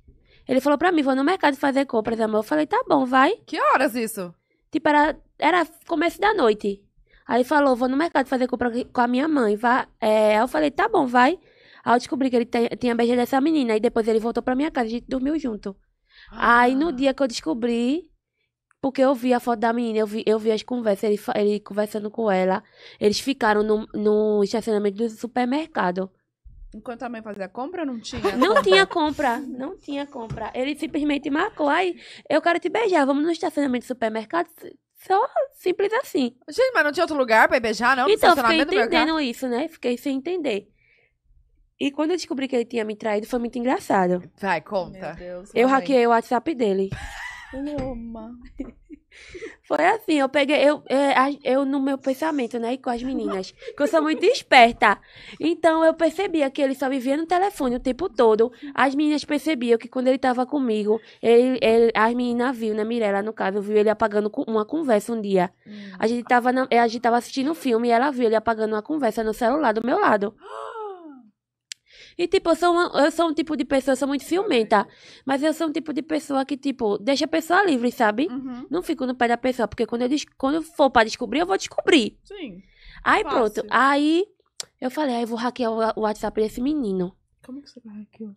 Ele falou pra mim, vou no mercado fazer compras, amor. Eu falei, tá bom, vai. Que horas isso? Tipo, era, era começo da noite. Aí ele falou, vou no mercado fazer compra com a minha mãe. Vá. É, eu falei, tá bom, vai. Aí eu descobri que ele tinha beijado essa menina. E depois ele voltou pra minha casa, a gente dormiu junto. Ah. Aí no dia que eu descobri, porque eu vi a foto da menina, eu vi, eu vi as conversas, ele, ele conversando com ela. Eles ficaram no, no estacionamento do supermercado. Enquanto a mãe fazia compra, não tinha? Não compra. tinha compra, não tinha compra. Ele simplesmente marcou, aí eu quero te beijar, vamos no estacionamento do supermercado? Só simples assim. Gente, mas não tinha outro lugar pra beijar, não? Então, fiquei entendendo isso, né? Fiquei sem entender. E quando eu descobri que ele tinha me traído, foi muito engraçado. Vai, conta. Deus, eu hackeei o WhatsApp dele. Loma. Foi assim, eu peguei, eu, eu, é, eu no meu pensamento, né, e com as meninas, que eu sou muito esperta. Então eu percebia que ele só vivia no telefone o tempo todo. As meninas percebiam que quando ele tava comigo, ele, ele as meninas viu, né, Mirella, no caso, viu ele apagando uma conversa um dia. Hum. A, gente tava na, a gente tava assistindo um filme e ela viu ele apagando uma conversa no celular do meu lado. E, tipo, sou, eu sou um tipo de pessoa, sou muito ciumenta. Mas eu sou um tipo de pessoa que, tipo, deixa a pessoa livre, sabe? Uhum. Não fico no pé da pessoa, porque quando eu, quando eu for pra descobrir, eu vou descobrir. Sim. Aí fácil. pronto. Aí eu falei, aí vou hackear o WhatsApp desse menino. Como que você vai hackear?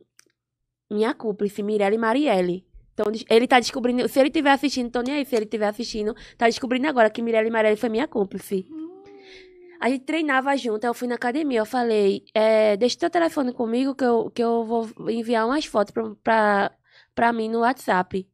Minha cúmplice, Mirelle Marielle. Então, ele tá descobrindo. Se ele tiver assistindo, tô nem aí. Se ele tiver assistindo, tá descobrindo agora que Mirelle Marielle foi minha cúmplice. A gente treinava junto, eu fui na academia, eu falei, é, deixa teu telefone comigo que eu, que eu vou enviar umas fotos pra, pra, pra mim no WhatsApp.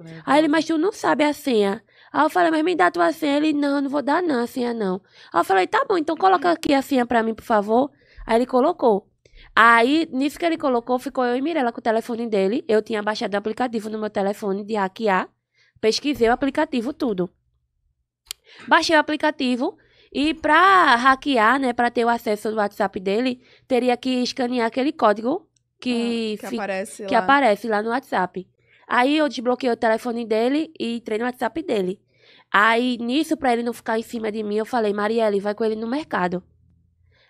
É. Aí ele, é mas tu não sabe a senha. Aí eu falei, mas me dá tua senha. Ele, não, não vou dar não, a senha não. Aí eu falei, tá bom, então coloca aqui a senha pra mim, por favor. Aí ele colocou. Aí, nisso que ele colocou, ficou eu e Mirella com o telefone dele. Eu tinha baixado o aplicativo no meu telefone de hackear. Pesquisei o aplicativo, tudo. Baixei o aplicativo. E para hackear, né, para ter o acesso do WhatsApp dele, teria que escanear aquele código que, ah, que, aparece, que lá. aparece lá no WhatsApp. Aí eu desbloqueei o telefone dele e entrei no WhatsApp dele. Aí, nisso, para ele não ficar em cima de mim, eu falei, Marielle, vai com ele no mercado.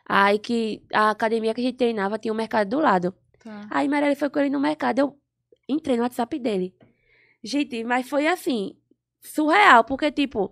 Aí que a academia que a gente treinava tinha um mercado do lado. Tá. Aí Marielle foi com ele no mercado, eu entrei no WhatsApp dele. Gente, mas foi assim, surreal, porque, tipo,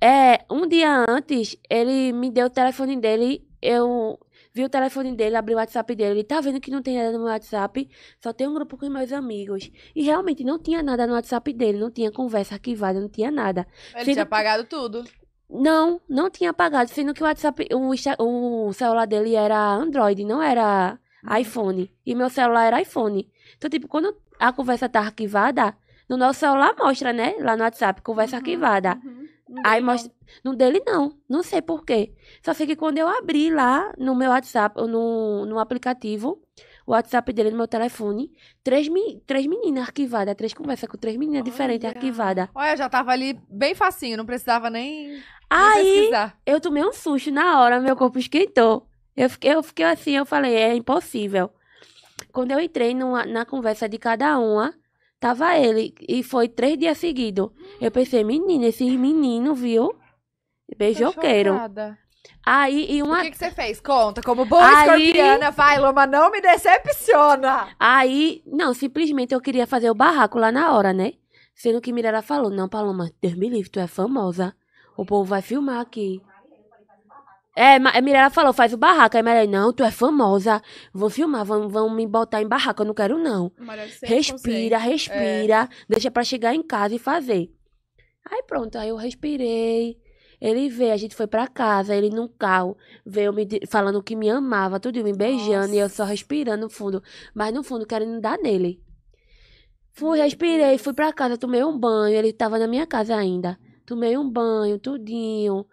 é, um dia antes, ele me deu o telefone dele, eu vi o telefone dele, abri o WhatsApp dele, ele tá vendo que não tem nada no meu WhatsApp, só tem um grupo com meus amigos. E realmente não tinha nada no WhatsApp dele, não tinha conversa arquivada, não tinha nada. Ele sendo... tinha apagado tudo. Não, não tinha apagado, sendo que o WhatsApp, o, o celular dele era Android, não era uhum. iPhone. E meu celular era iPhone. Então, tipo, quando a conversa tá arquivada, no nosso celular mostra, né? Lá no WhatsApp, conversa uhum, arquivada. Uhum aí mostra. Não. dele, não. Não sei porquê. Só sei que quando eu abri lá no meu WhatsApp, no, no aplicativo, o WhatsApp dele no meu telefone. Três, me, três meninas arquivadas, três conversas com três meninas Olha. diferentes arquivadas. Olha, já tava ali bem facinho, não precisava nem, Aí, Eu tomei um susto na hora, meu corpo esquentou. Eu fiquei, eu fiquei assim, eu falei, é impossível. Quando eu entrei numa, na conversa de cada uma, Tava ele, e foi três dias seguidos. Eu pensei, menina, esse menino viu? Beijoqueiro. Aí, e uma... O que, que você fez? Conta, como boa aí... escorpiana, vai, Loma, não me decepciona! Aí, não, simplesmente eu queria fazer o barraco lá na hora, né? Sendo que Mirella falou, não, Paloma, Deus me livre, tu é famosa. O povo vai filmar aqui. É, a Mirella falou, faz o barraco. Aí Mirella, não, tu é famosa. Vou filmar, vão, vão me botar em barraco, eu não quero não. Respira, respira. É. Deixa pra chegar em casa e fazer. Aí pronto, aí eu respirei. Ele veio, a gente foi pra casa, ele num carro, veio me falando que me amava, tudo, me beijando, Nossa. e eu só respirando no fundo. Mas no fundo, querendo dar nele. Fui, respirei, fui pra casa, tomei um banho, ele tava na minha casa ainda. Tomei um banho, tudinho.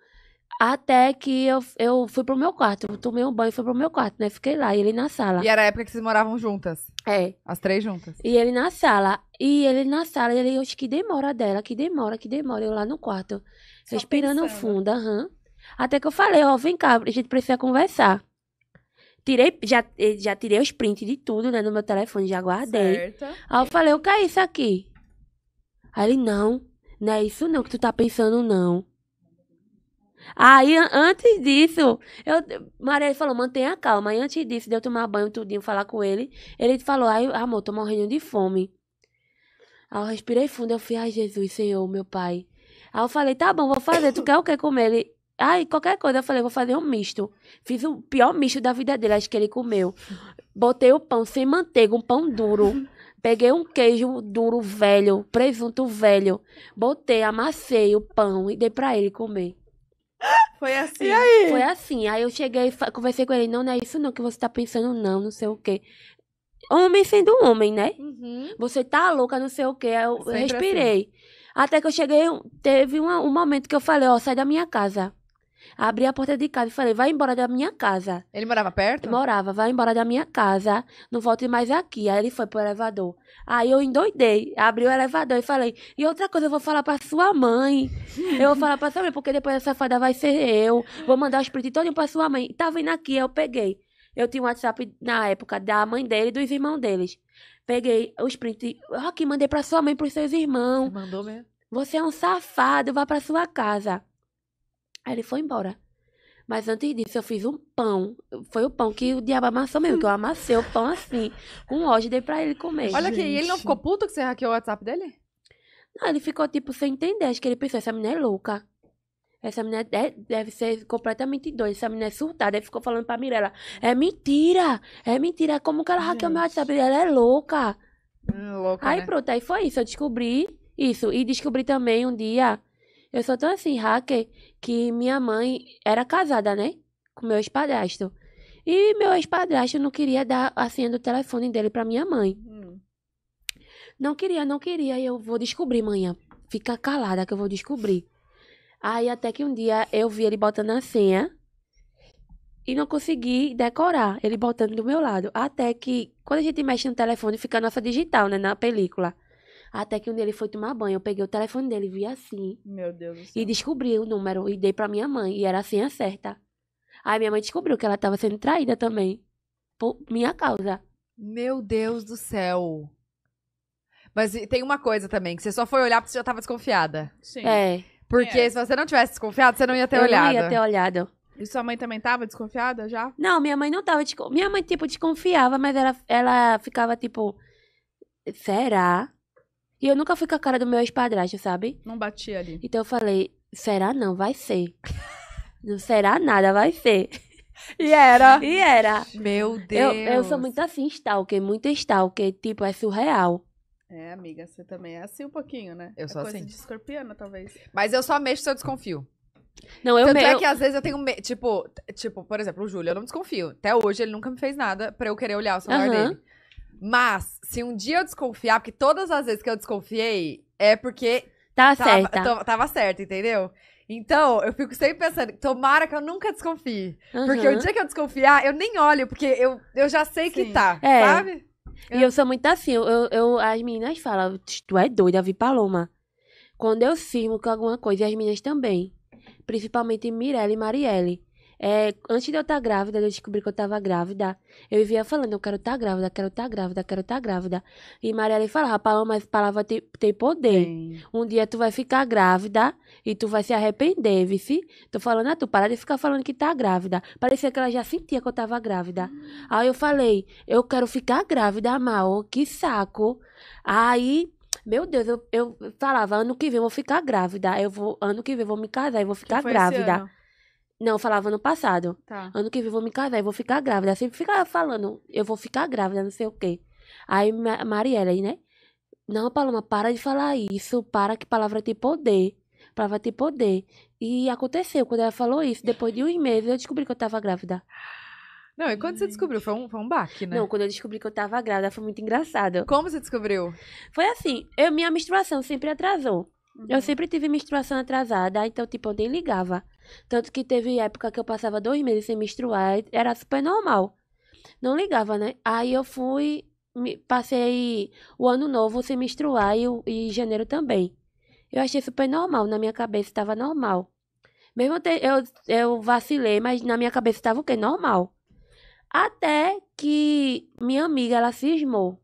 Até que eu, eu fui pro meu quarto. Eu tomei um banho e fui pro meu quarto, né? Fiquei lá, e ele na sala. E era a época que vocês moravam juntas? É. As três juntas? E ele na sala. E ele na sala, e ele, acho que demora dela, que demora, que demora. Eu lá no quarto, Só respirando pensando. fundo, aham. Uhum. Até que eu falei, ó, oh, vem cá, a gente precisa conversar. Tirei, já, eh, já tirei os prints de tudo, né, no meu telefone, já guardei. Certo. Aí eu falei, o que é isso aqui? Aí ele, não, não é isso não que tu tá pensando, não. Aí, antes disso, eu, Maria falou, mantenha calma. E antes disso, de eu tomar banho, tudinho, falar com ele, ele falou, ai, amor, tô morrendo de fome. Aí eu respirei fundo, eu fui, ai, Jesus, Senhor, meu pai. Aí eu falei, tá bom, vou fazer, tu quer o que comer? Ele, ai, qualquer coisa. Eu falei, vou fazer um misto. Fiz o pior misto da vida dele, acho que ele comeu. Botei o pão sem manteiga, um pão duro. Peguei um queijo duro, velho, presunto velho. Botei, amassei o pão e dei pra ele comer. Foi assim. E aí? Foi assim. Aí eu cheguei, conversei com ele, não, não é isso não que você tá pensando, não, não sei o quê. Homem sendo homem, né? Uhum. Você tá louca, não sei o quê. Eu Sempre assim. respirei. Assim. Até que eu cheguei, teve uma, um momento que eu falei, ó, sai da minha casa. Abri a porta de casa e falei, vai embora da minha casa. Ele morava perto? morava, vai embora da minha casa, não volte mais aqui. Aí ele foi pro elevador. Aí eu endoidei, abri o elevador e falei, e outra coisa, eu vou falar pra sua mãe. Eu vou falar pra sua mãe, porque depois essa fada vai ser eu. Vou mandar os print todo pra sua mãe. Tava tá vindo aqui, eu peguei. Eu tinha um WhatsApp na época da mãe dele e dos irmãos deles. Peguei os prints, aqui mandei pra sua mãe, pros seus irmãos. Mandou mesmo? Você é um safado, vá pra sua casa. Aí ele foi embora. Mas antes disso, eu fiz um pão. Foi o pão que o diabo amassou mesmo, que eu amassei o pão assim, com ódio, dei pra ele comer. Olha aqui, e ele não ficou puto que você hackeou o WhatsApp dele? Não, ele ficou tipo sem entender. Acho que ele pensou, essa menina é louca. Essa menina é, é deve ser completamente doida. Essa menina é surtada. Ele ficou falando pra Mirella: é mentira, é mentira. Como que ela hackeou meu WhatsApp? Ela é louca. Hum, louca. Aí né? pronto, aí foi isso. Eu descobri isso. E descobri também um dia eu sou tão assim, hacker, que minha mãe era casada, né? Com meu ex-padrasto. E meu ex-padrasto não queria dar a senha do telefone dele para minha mãe. Hum. Não queria, não queria. E eu vou descobrir, manhã. Fica calada que eu vou descobrir. Aí até que um dia eu vi ele botando a senha e não consegui decorar ele botando do meu lado. Até que quando a gente mexe no telefone fica a nossa digital, né, na película. Até que um dia ele foi tomar banho. Eu peguei o telefone dele, vi assim. Meu Deus do céu. E descobri o número e dei pra minha mãe. E era assim a certa. Aí minha mãe descobriu que ela tava sendo traída também. Por minha causa. Meu Deus do céu. Mas tem uma coisa também, que você só foi olhar porque você já tava desconfiada. Sim. É. Porque é. se você não tivesse desconfiado, você não ia ter eu olhado. Eu não ia ter olhado. E sua mãe também tava desconfiada já? Não, minha mãe não tava. Minha mãe, tipo, desconfiava, mas ela, ela ficava tipo. Será? E eu nunca fui com a cara do meu ex-padrasto, sabe? Não batia ali. Então eu falei, será não, vai ser. não será nada, vai ser. E era. E era. Meu Deus. Eu, eu sou muito assim, stalker, muito stalker. Tipo, é surreal. É, amiga, você também é assim um pouquinho, né? Eu é sou coisa assim. de escorpiana, talvez. Mas eu só mexo se eu desconfio. Não, eu Tanto me... é que às vezes eu tenho. medo. Tipo, tipo, por exemplo, o Júlio, eu não desconfio. Até hoje ele nunca me fez nada pra eu querer olhar o celular uhum. dele. Mas, se um dia eu desconfiar, porque todas as vezes que eu desconfiei, é porque. tá tava certa. Tava, certo, entendeu? Então, eu fico sempre pensando, tomara que eu nunca desconfie. Uhum. Porque o dia que eu desconfiar, eu nem olho, porque eu, eu já sei Sim. que tá, é. sabe? E eu... eu sou muito assim, eu, eu, as meninas falam, tu é doida, vi Paloma. Quando eu firmo com alguma coisa, e as meninas também. Principalmente Mirelle e Marielle. É, antes de eu estar tá grávida, eu descobri que eu estava grávida. Eu vivia falando, eu quero estar tá grávida, quero estar tá grávida, quero estar grávida. E Marielle falava, Paloma, mas palavra tem, tem poder. Sim. Um dia tu vai ficar grávida e tu vai se arrepender, vice. Tô falando, ah, tu para de ficar falando que tá grávida. Parecia que ela já sentia que eu estava grávida. Hum. Aí eu falei, eu quero ficar grávida, mal, que saco. Aí meu Deus, eu, eu falava, ano que vem eu vou ficar grávida. Eu vou, ano que vem eu vou me casar e vou ficar grávida. Não, eu falava ano passado. Tá. Ano que vem eu vou me casar, eu vou ficar grávida. Eu sempre ficava falando, eu vou ficar grávida, não sei o quê. Aí Mariela aí, né? Não, Paloma, para de falar isso. Para que palavra tem poder. Palavra tem poder. E aconteceu, quando ela falou isso, depois de uns meses eu descobri que eu tava grávida. Não, e quando você descobriu? Foi um, foi um baque, né? Não, quando eu descobri que eu tava grávida, foi muito engraçado. Como você descobriu? Foi assim, eu, minha menstruação sempre atrasou. Eu uhum. sempre tive menstruação atrasada, então, tipo, eu nem ligava. Tanto que teve época que eu passava dois meses sem menstruar, era super normal. Não ligava, né? Aí eu fui, passei o ano novo sem menstruar e, e janeiro também. Eu achei super normal, na minha cabeça estava normal. Mesmo eu, eu vacilei, mas na minha cabeça estava o quê? Normal. Até que minha amiga, ela cismou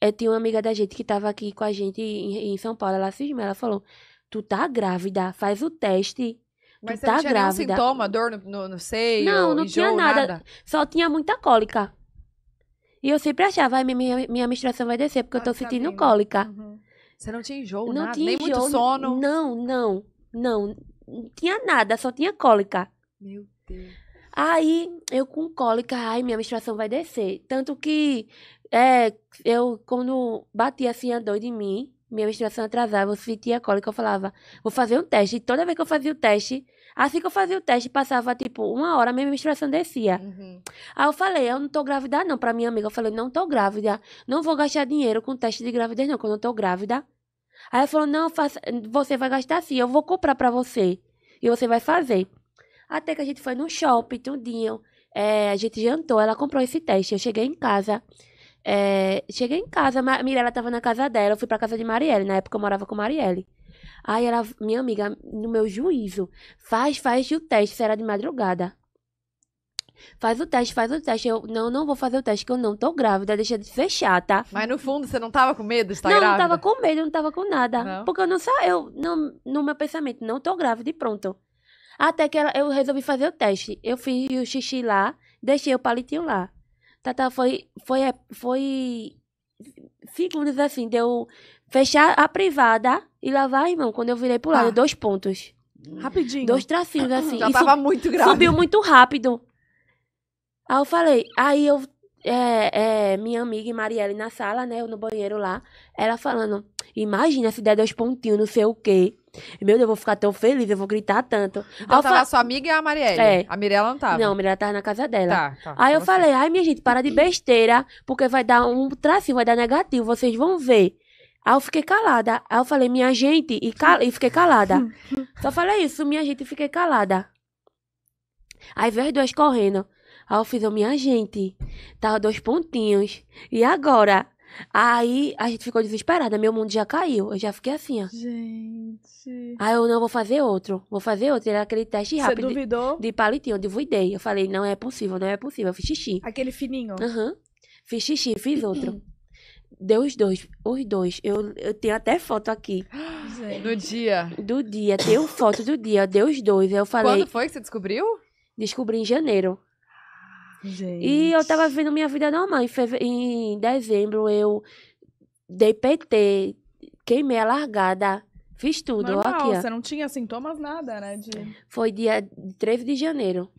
eu tinha uma amiga da gente que tava aqui com a gente em, em São Paulo. Ela cismou, ela falou: Tu tá grávida, faz o teste. Mas tu você tá não tinha grávida. sintoma, dor no, no, no seio? Não, não enjoo, tinha nada. nada. Só tinha muita cólica. E eu sempre achava, ah, minha, minha, menstruação vai descer, porque ah, eu tô sentindo cólica. Uhum. Você não tinha enjoo, não nada? Tinha Nem enjoo, muito sono? Não, não, não. Não tinha nada, só tinha cólica. Meu Deus. Aí, eu com cólica, ai, minha menstruação vai descer. Tanto que é, eu quando batia assim a dor de mim, minha menstruação atrasava, eu sentia cólica, eu falava, vou fazer um teste. E toda vez que eu fazia o teste, assim que eu fazia o teste, passava tipo uma hora, minha menstruação descia. Uhum. Aí eu falei, eu não tô grávida não, pra minha amiga. Eu falei, não tô grávida, não vou gastar dinheiro com teste de gravidez não, quando eu tô grávida. Aí ela falou, não, faça, você vai gastar sim, eu vou comprar pra você. E você vai fazer. Até que a gente foi no shopping, tudinho. É, a gente jantou, ela comprou esse teste. Eu cheguei em casa. É, cheguei em casa, a Mirella tava na casa dela, eu fui pra casa de Marielle, na época eu morava com Marielle. Aí ela, minha amiga, no meu juízo, faz, faz o teste, será de madrugada. Faz o teste, faz o teste. Eu não, não vou fazer o teste, que eu não tô grávida. Deixa de fechar, tá? Mas no fundo, você não tava com medo de estar não, grávida? Não, não tava com medo, não tava com nada. Não. Porque eu não só eu, não, no meu pensamento, não tô grávida e pronto. Até que ela, eu resolvi fazer o teste. Eu fiz o xixi lá, deixei o palitinho lá. Tata foi, foi, foi, segundos assim, deu fechar a privada e lavar, irmão, quando eu virei pro tá. lado, ah. dois pontos. Rapidinho. Dois tracinhos, assim. Já tava muito grave. Subiu muito rápido. Aí eu falei, aí eu, é, é, minha amiga Marielle na sala, né, no banheiro lá, ela falando, imagina se der dois pontinhos, não sei o quê. Meu Deus, eu vou ficar tão feliz, eu vou gritar tanto. Então aí tava sua amiga e a Marielle. É. A Mirella não tava. Não, a Mirella tava na casa dela. Tá, tá, aí tá eu você. falei, ai minha gente, para de besteira, porque vai dar um tracinho, vai dar negativo, vocês vão ver. Aí eu fiquei calada. Aí eu falei, minha gente, e, cal... e fiquei calada. Só falei isso, minha gente, e fiquei calada. Aí veio as duas correndo. Aí eu fiz, minha gente, tava dois pontinhos. E agora? Aí a gente ficou desesperada, meu mundo já caiu. Eu já fiquei assim, ó. Gente. Aí eu não vou fazer outro, vou fazer outro. Era aquele teste rápido. Você duvidou? De, de palitinho, eu duvidei. Eu falei, não é possível, não é possível. Eu fiz xixi. Aquele fininho? Aham. Uhum. Fiz xixi, fiz outro. Deu os dois, os dois. Eu, eu tenho até foto aqui. Gente. Do dia. Do dia, tenho foto do dia. Deu os dois. eu falei. Quando foi que você descobriu? Descobri em janeiro. Gente. E eu tava vivendo minha vida normal. Em, feve... em dezembro eu dei PT, queimei a largada, fiz tudo. Normal, aqui, ó. você não tinha sintomas nada, né? De... Foi dia 13 de janeiro.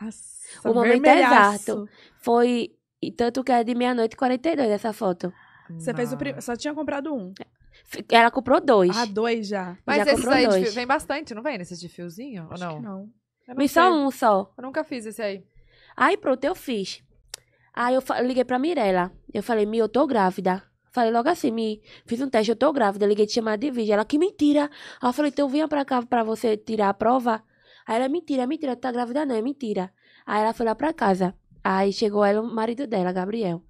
Nossa, o momento é exato. Foi, e tanto que é de meia-noite e 42 essa foto. Você fez o primeiro, só tinha comprado um. Ela comprou dois. Ah, dois já. Mas já esses aí dois. vem bastante, não vem? Nesses de fiozinho? Acho ou não? não. não. sei. só um só. Eu nunca fiz esse aí. Aí pronto, eu fiz. Aí eu liguei pra Mirella. Eu falei, Mi, eu tô grávida. Falei logo assim, Mi, fiz um teste, eu tô grávida, liguei te chamar de vídeo. Ela, que mentira. Aí eu falei, então venha pra cá pra você tirar a prova. Aí ela, é mentira, é mentira, tu tá grávida não, é mentira. Aí ela foi lá pra casa. Aí chegou ela, o marido dela, Gabriel.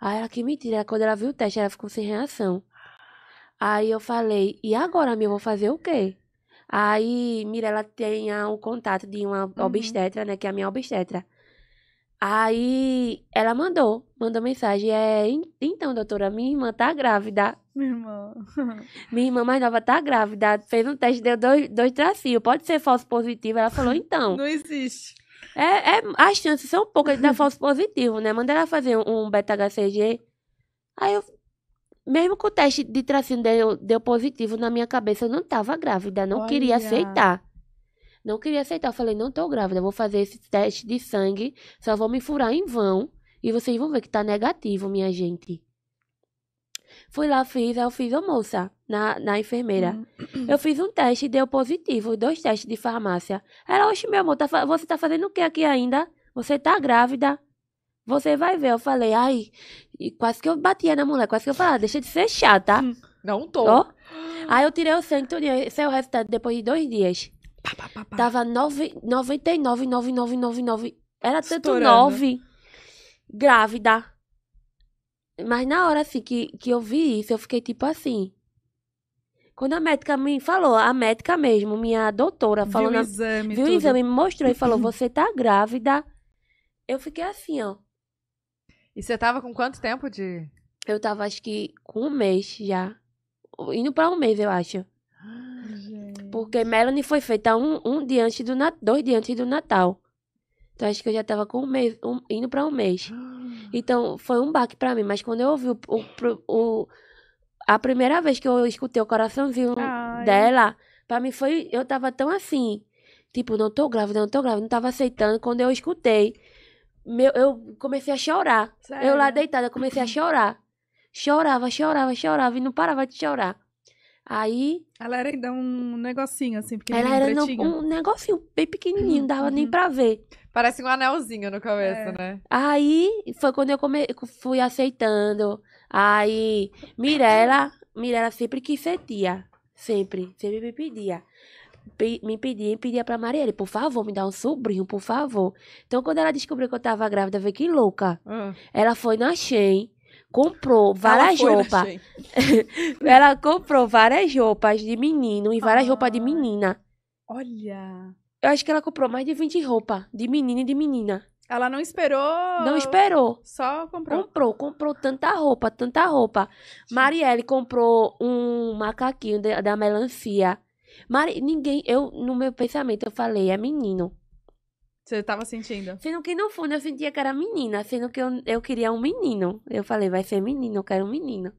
Aí ela, que mentira. Quando ela viu o teste, ela ficou sem reação. Aí eu falei, e agora, Mi, eu vou fazer o quê? Aí Mirella tem um contato de uma uhum. obstetra, né, que é a minha obstetra. Aí ela mandou, mandou mensagem. É, então, doutora, minha irmã tá grávida. Minha irmã. minha irmã mais nova tá grávida. Fez um teste, deu dois, dois tracinhos. Pode ser falso positivo. Ela falou, então. Não existe. É, é, as chances são poucas de dar falso positivo, né? Manda ela fazer um, um beta-HCG. Aí eu. Mesmo que o teste de tracinho deu, deu positivo na minha cabeça, eu não tava grávida, não Olha. queria aceitar. Não queria aceitar. Eu falei, não tô grávida, vou fazer esse teste de sangue, só vou me furar em vão. E vocês vão ver que tá negativo, minha gente. Fui lá, fiz, eu fiz a moça, na, na enfermeira. Hum. Eu fiz um teste e deu positivo, dois testes de farmácia. Ela, oxe, meu amor, tá, você tá fazendo o que aqui ainda? Você tá grávida? Você vai ver. Eu falei, ai, e quase que eu batia na mulher, quase que eu falava, ah, deixa de ser chata. Hum. Não tô. tô? Aí eu tirei o sangue, esse saiu o resultado depois de dois dias. Pá, pá, pá, pá. Tava 99,9999. Era tanto 9. Grávida. Mas na hora, assim, que, que eu vi isso, eu fiquei tipo assim. Quando a médica me falou, a médica mesmo, minha doutora, falou. Viu na, o exame, viu tudo. o exame, me mostrou e falou: Você tá grávida. Eu fiquei assim, ó. E você tava com quanto tempo de. Eu tava, acho que, com um mês já. Indo pra um mês, eu acho. Ai, ah, gente. Porque Melanie foi feita um, um antes do dois antes do Natal. Então acho que eu já tava com um mês, um, indo para um mês. Então foi um baque para mim, mas quando eu ouvi o, o, o, a primeira vez que eu escutei o coraçãozinho Ai. dela, para mim foi eu tava tão assim, tipo, não tô grávida, não tô grávida, não tava aceitando quando eu escutei. Meu, eu comecei a chorar. Sério? Eu lá deitada comecei a chorar. Chorava, chorava, chorava e não parava de chorar. Aí. Ela era ainda um negocinho, assim, pequenininho. Ela era um negocinho bem pequenininho, não dava uhum. nem pra ver. Parece um anelzinho no começo, é. né? Aí foi quando eu come... fui aceitando. Aí, Mirella, Mirella sempre quis ser tia. Sempre, sempre me pedia. me pedia e pedia pra Marielle, por favor, me dá um sobrinho, por favor. Então, quando ela descobriu que eu tava grávida, veio que louca. Uhum. Ela foi na Shein comprou várias roupas. ela comprou várias roupas de menino e várias ah, roupas de menina. Olha. Eu acho que ela comprou mais de 20 roupas de menino e de menina. Ela não esperou. Não esperou. Só comprou. Comprou, comprou tanta roupa, tanta roupa. Marielle comprou um macaquinho da melancia. Mari, ninguém, eu no meu pensamento eu falei, é menino. Você tava sentindo? Sendo que no fundo eu sentia que era menina, sendo que eu, eu queria um menino. Eu falei, vai ser menino, eu quero um menino.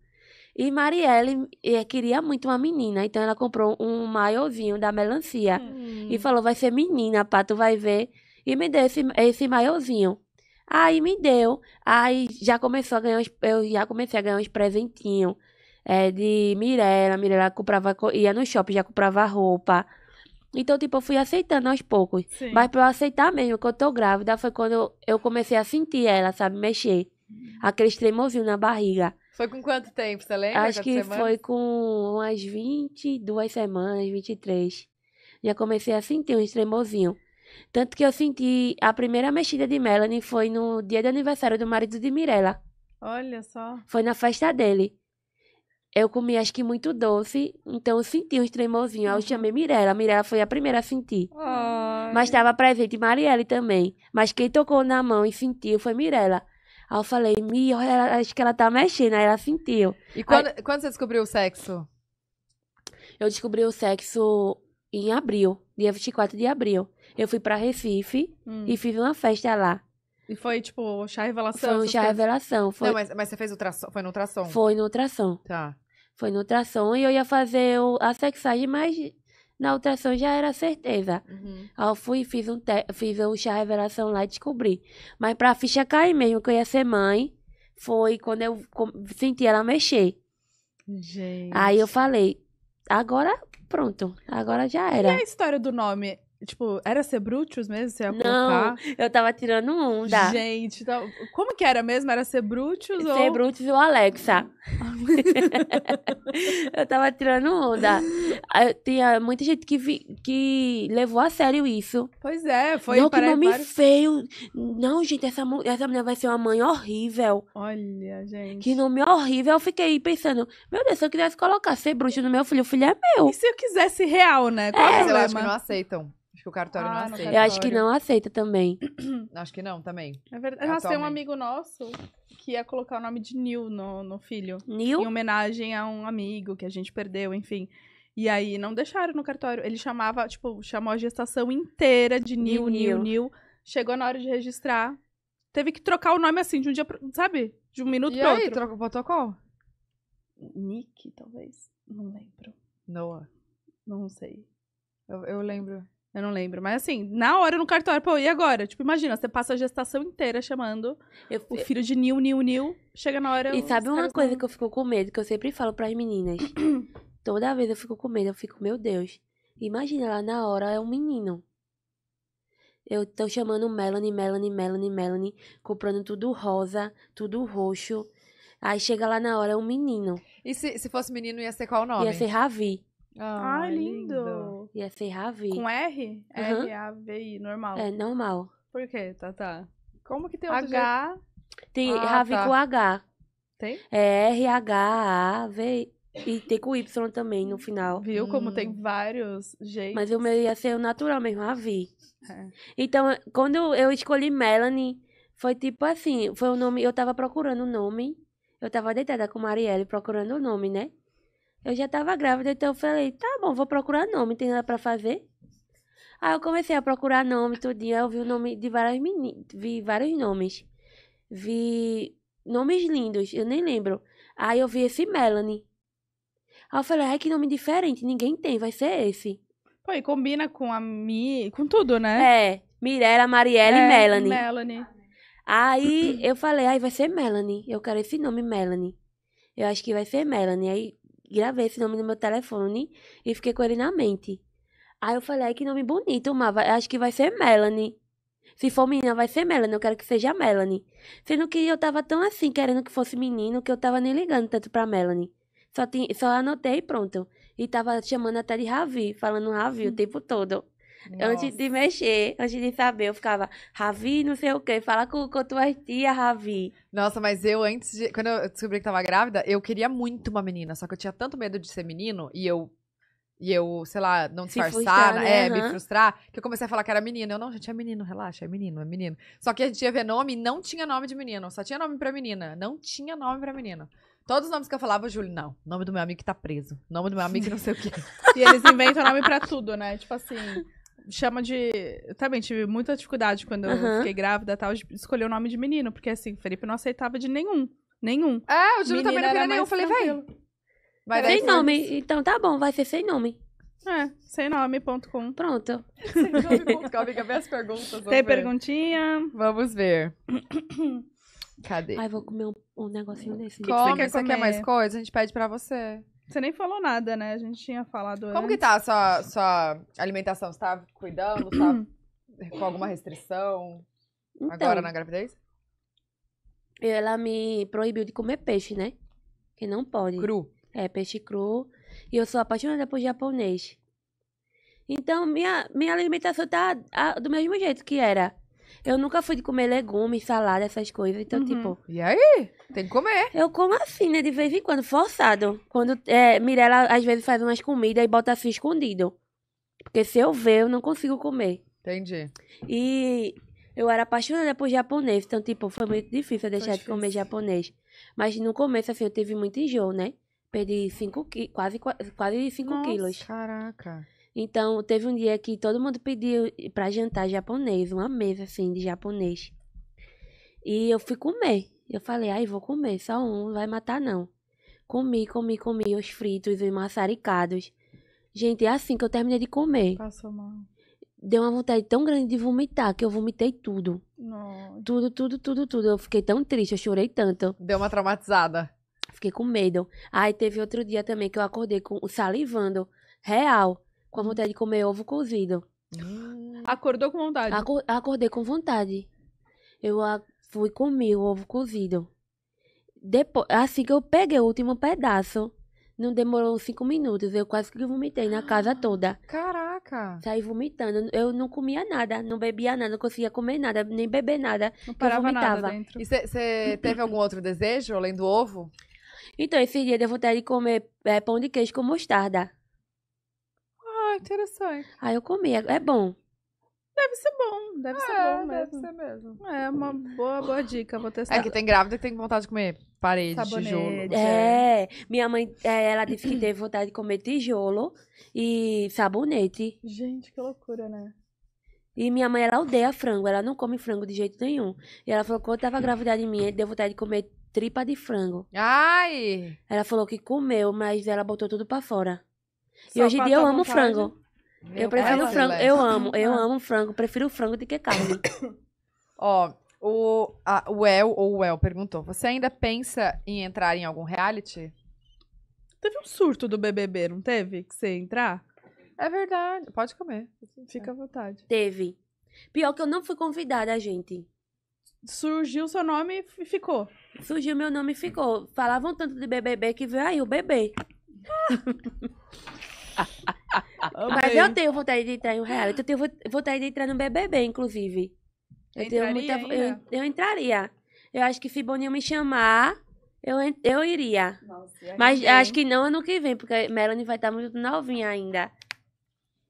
E Marielle eh, queria muito uma menina, então ela comprou um maiozinho da melancia. Hum. E falou, vai ser menina, pá, tu vai ver. E me deu esse, esse maiozinho. Aí me deu. Aí já começou a ganhar eu já comecei a ganhar uns presentinhos. É, eh, de Mirella, Mirella comprava, ia no shopping, já comprava roupa. Então, tipo, eu fui aceitando aos poucos. Sim. Mas pra eu aceitar mesmo que eu tô grávida, foi quando eu, comecei a sentir ela, sabe, mexer. Hum. Aquele tremorzinhos na barriga. Foi com quanto tempo, você lembra? Acho que semanas? foi com umas 22 semanas, 23. Já comecei a sentir um tremorzinho. Tanto que eu senti a primeira mexida de Melanie foi no dia do aniversário do marido de Mirella. Olha só. Foi na festa dele eu comi acho que muito doce, então eu senti uns tremorzinhos. Aí eu uhum. chamei Mirella. Mirella foi a primeira a sentir. Ai. Mas estava presente Marielle também. Mas quem tocou na mão e sentiu foi Mirella. Aí eu falei, Mi, acho que ela tá mexendo. Aí ela sentiu. E quando, Aí, quando você descobriu o sexo? Eu descobri o sexo em abril, dia 24 de abril. Eu fui para Recife hum. e fiz uma festa lá. E foi, tipo, chá revelação? Foi um chá revelação. Foi... Não, mas, mas você fez ultrassom? Foi no ultrassom? Foi no ultrassom. Tá. Foi no ultrassom e eu ia fazer a sexagem, mas na ultrassom já era certeza. Uhum. Aí eu fui, fiz um, fiz um chá revelação lá e descobri. Mas pra ficha cair mesmo, que eu ia ser mãe, foi quando eu senti ela mexer. Gente. Aí eu falei, agora pronto, agora já era. E a história do nome? Tipo, era ser Brutus mesmo? Você ia colocar? Não, eu tava tirando um da. Gente, então como que era mesmo? Era ser Brutus ou... Ser Brutus ou Alexa. eu tava tirando onda. Ah, tinha muita gente que, vi, que levou a sério isso. Pois é, foi... Não, que nome vários... feio. Não, gente, essa, essa mulher vai ser uma mãe horrível. Olha, gente. Que nome horrível. Eu fiquei pensando, meu Deus, se eu quisesse colocar ser bruxo no meu filho, o filho é meu. E se eu quisesse real, né? Qual é, eu acho que não aceitam. Acho que o cartório ah, não aceita. Cartório. Eu acho que não aceita também. acho que não também. É verdade. Nossa, tem um amigo nosso que ia colocar o nome de Neil no, no filho. Neil. Em homenagem a um amigo que a gente perdeu, enfim. E aí não deixaram no cartório. Ele chamava, tipo, chamou a gestação inteira de Neil, Neil, Neil. Chegou na hora de registrar. Teve que trocar o nome assim, de um dia pro, sabe? De um minuto e pro aí, outro. troca o protocolo? Nick, talvez. Não lembro. Noah. Não sei. Eu, eu lembro. Eu não lembro. Mas assim, na hora no cartório, pô, e agora? Tipo, imagina, você passa a gestação inteira chamando eu, o filho de Nil, Nil, Nil. Chega na hora. E sabe uma coisa que eu fico com medo, que eu sempre falo para as meninas? Toda vez eu fico com medo, eu fico, meu Deus. Imagina lá na hora é um menino. Eu tô chamando Melanie, Melanie, Melanie, Melanie, comprando tudo rosa, tudo roxo. Aí chega lá na hora é um menino. E se, se fosse menino, ia ser qual o nome? Ia ser Ravi. Ah, Ai, lindo. lindo. E é Ferravi. Com R? Uhum. R-A-V-I, normal. É, normal. Por quê, tá, tá. Como que tem outro H... Jeito? Tem ah, Ravi tá. com H. Tem? É R-H-A-V-I. E tem com Y também no final. Viu como tem hum. vários jeitos? Mas o meu ia ser o natural mesmo, Ravi. É. Então, quando eu escolhi Melanie, foi tipo assim, foi o nome, eu tava procurando o nome. Eu tava deitada com Marielle procurando o nome, né? Eu já tava grávida, então eu falei, tá bom, vou procurar nome, tem nada para fazer? Aí eu comecei a procurar nome todo dia, eu vi o nome de várias meninas, vi vários nomes. Vi nomes lindos, eu nem lembro. Aí eu vi esse Melanie. Aí eu falei, ai, que nome diferente, ninguém tem, vai ser esse. Pô, e combina com a Mi, com tudo, né? É, Mirella, Marielle é, e Melanie. Melanie. Aí eu falei, ai, vai ser Melanie, eu quero esse nome, Melanie. Eu acho que vai ser Melanie. Aí gravei esse nome no meu telefone e fiquei com ele na mente. Aí eu falei, ai, que nome bonito, mas Acho que vai ser Melanie. Se for menina, vai ser Melanie. Eu quero que seja Melanie. Sendo que eu tava tão assim, querendo que fosse menino, que eu tava nem ligando tanto pra Melanie. Só, tinha, só anotei e pronto. E tava chamando até de Ravi, falando Ravi hum. o tempo todo. Nossa. Antes de mexer, antes de saber, eu ficava, Ravi, não sei o quê, fala com, com tua tia, Ravi. Nossa, mas eu antes de. Quando eu descobri que tava grávida, eu queria muito uma menina, só que eu tinha tanto medo de ser menino e eu. E eu, sei lá, não disfarçar, né, né? é, uhum. me frustrar, que eu comecei a falar que era menino. Eu, não, gente, é menino, relaxa, é menino, é menino. Só que a gente ia ver nome e não tinha nome de menino, só tinha nome pra menina. Não tinha nome pra menino. Todos os nomes que eu falava, Júlio, não. Nome do meu amigo que tá preso. Nome do meu amigo que não sei o quê. e eles inventam nome pra tudo, né? Tipo assim, chama de. Eu também tive muita dificuldade quando uhum. eu fiquei grávida e tal, de escolher o nome de menino, porque assim, Felipe não aceitava de nenhum. Nenhum. Ah, o Júlio também não queria nenhum. Eu falei, velho. Vai sem nome. Então tá bom, vai ser sem nome. É, sem nome.com. Pronto. sem nome.com, as perguntas. Tem ver. perguntinha? Vamos ver. Cadê? Ai, vou comer um, um negocinho desse. Que que você quer, você quer mais coisa? A gente pede pra você. Você nem falou nada, né? A gente tinha falado Como antes. que tá a sua, sua alimentação? Você tá cuidando? Tá com alguma restrição? Então, agora na gravidez? Ela me proibiu de comer peixe, né? Que não pode. Cru. É, peixe cru. E eu sou apaixonada por japonês. Então, minha, minha alimentação tá a, do mesmo jeito que era. Eu nunca fui de comer legumes, salada, essas coisas. Então, uhum. tipo. E aí? Tem que comer. Eu como assim, né? De vez em quando, forçado. Quando é, Mirella às vezes faz umas comidas e bota assim escondido. Porque se eu ver, eu não consigo comer. Entendi. E eu era apaixonada por japonês. Então, tipo, foi muito difícil eu deixar de comer japonês. Mas no começo, assim, eu tive muito enjoo, né? Perdi cinco qui quase, quase 5 quilos. Caraca. Então, teve um dia que todo mundo pediu para jantar japonês, uma mesa assim de japonês. E eu fui comer. Eu falei, ai, vou comer, só um, não vai matar não. Comi, comi, comi os fritos, os maçaricados. Gente, é assim que eu terminei de comer. Passou mal. Deu uma vontade tão grande de vomitar que eu vomitei tudo. Nossa. Tudo, tudo, tudo, tudo. Eu fiquei tão triste, eu chorei tanto. Deu uma traumatizada. Fiquei com medo. Aí teve outro dia também que eu acordei com salivando real com a vontade de comer ovo cozido. Hum. Acordou com vontade? Acor acordei com vontade. Eu ah, fui comer o ovo cozido. Depois, assim que eu peguei o último pedaço, não demorou cinco minutos. Eu quase que vomitei na casa ah, toda. Caraca! Saí vomitando. Eu não comia nada, não bebia nada, não conseguia comer nada, nem beber nada. Não parava eu vomitava. nada dentro. E você teve algum outro desejo, além do ovo? Então, esse dia deu vontade de comer é, pão de queijo com mostarda. Ah, interessante. Aí eu comi, é, é bom. Deve ser bom, deve é, ser bom mesmo. Deve ser mesmo. É uma boa, boa dica, vou testar. É que tem grávida que tem vontade de comer parede, Sabonete. tijolo. É, é minha mãe, é, ela disse que teve vontade de comer tijolo e sabonete. Gente, que loucura, né? E minha mãe, ela odeia frango, ela não come frango de jeito nenhum. E ela falou, quando tava grávida de mim, deu vontade de comer tripa de frango. Ai! Ela falou que comeu, mas ela botou tudo pra fora. E hoje em dia eu amo frango. eu prefiro frango. Eu amo, eu ah. amo frango. Prefiro frango do que carne. Ó, o, a, o El ou o El perguntou: você ainda pensa em entrar em algum reality? Teve um surto do BBB, não teve? Que você entrar? É verdade. Pode comer. Fica à vontade. Teve. Pior que eu não fui convidada, gente. Surgiu seu nome e ficou. Surgiu meu nome e ficou. Falavam tanto de BBB que veio aí o bebê. Mas eu tenho vontade de entrar em um reality. Eu tenho vontade de entrar no BBB, inclusive. Eu, tenho muita, eu, eu entraria. Eu acho que Boninho me chamar, eu, eu iria. Nossa, Mas acho que não ano que vem, porque Melanie vai estar muito novinha ainda.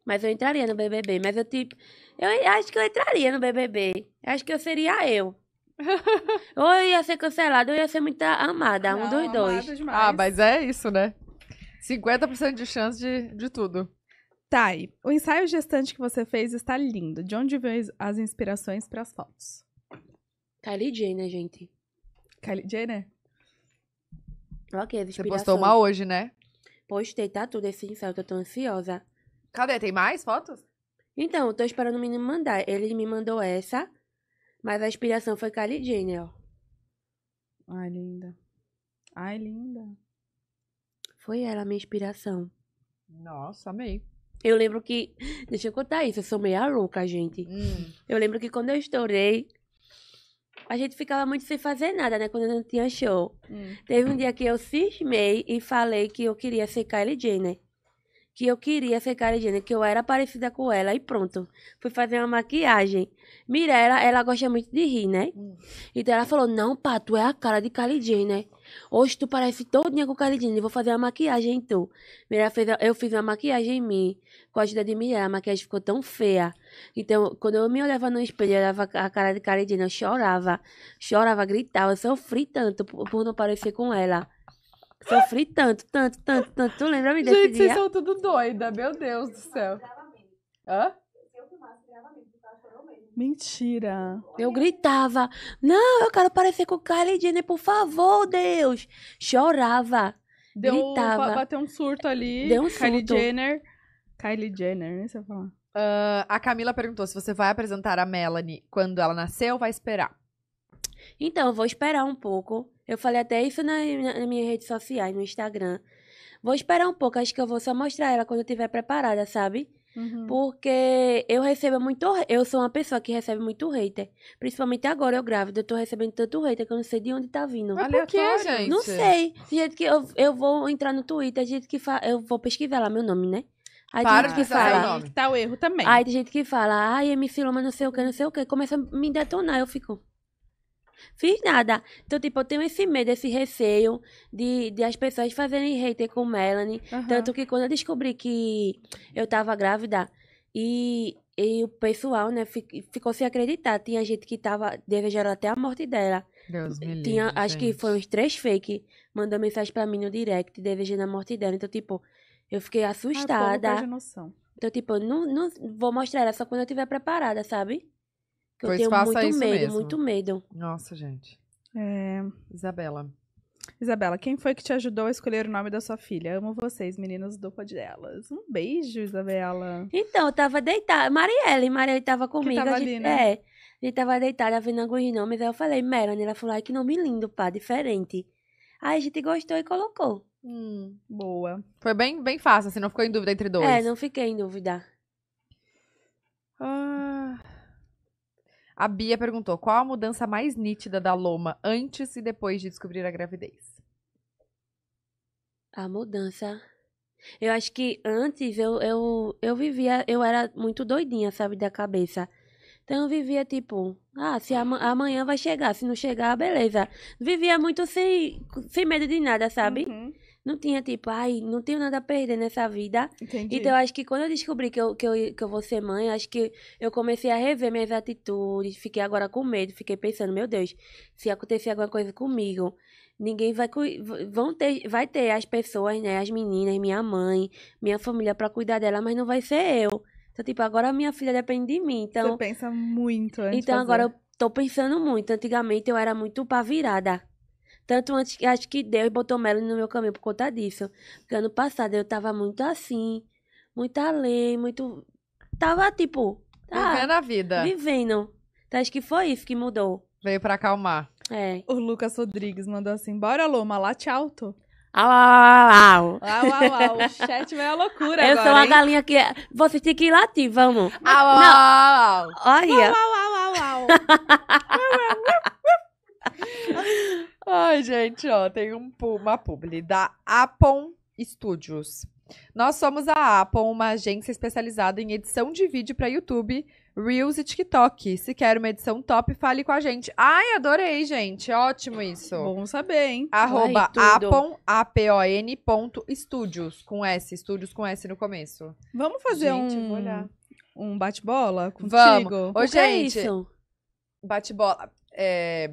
Mas eu entraria no BBB. Mas eu, tipo, eu acho que eu entraria no BBB. Acho que eu seria eu. ou eu ia ser cancelada, ou eu ia ser muito amada. Não, um dos dois. Ah, mas é isso, né? 50% de chance de, de tudo. e tá o ensaio gestante que você fez está lindo. De onde veio as inspirações para as fotos? Kylie Jenner, né, gente. Kylie Jenner? Ok, as Você postou uma hoje, né? Postei, tá tudo esse ensaio, eu tô ansiosa. Cadê? Tem mais fotos? Então, eu tô esperando o menino mandar. Ele me mandou essa, mas a inspiração foi Kylie Jenner, ó. Ai, linda. Ai, linda foi ela a minha inspiração. Nossa, amei. Eu lembro que. Deixa eu contar isso, eu sou meia louca, gente. Hum. Eu lembro que quando eu estourei, a gente ficava muito sem fazer nada, né? Quando não tinha show. Hum. Teve um dia que eu cismei e falei que eu queria ser Kylie Jenner. Que eu queria ser Kylie Jenner, que eu era parecida com ela e pronto. Fui fazer uma maquiagem. Mirela, ela gosta muito de rir, né? Hum. Então ela falou: Não, pá, tu é a cara de Kylie Jenner. Hoje tu parece todinha com caridinha. Eu vou fazer uma maquiagem em tu. fez, eu fiz uma maquiagem em mim. Com a ajuda de Mira, a maquiagem ficou tão feia. Então, quando eu me olhava no espelho, eu olhava a cara de caridinha. Eu chorava. Chorava, gritava. Eu sofri tanto por, por não parecer com ela. Sofri tanto, tanto, tanto, tanto. Tu lembra me desse Gente, dia? vocês são tudo doida. Meu Deus do céu. Hã? Mentira. Eu gritava: Não, eu quero parecer com Kylie Jenner, por favor, Deus. Chorava. Deu, gritava. Bateu um surto ali. Deu um Kylie Jenner. Kylie Jenner, né? Você falar. Uh, a Camila perguntou se você vai apresentar a Melanie quando ela nasceu ou vai esperar. Então, eu vou esperar um pouco. Eu falei até isso na, na, na minha rede social, no Instagram. Vou esperar um pouco, acho que eu vou só mostrar ela quando eu estiver preparada, sabe? Uhum. Porque eu recebo muito. Eu sou uma pessoa que recebe muito hater. Principalmente agora, eu grávida. Eu tô recebendo tanto hater que eu não sei de onde tá vindo. Mas por que, gente? Não sei. Do jeito que eu, eu vou entrar no Twitter, do jeito que fa... eu vou pesquisar lá meu nome, né? Aí Para de fala, que tá o erro também. Aí tem gente que fala, ai, MC Loma, não sei o que, não sei o que. Começa a me detonar, eu fico. Fiz nada. Então, tipo, eu tenho esse medo, esse receio de, de as pessoas fazerem hater com Melanie. Uhum. Tanto que quando eu descobri que eu tava grávida e, e o pessoal, né, ficou sem acreditar. Tinha gente que tava desejando até a morte dela. Deus me livre, Tinha, acho que foram uns três fake mandando mensagem para mim no direct, desejando a morte dela. Então, tipo, eu fiquei ah, assustada. Ah, noção. Então, tipo, não, não vou mostrar ela só quando eu estiver preparada, sabe? Que pois eu tenho muito medo, mesmo. muito medo. Nossa, gente. É... Isabela. Isabela, quem foi que te ajudou a escolher o nome da sua filha? Amo vocês, meninas do pod delas. Um beijo, Isabela. Então, eu tava deitada. Marielle, Marielle tava comigo. Que tava gente, ali, né? É. Ele tava deitada vendo alguns nomes. Aí eu falei, Melanie. Ela falou, ai, que nome lindo, pá, diferente. Aí a gente gostou e colocou. Hum, boa. Foi bem, bem fácil, assim, não ficou em dúvida entre dois. É, não fiquei em dúvida. A Bia perguntou: qual a mudança mais nítida da Loma antes e depois de descobrir a gravidez? A mudança. Eu acho que antes eu, eu, eu vivia, eu era muito doidinha, sabe, da cabeça. Então eu vivia tipo, ah, se am amanhã vai chegar, se não chegar, beleza. Vivia muito sem, sem medo de nada, sabe? Uhum não tinha tipo, ai, não tenho nada a perder nessa vida. Entendi. Então, acho que quando eu descobri que eu, que, eu, que eu vou ser mãe, acho que eu comecei a rever minhas atitudes, fiquei agora com medo, fiquei pensando, meu Deus, se acontecer alguma coisa comigo, ninguém vai vão ter vai ter as pessoas né as meninas minha mãe minha família para cuidar dela mas não vai ser eu então tipo agora minha filha depende de mim então você pensa muito antes então agora eu tô pensando muito antigamente eu era muito pavirada tanto antes, que acho que Deus botou Melanie no meu caminho por conta disso. Porque ano passado eu tava muito assim, muito além, muito. Tava tipo. Tá, vivendo a vida. Vivendo. Então acho que foi isso que mudou. Veio pra acalmar. É. O Lucas Rodrigues mandou assim: bora, Loma, late alto. Au, au, au, au. Au, au, au. O chat vai à loucura Eu agora, sou a galinha que... É, vocês têm que ir latir, vamos. Au, au, au, au. Olha. Au, au, au, au, au. Ai, gente, ó, tem um, uma publi da Apon Studios. Nós somos a Apple, uma agência especializada em edição de vídeo para YouTube, Reels e TikTok. Se quer uma edição top, fale com a gente. Ai, adorei, gente. Ótimo isso. Bom saber, hein? Arroba apon, A-P-O-N, ponto, estúdios, com S, estúdios com S no começo. Vamos fazer gente, um, um bate-bola contigo? Vamos. Ô, o é gente, é bate-bola, é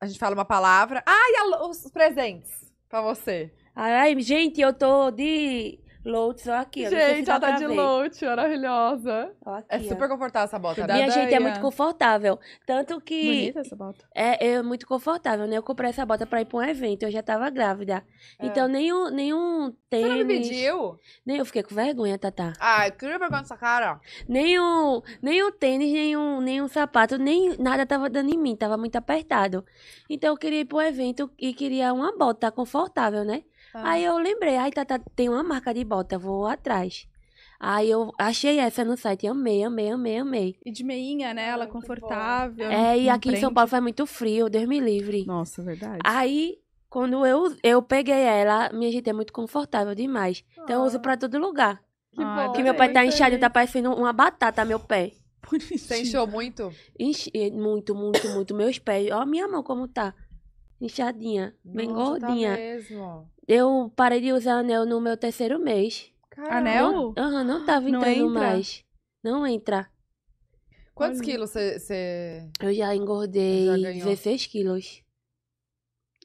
a gente fala uma palavra. Ah, e a, os presentes pra você. Ai, gente, eu tô de Loutes, ó aqui. gente, ela tá de ver. maravilhosa. É aqui, é super confortável essa bota. Cuidado Minha né? gente, é muito confortável. Tanto que... Bonita essa bota. É, é muito confortável, né? Eu comprei essa bota pra ir pra um evento, eu já tava grávida. É. Então, nenhum, nenhum tênis... Você não me pediu? Nem, eu fiquei com vergonha, Tatá. Ah, eu queria vergonha nessa cara. Nenhum, nenhum tênis, nenhum, nenhum sapato, nem nada tava dando em mim, tava muito apertado. Então, eu queria ir pra um evento e queria uma bota confortável, né? Ah. Aí eu lembrei, ai, tá, tá, tem uma marca de bota, vou atrás. Aí eu achei essa no site, amei, amei, amei, amei. E de meinha, né? Ela é confortável. É, e aqui em São Paulo faz muito frio, Deus me livre. Nossa, verdade. Aí, quando eu, eu peguei ela, minha gente é muito confortável demais. Ah. Então eu uso ah. pra todo lugar. Que ah, bom. Que meu pé tá inchado, tá parecendo uma batata, meu pé. Você inchou muito? Enchi, eh, muito, muito, muito. Meus pés. Ó, minha mão como tá. Inchadinha. Bem Nossa, tá gordinha. Tá mesmo. Eu parei de usar anel no meu terceiro mês. Caramba. Anel? Aham, não, não tava entrando não mais. Não entra. Quantos Olha. quilos você. Eu já engordei já 16 quilos.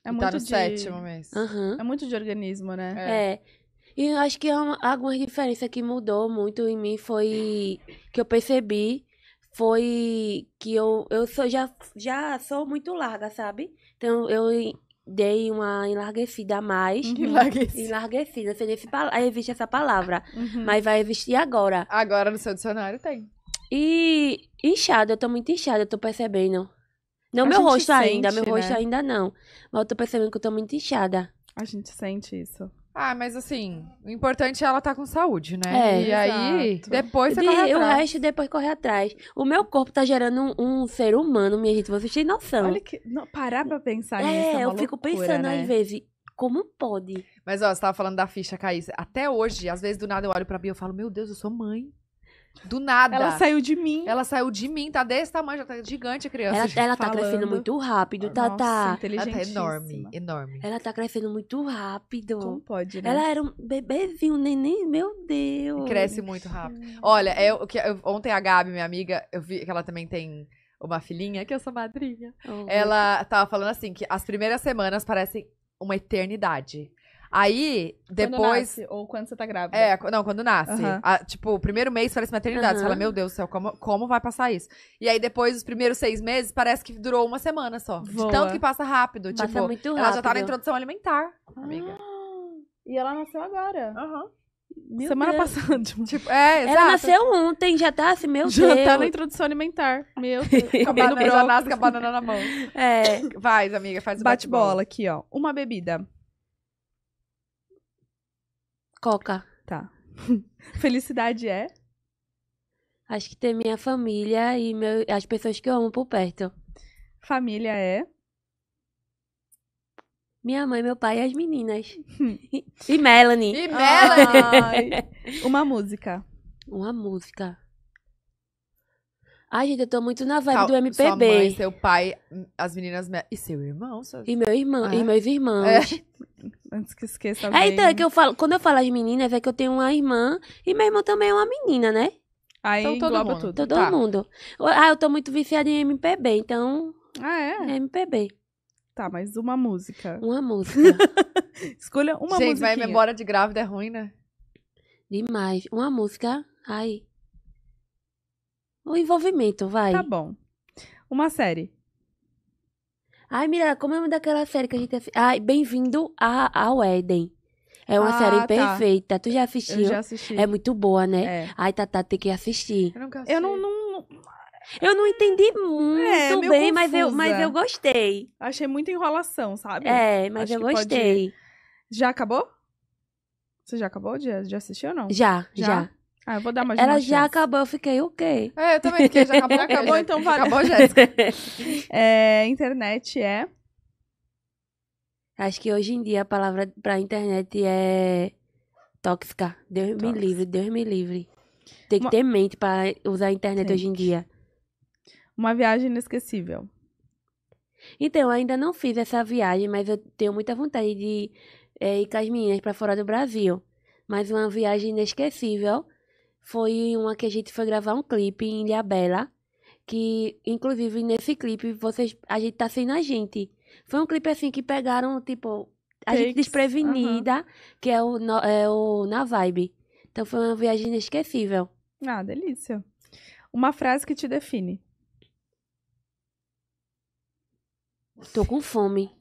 É tá muito tá no de... sétimo mês. Uhum. É muito de organismo, né? É. é. E acho que é algumas diferenças que mudou muito em mim foi. que eu percebi foi que eu, eu sou, já, já sou muito larga, sabe? Então eu dei uma enlarguecida a mais. Uhum. Enlarguecida. Enlarguecida. Não sei nem se existe essa palavra. Uhum. Mas vai existir agora. Agora no seu dicionário tem. E inchada, eu tô muito inchada, eu tô percebendo. Não a meu rosto sente, ainda, meu né? rosto ainda não. Mas eu tô percebendo que eu tô muito inchada. A gente sente isso. Ah, mas assim, o importante é ela estar tá com saúde, né? É, e exato. aí, depois você De, corre atrás. O resto depois correr atrás. O meu corpo tá gerando um, um ser humano, minha gente. Vocês têm noção. Olha que. Não, parar pra pensar é, É, eu loucura, fico pensando né? às vezes, como pode? Mas ó, você tava falando da ficha Caísa. Até hoje, às vezes do nada eu olho pra mim e falo, meu Deus, eu sou mãe. Do nada. Ela saiu de mim. Ela saiu de mim, tá desse tamanho, já tá gigante a criança. Ela, gente, ela tá crescendo muito rápido, Nossa, tá. Ela tá enorme, enorme. Ela tá crescendo muito rápido. Como pode, né? Ela era um bebezinho, um neném, meu Deus. Cresce muito rápido. Olha, é eu, eu, ontem a Gabi, minha amiga, eu vi que ela também tem uma filhinha, que eu sou madrinha. Oh, ela tava falando assim, que as primeiras semanas parecem uma eternidade. Aí, depois. Quando nasce, ou quando você tá grávida. É, não, quando nasce. Uhum. A, tipo, o primeiro mês parece maternidade. Uhum. Você fala, meu Deus do céu, como, como vai passar isso? E aí, depois, os primeiros seis meses, parece que durou uma semana só. Voa. De tanto que passa rápido. Passa tipo, muito rápido. ela já tá na introdução alimentar, amiga. Ah, e ela nasceu agora. Aham. Uhum. Meu Semana Deus. passada. Tipo, é, exato. Ela nasceu ontem, já tá assim, meu já Deus. Já tá na introdução alimentar. Meu Deus. com a banana, já nasce com a banana na mão. É. Vai, amiga, faz o bate-bola. Bate aqui, ó. Uma bebida. Coca. Tá. Felicidade é? Acho que ter minha família e meu, as pessoas que eu amo por perto. Família é? Minha mãe, meu pai e as meninas. Hum. e Melanie. E Melanie! Uma música. Uma música. Ai, gente, eu tô muito na vibe Cal do MPB. Sua mãe, seu pai, as meninas... Me... E seu irmão? Seu... E meu irmão, e é. meus irmãos. É. Antes que esqueça alguém. É, então, é que eu falo... Quando eu falo as meninas, é que eu tenho uma irmã e meu irmão também é uma menina, né? Aí então, todo mundo. tudo. Todo tá. mundo. Ah, eu tô muito viciada em MPB, então... Ah, é? é MPB. Tá, mas uma música. Uma música. Escolha uma música. Gente, musiquinha. vai memória de grávida é ruim, né? Demais. Uma música. Ai. O envolvimento, vai. Tá bom. Uma série. Ai, mira, como é o nome daquela série que a gente... Ai, Bem-vindo ao Éden. É uma ah, série tá. perfeita. Tu já assistiu? Eu já assisti. É muito boa, né? É. Ai, tá, tem que assistir. Eu, nunca assisti. eu não, não... Eu não entendi é, muito é, bem, mas eu, mas eu gostei. Achei muita enrolação, sabe? É, mas Acho eu gostei. Pode... Já acabou? Você já acabou de, de assistir ou não? Já, já. já. Ah, eu vou dar mais Ela já chance. acabou, eu fiquei, ok. É, eu também fiquei, já acabou, acabou, então, então vai. Acabou, Jéssica. é, internet é. Acho que hoje em dia a palavra pra internet é tóxica. Deus tóxica. me livre, Deus me livre. Tem que Uma... ter mente pra usar a internet hoje em dia. Uma viagem inesquecível. Então, eu ainda não fiz essa viagem, mas eu tenho muita vontade de é, ir com as meninas pra fora do Brasil. Mas uma viagem inesquecível foi uma que a gente foi gravar um clipe em Ilhabela, que inclusive nesse clipe vocês a gente tá sem a gente. Foi um clipe assim que pegaram tipo a Takes. gente desprevenida, uhum. que é o é o na vibe. Então foi uma viagem inesquecível. Ah, delícia. Uma frase que te define. Tô com fome.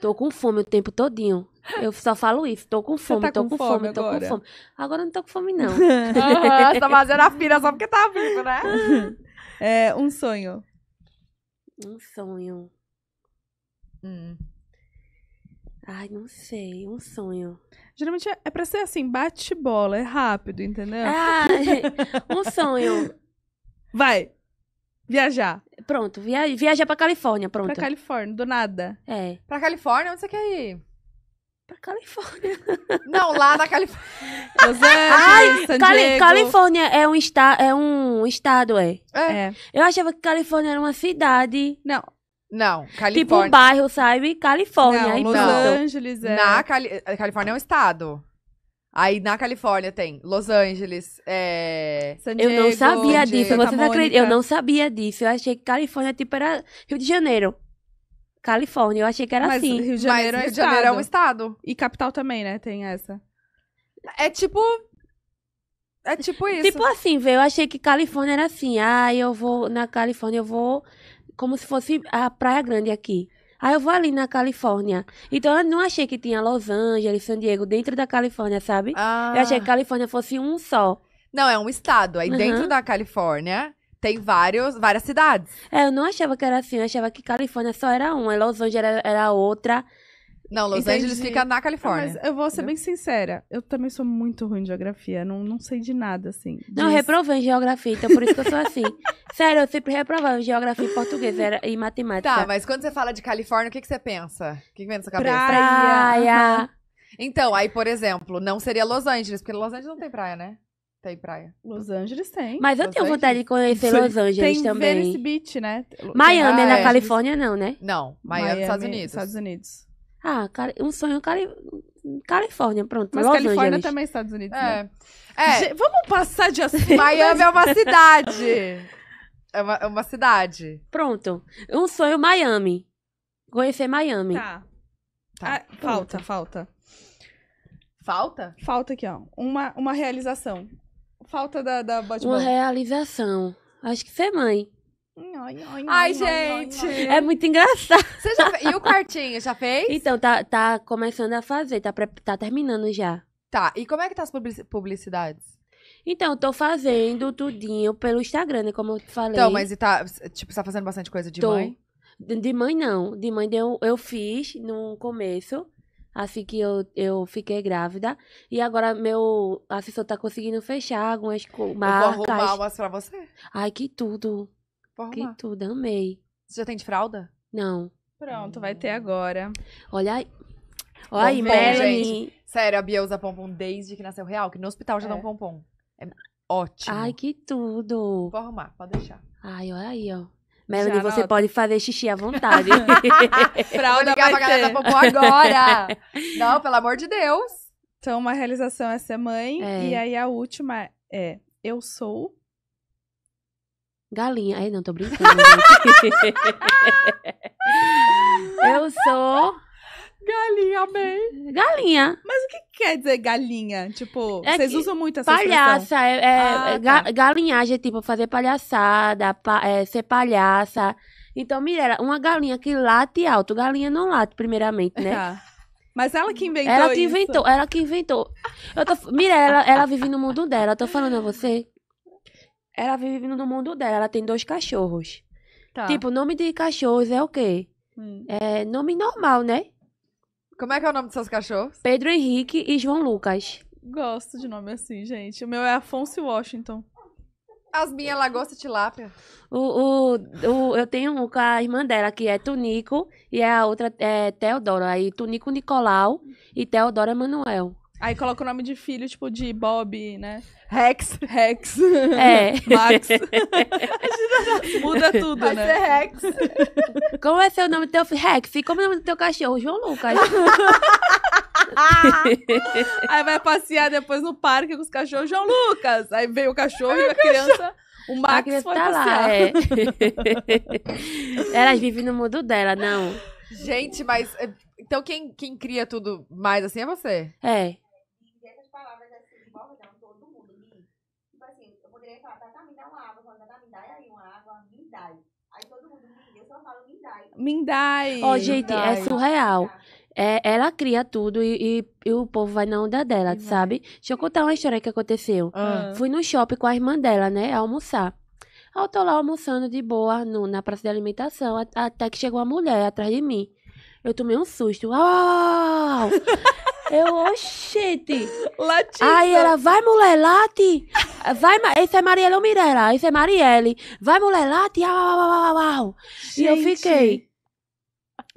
Tô com fome o tempo todinho. Eu só falo isso, tô com fome, tá tô com, com fome, fome tô com fome. Agora não tô com fome, não. uhum, você tá fazendo a fila só porque tá vivo, né? É, um sonho. Um sonho. Hum. Ai, não sei, um sonho. Geralmente é, é pra ser assim, bate-bola, é rápido, entendeu? Ah, um sonho. Vai. Viajar. Pronto, via... viajar pra Califórnia, pronto. Pra Califórnia, do nada. É. Pra Califórnia, onde você quer ir? Pra Califórnia. Não, lá na Califórnia. Los Angeles, Cali Califórnia é um, esta é um estado, é. é. é. Eu achava que Califórnia era uma cidade. Não. Não, Califórnia. Tipo um bairro, sabe? Califórnia. Não, Los Angeles é. Na Cali Califórnia é um estado. Aí na Califórnia tem Los Angeles, é... San Diego, eu não sabia disso. Você acredita? Eu não sabia disso. Eu achei que Califórnia tipo era Rio de Janeiro. Califórnia, eu achei que era Mas assim. Rio de Janeiro, Mas, é, Rio de Janeiro é um estado. E capital também, né? Tem essa. É tipo é tipo isso. Tipo assim, velho, eu achei que Califórnia era assim. Ah, eu vou na Califórnia, eu vou como se fosse a Praia Grande aqui. Aí eu vou ali na Califórnia. Então eu não achei que tinha Los Angeles, San Diego dentro da Califórnia, sabe? Ah. Eu achei que a Califórnia fosse um só. Não, é um estado. Aí uhum. dentro da Califórnia tem vários, várias cidades. É, eu não achava que era assim. Eu achava que Califórnia só era uma, Los Angeles era, era outra. Não, Los Entendi. Angeles fica na Califórnia. Não, mas eu vou ser bem sincera, eu também sou muito ruim de geografia, não, não sei de nada, assim. Não, reprovou reprovei em geografia, então por isso que eu sou assim. Sério, eu sempre reprovava em geografia e português e matemática. Tá, mas quando você fala de Califórnia, o que, que você pensa? O que, que vem na sua cabeça? Praia. praia. Então, aí, por exemplo, não seria Los Angeles, porque Los Angeles não tem praia, né? Tem praia. Los Angeles tem. Mas eu Los tenho Angeles? vontade de conhecer Los Angeles tem também. Tem Venice Beach, né? Miami ah, é na Califórnia, não, né? Não, Miami, é Miami Estados é Unidos. Estados Unidos. Ah, um sonho cari... Califórnia, pronto. Mas Los Califórnia Angeles. também é Estados Unidos. É. Né? é. Vamos passar de assunto. Miami é uma cidade. É uma, é uma cidade. Pronto. Um sonho Miami. Conhecer Miami. Tá. tá. Ah, falta, falta. Falta? Falta aqui, ó. Uma, uma realização. Falta da, da Uma realização. Acho que ser mãe. Ai, gente. É muito engraçado. Já... E o quartinho, já fez? Então, tá, tá começando a fazer, tá, pre... tá terminando já. Tá, e como é que tá as publicidades? Então, eu tô fazendo tudinho pelo Instagram, né? Como eu te falei. Então, mas e tá, tipo, tá fazendo bastante coisa de tô. mãe? De, de mãe, não. De mãe eu, eu fiz no começo, assim que eu, eu fiquei grávida. E agora meu assessor tá conseguindo fechar algumas marcas. Eu vou arrumar umas pra você. Ai, que tudo. Vou que tudo, amei. Você já tem de fralda? Não. Pronto, vai ter agora. Olha aí. Olha aí, Pompom, Melanie. Sério, a Bia usa pompom desde que nasceu real, que no hospital já É. dá um pompom. É ótimo. Ai, que tudo. Vou arrumar, pode deixar. Ai, olha aí, ó. Melanie, Já você pode fazer xixi à vontade. Fralda ligar pra vai galera da Pompom agora! Não, pelo amor de Deus! Então, uma realização é ser mãe. É. E aí a última é: eu sou Galinha. Ai, não, tô brincando. eu sou. Galinha, bem. Galinha. Mas o que quer dizer galinha? Tipo, é vocês usam muito essa palhaça, expressão? É, é, ah, tá. ga, Galinhagem tipo fazer palhaçada, pa, é, ser palhaça. Então, Mirela, uma galinha que late alto. Galinha não late, primeiramente, né? Tá. Mas ela que inventou Ela que isso. inventou, ela que inventou. Eu tô, Mirela, ela, ela vive no mundo dela. Eu tô falando a você. Ela vive no mundo dela, ela tem dois cachorros. Tá. Tipo, nome de cachorros é o quê? Hum. É nome normal, né? Como é que é o nome dos seus cachorros? Pedro Henrique e João Lucas. Gosto de nome assim, gente. O meu é Afonso Washington. As minhas lagosta tilápia. O, o, o, eu tenho um com a irmã dela, que é Tunico, e a outra é Teodoro. Aí Tunico Nicolau e Teodoro Manuel. Aí coloca o nome de filho, tipo, de Bob, né? Rex. Rex. É. Max. Muda tudo, Vai né? Vai ser Rex. Como vai é ser o nome do teu filho? Rex. E como é o nome do teu cachorro? João Lucas. Aí vai passear depois no parque com os cachorros. João Lucas! Aí vem o cachorro e a cachorro. criança... O Max a criança foi tá lá, é. Elas vivem no mundo dela, não. Gente, mas... Eh, então quem, quem cria tudo mais assim é você? É. Mindai. Ó, oh, gente, é Mindai. é surreal. É, ela cria tudo e, e, e, o povo vai na onda dela, uhum. sabe? Deixa eu contar uma história que aconteceu. Uhum. Fui no shopping com a irmã dela, né? Almoçar. Aí eu tô lá almoçando de boa no, na praça de alimentação, até que chegou uma mulher atrás de mim. Eu tomei um susto. Uau! Eu, oxente! Latiça. Aí ela, vai mulher, late! Vai, esse é Marielle ou Mirella? Esse é Marielle. Vai mulher, late! Au, au, au, au, au. E eu fiquei,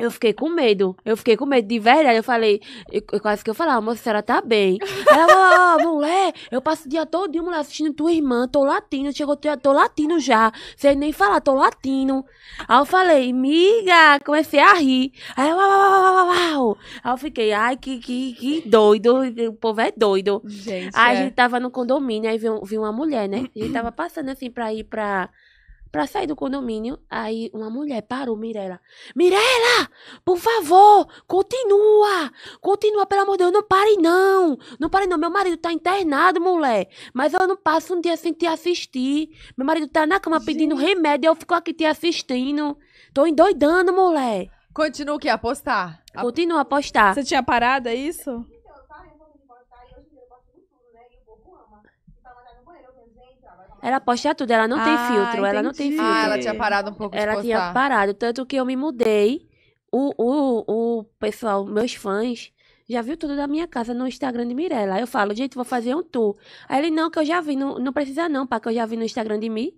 eu fiquei com medo. Eu fiquei com medo de verdade. Eu falei, eu, eu quase que eu falava, moça, a senhora tá bem. Ela, ó, oh, mulher, eu passo o dia todo dia, mulher, assistindo tua irmã, tô latindo, chegou, tô latindo já. Sem nem falar, tô latindo. Aí eu falei, miga, comecei a rir. Aí eu, uau, Aí eu fiquei, ai, que, que, que doido, o povo é doido. Gente, aí é. a gente tava no condomínio, aí viu, viu uma mulher, né? A gente tava passando assim pra ir pra Pra sair do condomínio, aí uma mulher parou Mirela. Mirela, por favor, continua. Continua, pelo amor de Deus, não pare não. Não pare não, meu marido tá internado, mulher. Mas eu não passo um dia sem te assistir. Meu marido tá na cama pedindo Gente. remédio, eu fico aqui te assistindo. Tô endoidando, mulher. Continua o que? Apostar? Continua a apostar. Você tinha parado, é isso? Ela posta tudo, ela não ah, tem filtro, entendi. ela não tem filtro. Ah, ela tinha parado um pouco Ela tinha parado, tanto que eu me mudei. O, o, o pessoal, meus fãs, já viu tudo da minha casa no Instagram de Mirella. Eu falo, gente, vou fazer um tour. Aí ele, não, que eu já vi, não, não precisa não, pá, que eu já vi no Instagram de mim.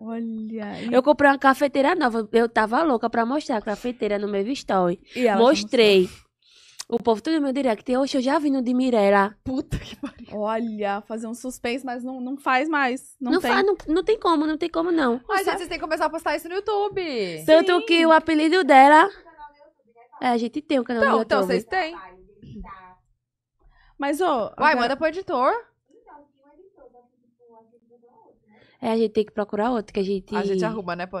Olha aí. Eu comprei uma cafeteira nova, eu tava louca pra mostrar a cafeteira no meu story. Mostrei. Mostrou. O povo todo meu direct, oxe, eu já vi no de Mirera. Puta que pariu. Olha, fazer um suspense, mas não, não faz mais. Não, não tem. Faz, não, não tem como, não tem como não. Mas gente, vocês têm que começar a postar isso no YouTube. Tanto Sim. que o apelido dela... É, a gente tem um canal então, YouTube. Então, vocês têm. Mas, ô... Vai, agora... manda pro editor. É, a gente tem que procurar outro, que a gente... A gente arruma, né, pô?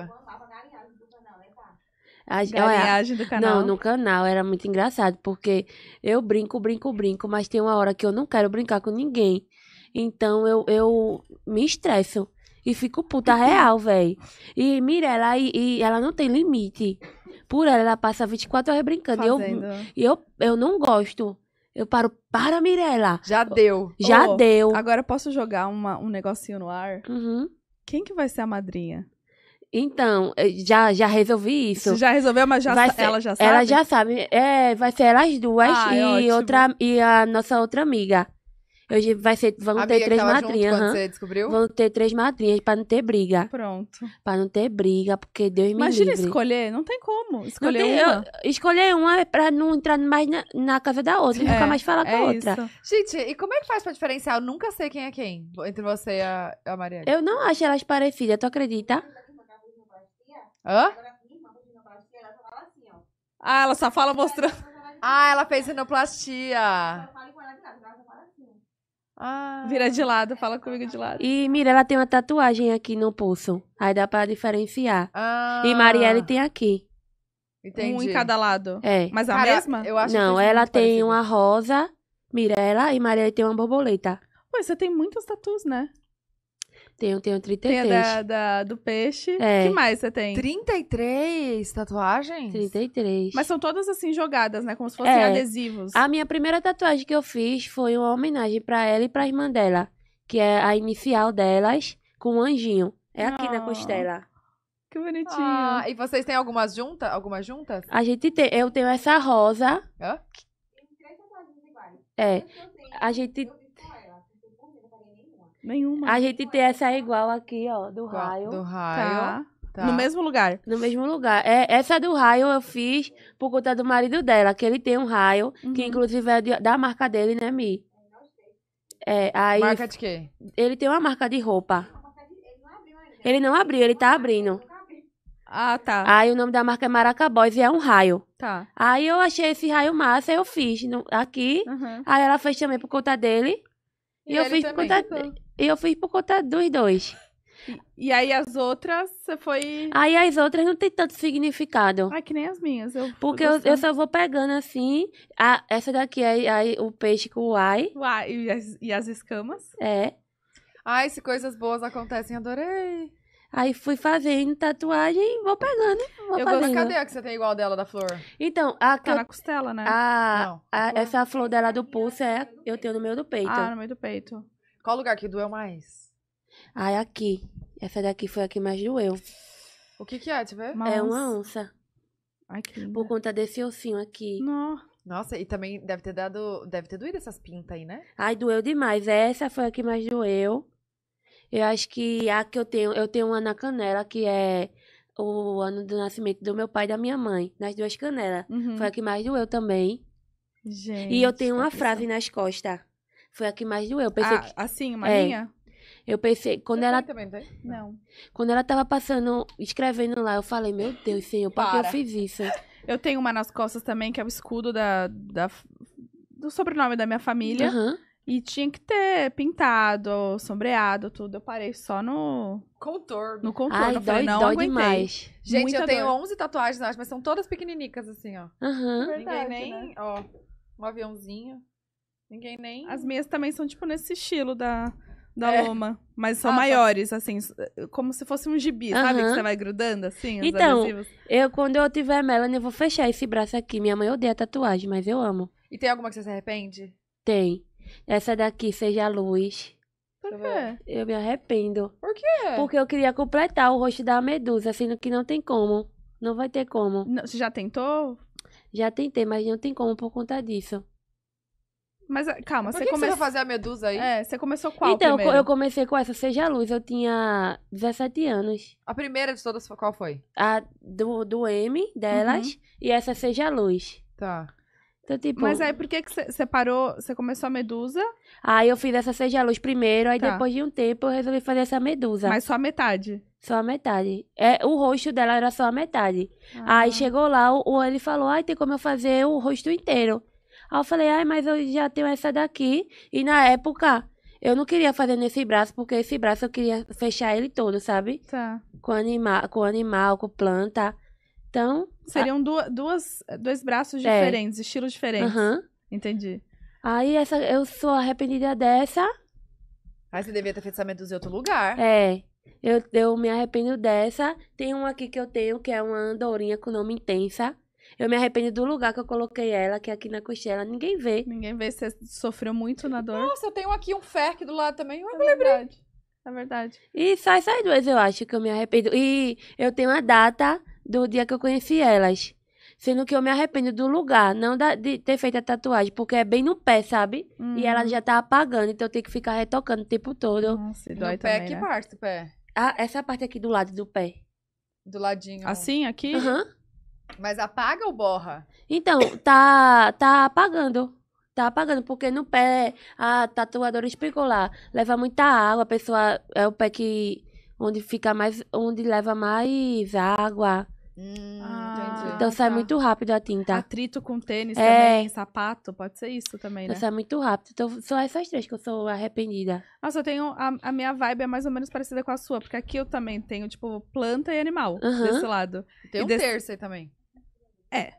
A, Galinhagem do canal. Não, no canal era muito engraçado, porque eu brinco, brinco, brinco, mas tem uma hora que eu não quero brincar com ninguém. Então eu, eu me estresso e fico puta real, velho. E Mirella, e, e ela não tem limite. Por ela, ela passa 24 horas brincando. Fazendo. E eu, eu, eu não gosto. Eu paro, para, Mirella. Já deu. Já oh, deu. Agora posso jogar uma, um negocinho no ar? Uhum. Quem que vai ser a madrinha? Então, eh, já, já resolvi isso. Você já resolveu, mas já ser, ela já sabe? Ela já sabe. É, vai ser elas duas ah, é e, é outra, e a nossa outra amiga. Hoje vai ser, vamos amiga ter três madrinhas. Uhum. Você descobriu? Vão ter três madrinhas pra não ter briga. Pronto. Pra não ter briga, porque Deus me Imagina livre. Imagina escolher, não tem como. Escolher tem, uma. Eu, escolher uma é pra não entrar mais na, na casa da outra, é, nunca mais falar é com a é outra. Isso. Gente, e como é que faz pra diferenciar? Eu nunca sei quem é quem entre você e a, a Mariana. Eu não acho elas parecidas, tu acredita? Hã? Ah, ela só fala mostrando. Ah, ela fez rinoplastia. Ah, Vira de lado, fala comigo de lado. E Mira, ela tem uma tatuagem aqui no pulso. Aí dá pra diferenciar. Ah. E Marielle tem aqui. Entendi. Um em cada lado. É. Mas a Cara, mesma? Eu acho Não, ela tem parecido. uma rosa, Mirella, e Marielle tem uma borboleta. Ué, você tem muitas tatuas, né? Tenho, tenho 33. Tem a da, da, do peixe. É. que mais você tem? 33 tatuagens? 33. Mas são todas assim jogadas, né? Como se fossem é. adesivos. A minha primeira tatuagem que eu fiz foi uma homenagem para ela e pra irmã dela. Que é a inicial delas com um anjinho. É aqui oh. na ah. costela. Que bonitinho. Ah, e vocês têm algumas juntas? Algumas juntas? A gente tem. Eu tenho essa rosa. Hã? Tem três tatuagens iguais. É. A gente. Nenhuma. A gente tem essa igual aqui, ó, do raio. Do tá. raio. Tá. Tá. No mesmo lugar? No mesmo lugar. É, essa do raio eu fiz por conta do marido dela, que ele tem um raio, uhum. que inclusive é da marca dele, né, Mi? É, aí. Marca de quê? Ele tem uma marca de roupa. Ele não abriu, ele tá abrindo. Ah, tá. Aí o nome da marca é Maracabóis e é um raio. Tá. Aí eu achei esse raio massa, eu fiz no, aqui. Uhum. Aí ela fez também por conta dele. E, e eu fiz por conta dele. Eu fiz por conta dos dois. E aí as outras, você foi. Aí as outras não tem tanto significado. Ah, que nem as minhas. Eu Porque eu, eu só vou pegando assim. A, essa daqui é, é o peixe com o ai. Uai, e, as, e as escamas? É. Ai, se coisas boas acontecem, adorei. Aí fui fazendo tatuagem e vou pegando. Vou eu fazendo. gosto. Cadê a que você tem igual dela, da flor? Então, a. Tá na costela, né? A, a, essa flor dela do pulso é. Eu tenho no meio do peito. Ah, no meio do peito. Qual lugar que doeu mais? Ah, é aqui. Essa daqui foi a que mais doeu. O que que é, deixa é uma onça. Ai, que linda. Por conta desse ossinho aqui. Nossa. Nossa, e também deve ter dado. Deve ter doído essas pintas aí, né? Ai, doeu demais. Essa foi a que mais doeu. Eu acho que a que eu tenho, eu tenho uma na canela, que é o ano do nascimento do meu pai e da minha mãe, nas duas canelas. Uhum. Foi a que mais doeu também. Gente. E eu tenho uma tá frase nas costas. Foi a que mais doeu. Eu pensei ah, que... assim, uma é. linha? Eu pensei, quando eu ela. Também, tá? Não. Quando ela tava passando, escrevendo lá, eu falei, meu Deus, senhor, por que eu fiz isso? Eu tenho uma nas costas também, que é o escudo da, da do sobrenome da minha família. Uhum. E tinha que ter pintado, sombreado, tudo. Eu parei só no. Contorno. No contorno. Ai, eu falei, não dói demais. Gente, Muita eu tenho dor. 11 tatuagens, mas são todas pequeninicas, assim, ó. Uhum. Ninguém nem. Né? Ó, um aviãozinho. Ninguém nem. As minhas também são, tipo, nesse estilo da, da é. loma. Mas são ah, tá. maiores, tá. assim, eh, como se fosse um gibi, sabe? Que você vai grudando, assim, Então, adesivos. eu, quando eu tiver Melanie, eu vou fechar esse braço aqui. Minha mãe odeia tatuagem, mas eu amo. E tem alguma que você se arrepende? Tem. Essa daqui, Seja Luz. Por quê? Eu me arrependo. Por quê? Porque eu queria completar o rosto da medusa, sendo que não tem como. Não vai ter como. Não, você já tentou? Já tentei, mas não tem como por conta disso. Mas ah, calma, Por você começou a fazer a medusa aí? É, você começou qual Então, primeiro? eu comecei com essa Seja a Luz, eu tinha 17 anos. A primeira de todas qual foi? A do, do M delas uhum. e essa Seja a Luz. Tá. Então, tipo... Mas aí, por que que você parou, você começou a Medusa? Aí eu fiz essa Seja a Luz primeiro, aí tá. depois de um tempo eu resolvi fazer essa Medusa. Mas só a metade? Só a metade. É, o rosto dela era só a metade. Ah. Aí chegou lá, o, ele falou, ai, tem como eu fazer o rosto inteiro. Aí eu falei, ai, mas eu já tenho essa daqui. E na época, eu não queria fazer nesse braço, porque esse braço eu queria fechar ele todo, sabe? Tá. Com animal, com, animal, com planta. Então. Seriam a... duas, dois braços é. diferentes, estilos diferentes. Uhum. Entendi. Aí essa, eu sou arrependida dessa. Aí você devia ter feito essa medusa em outro lugar. É. Eu, eu me arrependo dessa. Tem uma aqui que eu tenho, que é uma andorinha com nome intensa. Eu me arrependo do lugar que eu coloquei ela, que é aqui na costela. Ninguém vê. Ninguém vê. Você sofreu muito na dor. Nossa, eu tenho aqui um ferque do lado também. Eu é lembrei. Verdade. É verdade. E sai, sai duas, eu acho que eu me arrependo. E eu tenho a data do dia que eu conheci elas. Sendo que eu me arrependo do lugar, não da, de ter feito a tatuagem, porque é bem no pé, sabe? Hum. E ela uhum. já tá apagando, então eu tenho que ficar retocando o tempo todo. Nossa, dói no também, pé, que né? parte do pé? Ah, essa parte aqui do lado do pé. Do ladinho. Assim, aqui? Aham. Uhum. Mas apaga ou borra? Então, tá, tá apagando. Tá apagando, porque no pé, a tatuadora explicou lá, leva muita água, a pessoa é o pé que. onde fica mais. onde leva mais água. Hum, ah, tá. então sai é muito rápido a tinta. Atrito com tênis é. também, sapato, pode ser isso também, então, né? sai é muito rápido. Então são essas três que eu sou arrependida. Nossa, eu tenho. A, a, minha vibe é mais ou menos parecida com a sua, porque aqui eu também tenho, tipo, planta e animal desse lado. Tem e um desse... terço aí também. É.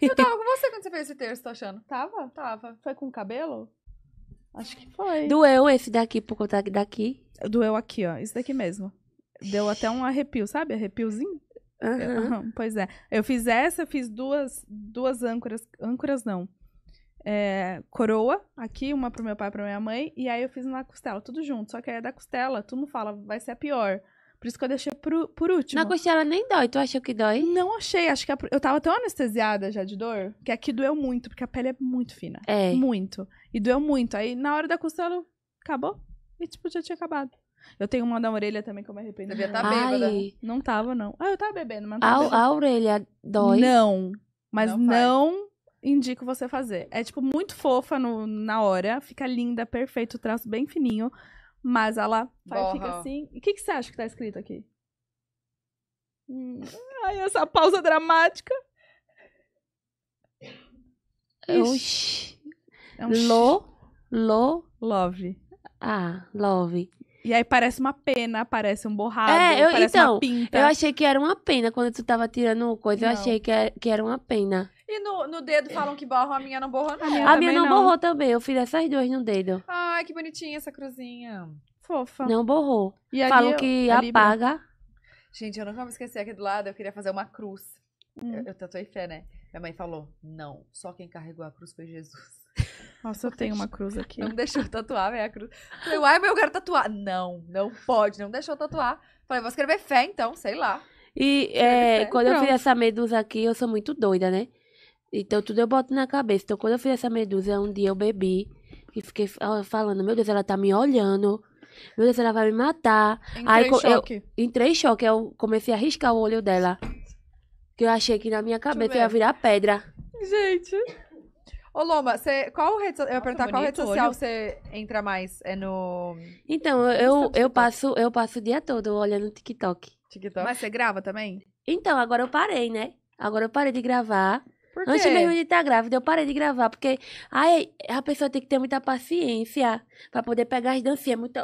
Eu tava com você quando você fez esse texto, tô achando. Tava? Tava. Foi com o cabelo? Acho que foi. Doeu esse daqui por conta daqui? Doeu aqui, ó. Isso daqui mesmo. Deu até um arrepio, sabe? Arrepiozinho. Uhum. Eu, é, pois é. Eu fiz essa, fiz duas, duas âncoras. âncoras não. É, coroa, aqui, uma pro meu pai e pra minha mãe. E aí eu fiz na costela, tudo junto. Só que aí é da costela, tu não fala, vai ser a pior. Por isso que eu deixei por, por último. Na costela nem dói. Tu achou que dói? Não achei. Acho que é eu tava tão anestesiada já de dor que aqui doeu muito, porque a pele é muito fina. É. Muito. E doeu muito. Aí na hora da costela, acabou. E tipo, já tinha acabado. Eu tenho uma da orelha também que eu me arrependo. Devia estar tá bêbada. Ai. Não tava, não. Ah, eu tava bebendo, mas não tava a, a orelha dói? Não. Mas não, não indico você fazer. É, tipo, muito fofa no, na hora. Fica linda, perfeito, o traço bem fininho. Mas ela vai, fica assim. O que, que você acha que tá escrito aqui? Hum. Ai, essa pausa dramática. Oxi. É um lo, lo, love. Ah, love. E aí parece uma pena, parece um borrado, é, eu, parece então, uma pinta. Eu achei que era uma pena quando tu tava tirando coisa, Não. eu achei que era, é, que era uma pena. E no, no dedo falam que borram, a minha não borrou, não. A minha, a minha não, não, borrou também, eu fiz essas duas no dedo. Ai, que bonitinha essa cruzinha. Fofa. Não borrou. E ali, falam que ali, apaga. Gente, eu nunca vou esquecer aqui do lado, eu queria fazer uma cruz. Hum. Eu, eu tatuei fé, né? Minha mãe falou, não, só quem carregou a cruz foi Jesus. Nossa, eu tenho uma cruz aqui. Não deixou tatuar, velho, a cruz. Falei, uai, mas eu quero tatuar. Não, não pode, não deixou tatuar. Falei, vou escrever fé então, sei lá. E é, quando Pronto. eu fiz essa medusa aqui, eu sou muito doida, né? Então tudo eu boto na cabeça. Então quando eu fiz essa medusa, um dia eu bebi e fiquei falando, meu Deus, ela tá me olhando. Meu Deus, ela vai me matar. Entrei Aí, em choque. Eu, entrei em choque, eu comecei a riscar o olho dela. Que eu achei que na minha cabeça ia virar pedra. Gente. Ô, Loma, você, qual rede, eu ia perguntar qual rede social você entra mais? É no. Então, eu, eu, passo, eu passo o dia todo olhando TikTok. TikTok. Mas você grava também? Então, agora eu parei, né? Agora eu parei de gravar. Antes mesmo de estar tá grávida, eu parei de gravar, porque ai, a pessoa tem que ter muita paciência pra poder pegar as dancinhas. Muito...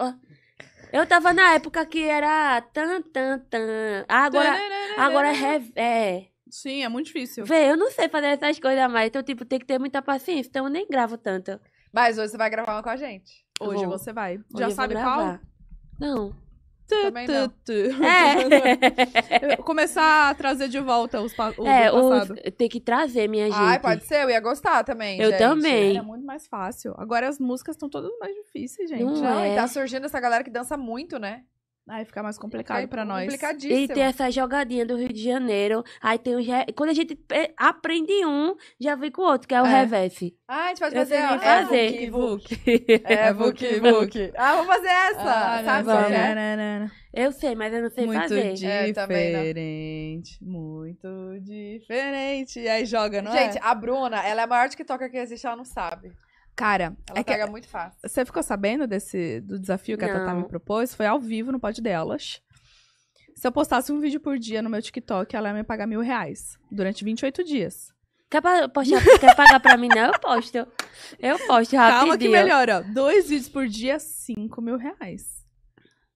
Eu tava na época que era tan, tan, tan. Agora, agora é, é. Sim, é muito difícil. Vê, eu não sei fazer essas coisas mais. Então, tipo, tem que ter muita paciência. Então, eu nem gravo tanto. Mas hoje você vai gravar uma com a gente. Hoje você vai. Hoje Já sabe qual? Não. Também não. É. Começar a trazer de volta os pa o é, passado. Ter que trazer, minha gente. Ai, pode ser, eu ia gostar também. Eu gente. também. Era muito mais fácil. Agora as músicas estão todas mais difíceis, gente. Não, é. e tá surgindo essa galera que dança muito, né? Aí fica mais complicado para nós. Complicadíssimo. E tem essa jogadinha do Rio de Janeiro. Aí tem o. Quando a gente aprende um, já vem com o outro, que é o é. reverse. Ah, a gente pode fazer. Ó, é fazer. É Vuk É Vuk Vuk. Ah, vamos fazer essa. Ah, sabe? né, Eu sei, mas eu não sei muito fazer. É, muito diferente. É, muito diferente. E aí joga, não gente, é? Gente, a Bruna, ela é a maior TikToker que existe, ela não sabe. Cara, ela é pega que, muito fácil. Você ficou sabendo desse do desafio que Não. a Tatá me propôs? Foi ao vivo no pod delas. Se eu postasse um vídeo por dia no meu TikTok, ela ia me pagar mil reais durante 28 dias. Quer, pra, quer pagar pra mim? Não, eu posto. Eu posto rapidinho. Calma que melhora. Dois vídeos por dia, cinco mil reais.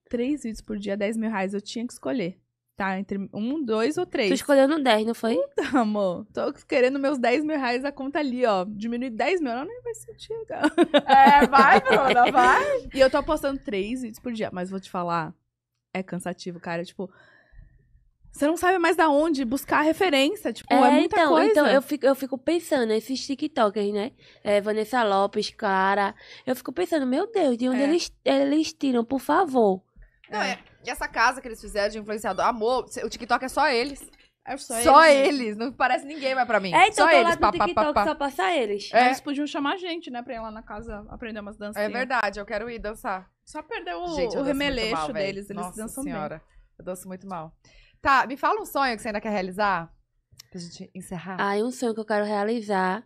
Três vídeos por dia, dez mil reais. Eu tinha que escolher. Tá, entre um, dois ou três. Tu escolheu no 10, não foi? Então, amor. Tô querendo meus 10 mil reais a conta ali, ó. Diminuir 10 mil, ela nem vai sentir. Cara. É, vai, Bruna, vai. e eu tô apostando 3 vídeos por dia. Mas vou te falar, é cansativo, cara. Tipo, você não sabe mais da onde buscar referência. Tipo, é, é muita então, coisa. Então, eu fico, eu fico pensando, esses TikTokers, né? É, Vanessa Lopes, cara. Eu fico pensando, meu Deus, de onde é. eles, eles tiram, por favor. Não, é. é e essa casa que eles fizeram de influenciador, amor, o TikTok é só eles. É só, só eles. Né? eles. Não parece ninguém vai pra mim. É, então só eles. Lá pá, TikTok, só passar eles. É. Eles podiam chamar a gente, né? Pra ir lá na casa aprender umas danças. É verdade, eu quero ir dançar. Só perder o, gente, o remeleixo mal, deles. Eles Nossa dançam senhora, bem. eu danço muito mal. Tá, me fala um sonho que você ainda quer realizar. Pra gente encerrar. Ah, um sonho que eu quero realizar.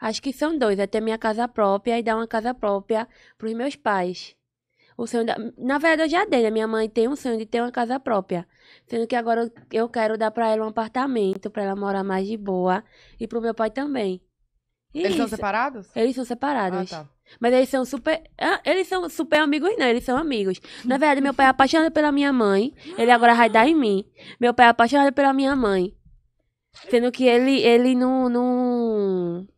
Acho que são dois. É ter minha casa própria e dar uma casa própria pros meus pais. O sonho da... Na verdade, eu já dei, né? Minha mãe tem um sonho de ter uma casa própria. Sendo que agora eu quero dar pra ela um apartamento, pra ela morar mais de boa. E pro meu pai também. E eles isso. são separados? Eles são separados. Ah, tá. Mas eles são super. Ah, eles são super amigos, não, eles são amigos. Na verdade, meu pai é apaixonado pela minha mãe. Ele agora vai dar em mim. Meu pai é apaixonado pela minha mãe. Sendo que ele, ele não, não.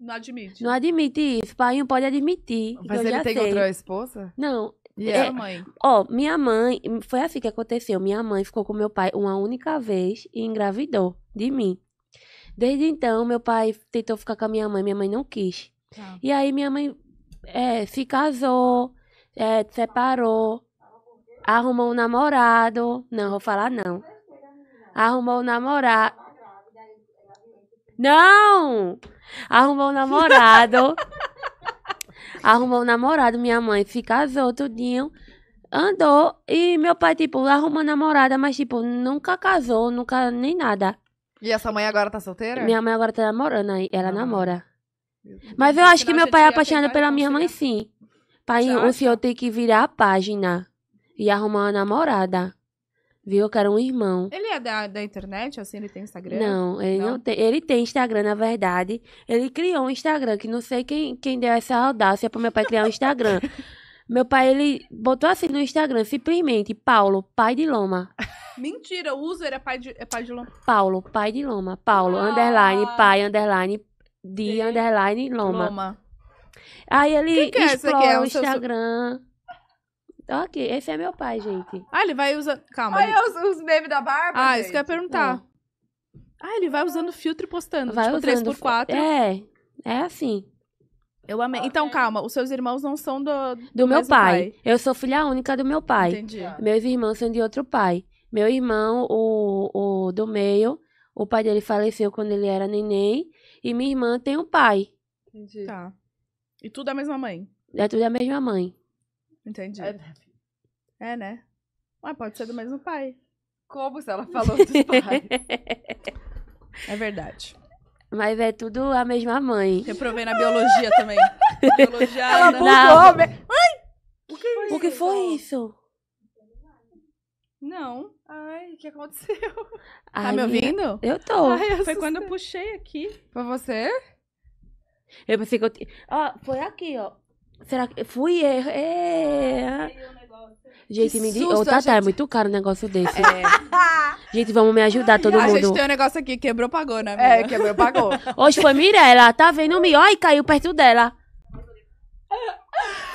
Não admite. Não admite isso. Pai não pode admitir. Mas ele tem sei. outra esposa? Não, e é, a mãe? Ó, minha mãe, hum, foi assim que aconteceu. Minha mãe ficou com meu pai uma única vez e engravidou de mim. Desde então, meu pai tentou ficar com a minha mãe, minha mãe não quis. Tá. E aí minha mãe é, se casou, é, separou, arrumou um namorado. Não, vou falar não. Arrumou um namorado. Não! Arrumou um namorado. arrumou um namorado, minha mãe se casou, tudinho. Andou e meu pai, tipo, arrumou namorada, mas, tipo, nunca casou, nunca nem nada. E essa mãe agora tá solteira? Minha mãe agora tá namorando aí, ela ah. namora. Mas eu acho que meu pai é apaixonado pela é minha mãe, sim. Pai, o senhor tem que virar a página e arrumar uma namorada. Viu? Eu quero um irmão. Ele é da, da internet, assim? Ele tem Instagram? Não, ele não, não tem. Ele tem Instagram, na verdade. Ele criou um Instagram, que não sei quem, quem deu essa audácia pro meu pai criar um Instagram. meu pai, ele botou assim no Instagram, simplesmente, Paulo, pai de Loma. Mentira, o user é pai de, é pai de Loma. Paulo, pai de Loma. Paulo, ah. underline, pai, underline, de, underline, Loma. Loma. Aí ele que que é, é explora o Instagram... Seu... Ok, esse é meu pai, gente. Ah, ele vai usando. Calma. Olha ele... os, os memes da barba. Ah, gente. isso que eu ia perguntar. Ah. ah, ele vai usando filtro e postando. Vai tipo, usando 3x4. É, é assim. Eu amei. Okay. Ah, então, é. calma, os seus irmãos não são do. Do, do meu pai. pai. Eu sou filha única do meu pai. Entendi. Meus irmãos são de outro pai. Meu irmão, o, o do meio, o pai dele faleceu quando ele era neném. E minha irmã tem um pai. Entendi. Tá. E tudo da é mesma mãe? É tudo da mesma mãe. Entendi. É, né, é né? Mas pode ser do mesmo pai. Como se ela falou dos pais? é verdade. Mas é tudo a mesma mãe. Eu provei na biologia também. biologia ela pulou. mãe O que, foi, o que foi isso? Não. Ai, o que aconteceu? Tá Ai, tá me ouvindo? Eu tô. Ai, eu foi quando eu puxei aqui. Foi você? Eu pensei que eu. Ó, t... ah, foi aqui, ó. Será que. Fui É. Gente, me diz. Ô, Tata, é muito caro um negócio desse. É. Gente, vamos me ajudar, todo a mundo. A gente tem um negócio aqui, quebrou, pagou, né? É, amiga? É, quebrou, pagou. Hoje foi Mirella, tá vendo me? Ó, e caiu perto dela.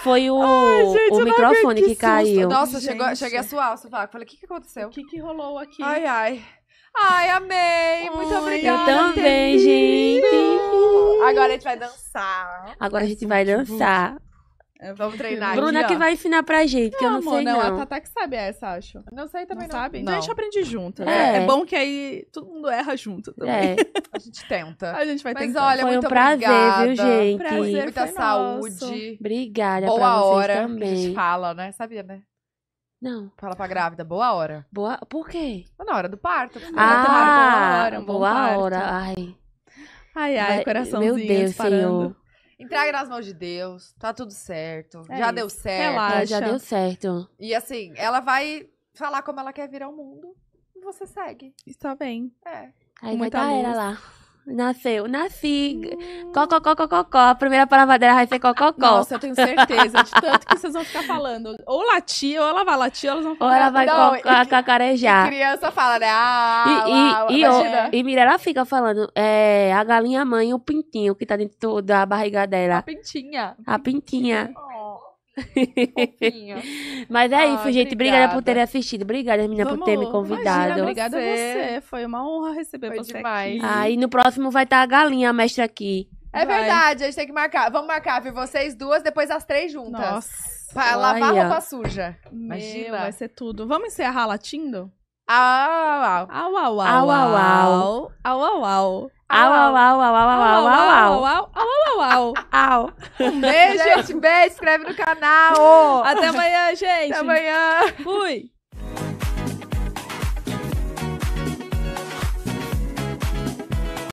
Foi o, Ai, gente, o microfone que, que caiu. Nossa, chegou, cheguei a suar o sovaco. Falei, o que, que aconteceu? O que, que rolou aqui? Ai, ai. Ai, amei. Muito obrigada. Eu também, gente. Agora a gente vai dançar. Agora a gente vai dançar. É, vamos treinar Bruna aqui, que vai ensinar pra gente, não, eu não amor, sei não. não. A Tata que sabe essa, acho. Não sei também não. não. Sabe? Então a gente aprende junto. Né? É. é. bom que aí todo mundo erra junto também. É. a gente tenta. A gente vai Mas olha, foi muito um prazer, obrigada. viu, gente? Prazer, Muita saúde. Nosso. Obrigada Boa pra vocês hora também. a gente fala, né? Sabia, né? Não. Fala pra grávida, boa hora. Boa, por quê? Tá na hora do parto. Tá ah, boa hora, um boa parto. hora. Ai. Ai, ai, coraçãozinho Meu Deus, disparando. Senhor. Entrega nas mãos de Deus, tá tudo certo. É já isso. deu certo. Relaxa. Já deu certo. E assim, ela vai falar como ela quer vir ao mundo. E você segue. Está bem. É. Aí vai tá era lá. Nasceu, nasci. Hum. Cococó, cococó. A primeira palavra dela vai ser cococó. Nossa, eu tenho certeza de tanto que vocês vão ficar falando. Ou latir, ou ela vai latir, ou elas vão falar. Ou ela vai não, co cacarejar. criança fala, né? Ah, e, e, lá, e, e, ela fica falando, é, a galinha mãe, o pintinho que tá dentro da barriga dela. A pintinha. A pintinha. Oh. Mas é ah, isso, gente. Obrigada. obrigada por terem assistido. Obrigada, menina, Vamos, por ter me convidado. obrigada a você. Foi uma honra receber Foi você demais. aqui. Ah, no próximo vai estar tá a galinha, a mestra aqui. É vai. verdade, a gente tem que marcar. Vamos marcar, viu? Vocês duas, depois as três juntas. Nossa. Pra lavar roupa suja. Imagina. Meu, vai ser tudo. Vamos encerrar latindo? Ah, au, au, au. Au, au, au. Au, au, au. au, au, au. Au, au, au, au, au, au, au, au, au, au, au. Um beijo. Gente, beijo. Inscreve no canal. Até amanhã, gente. Até amanhã. Fui.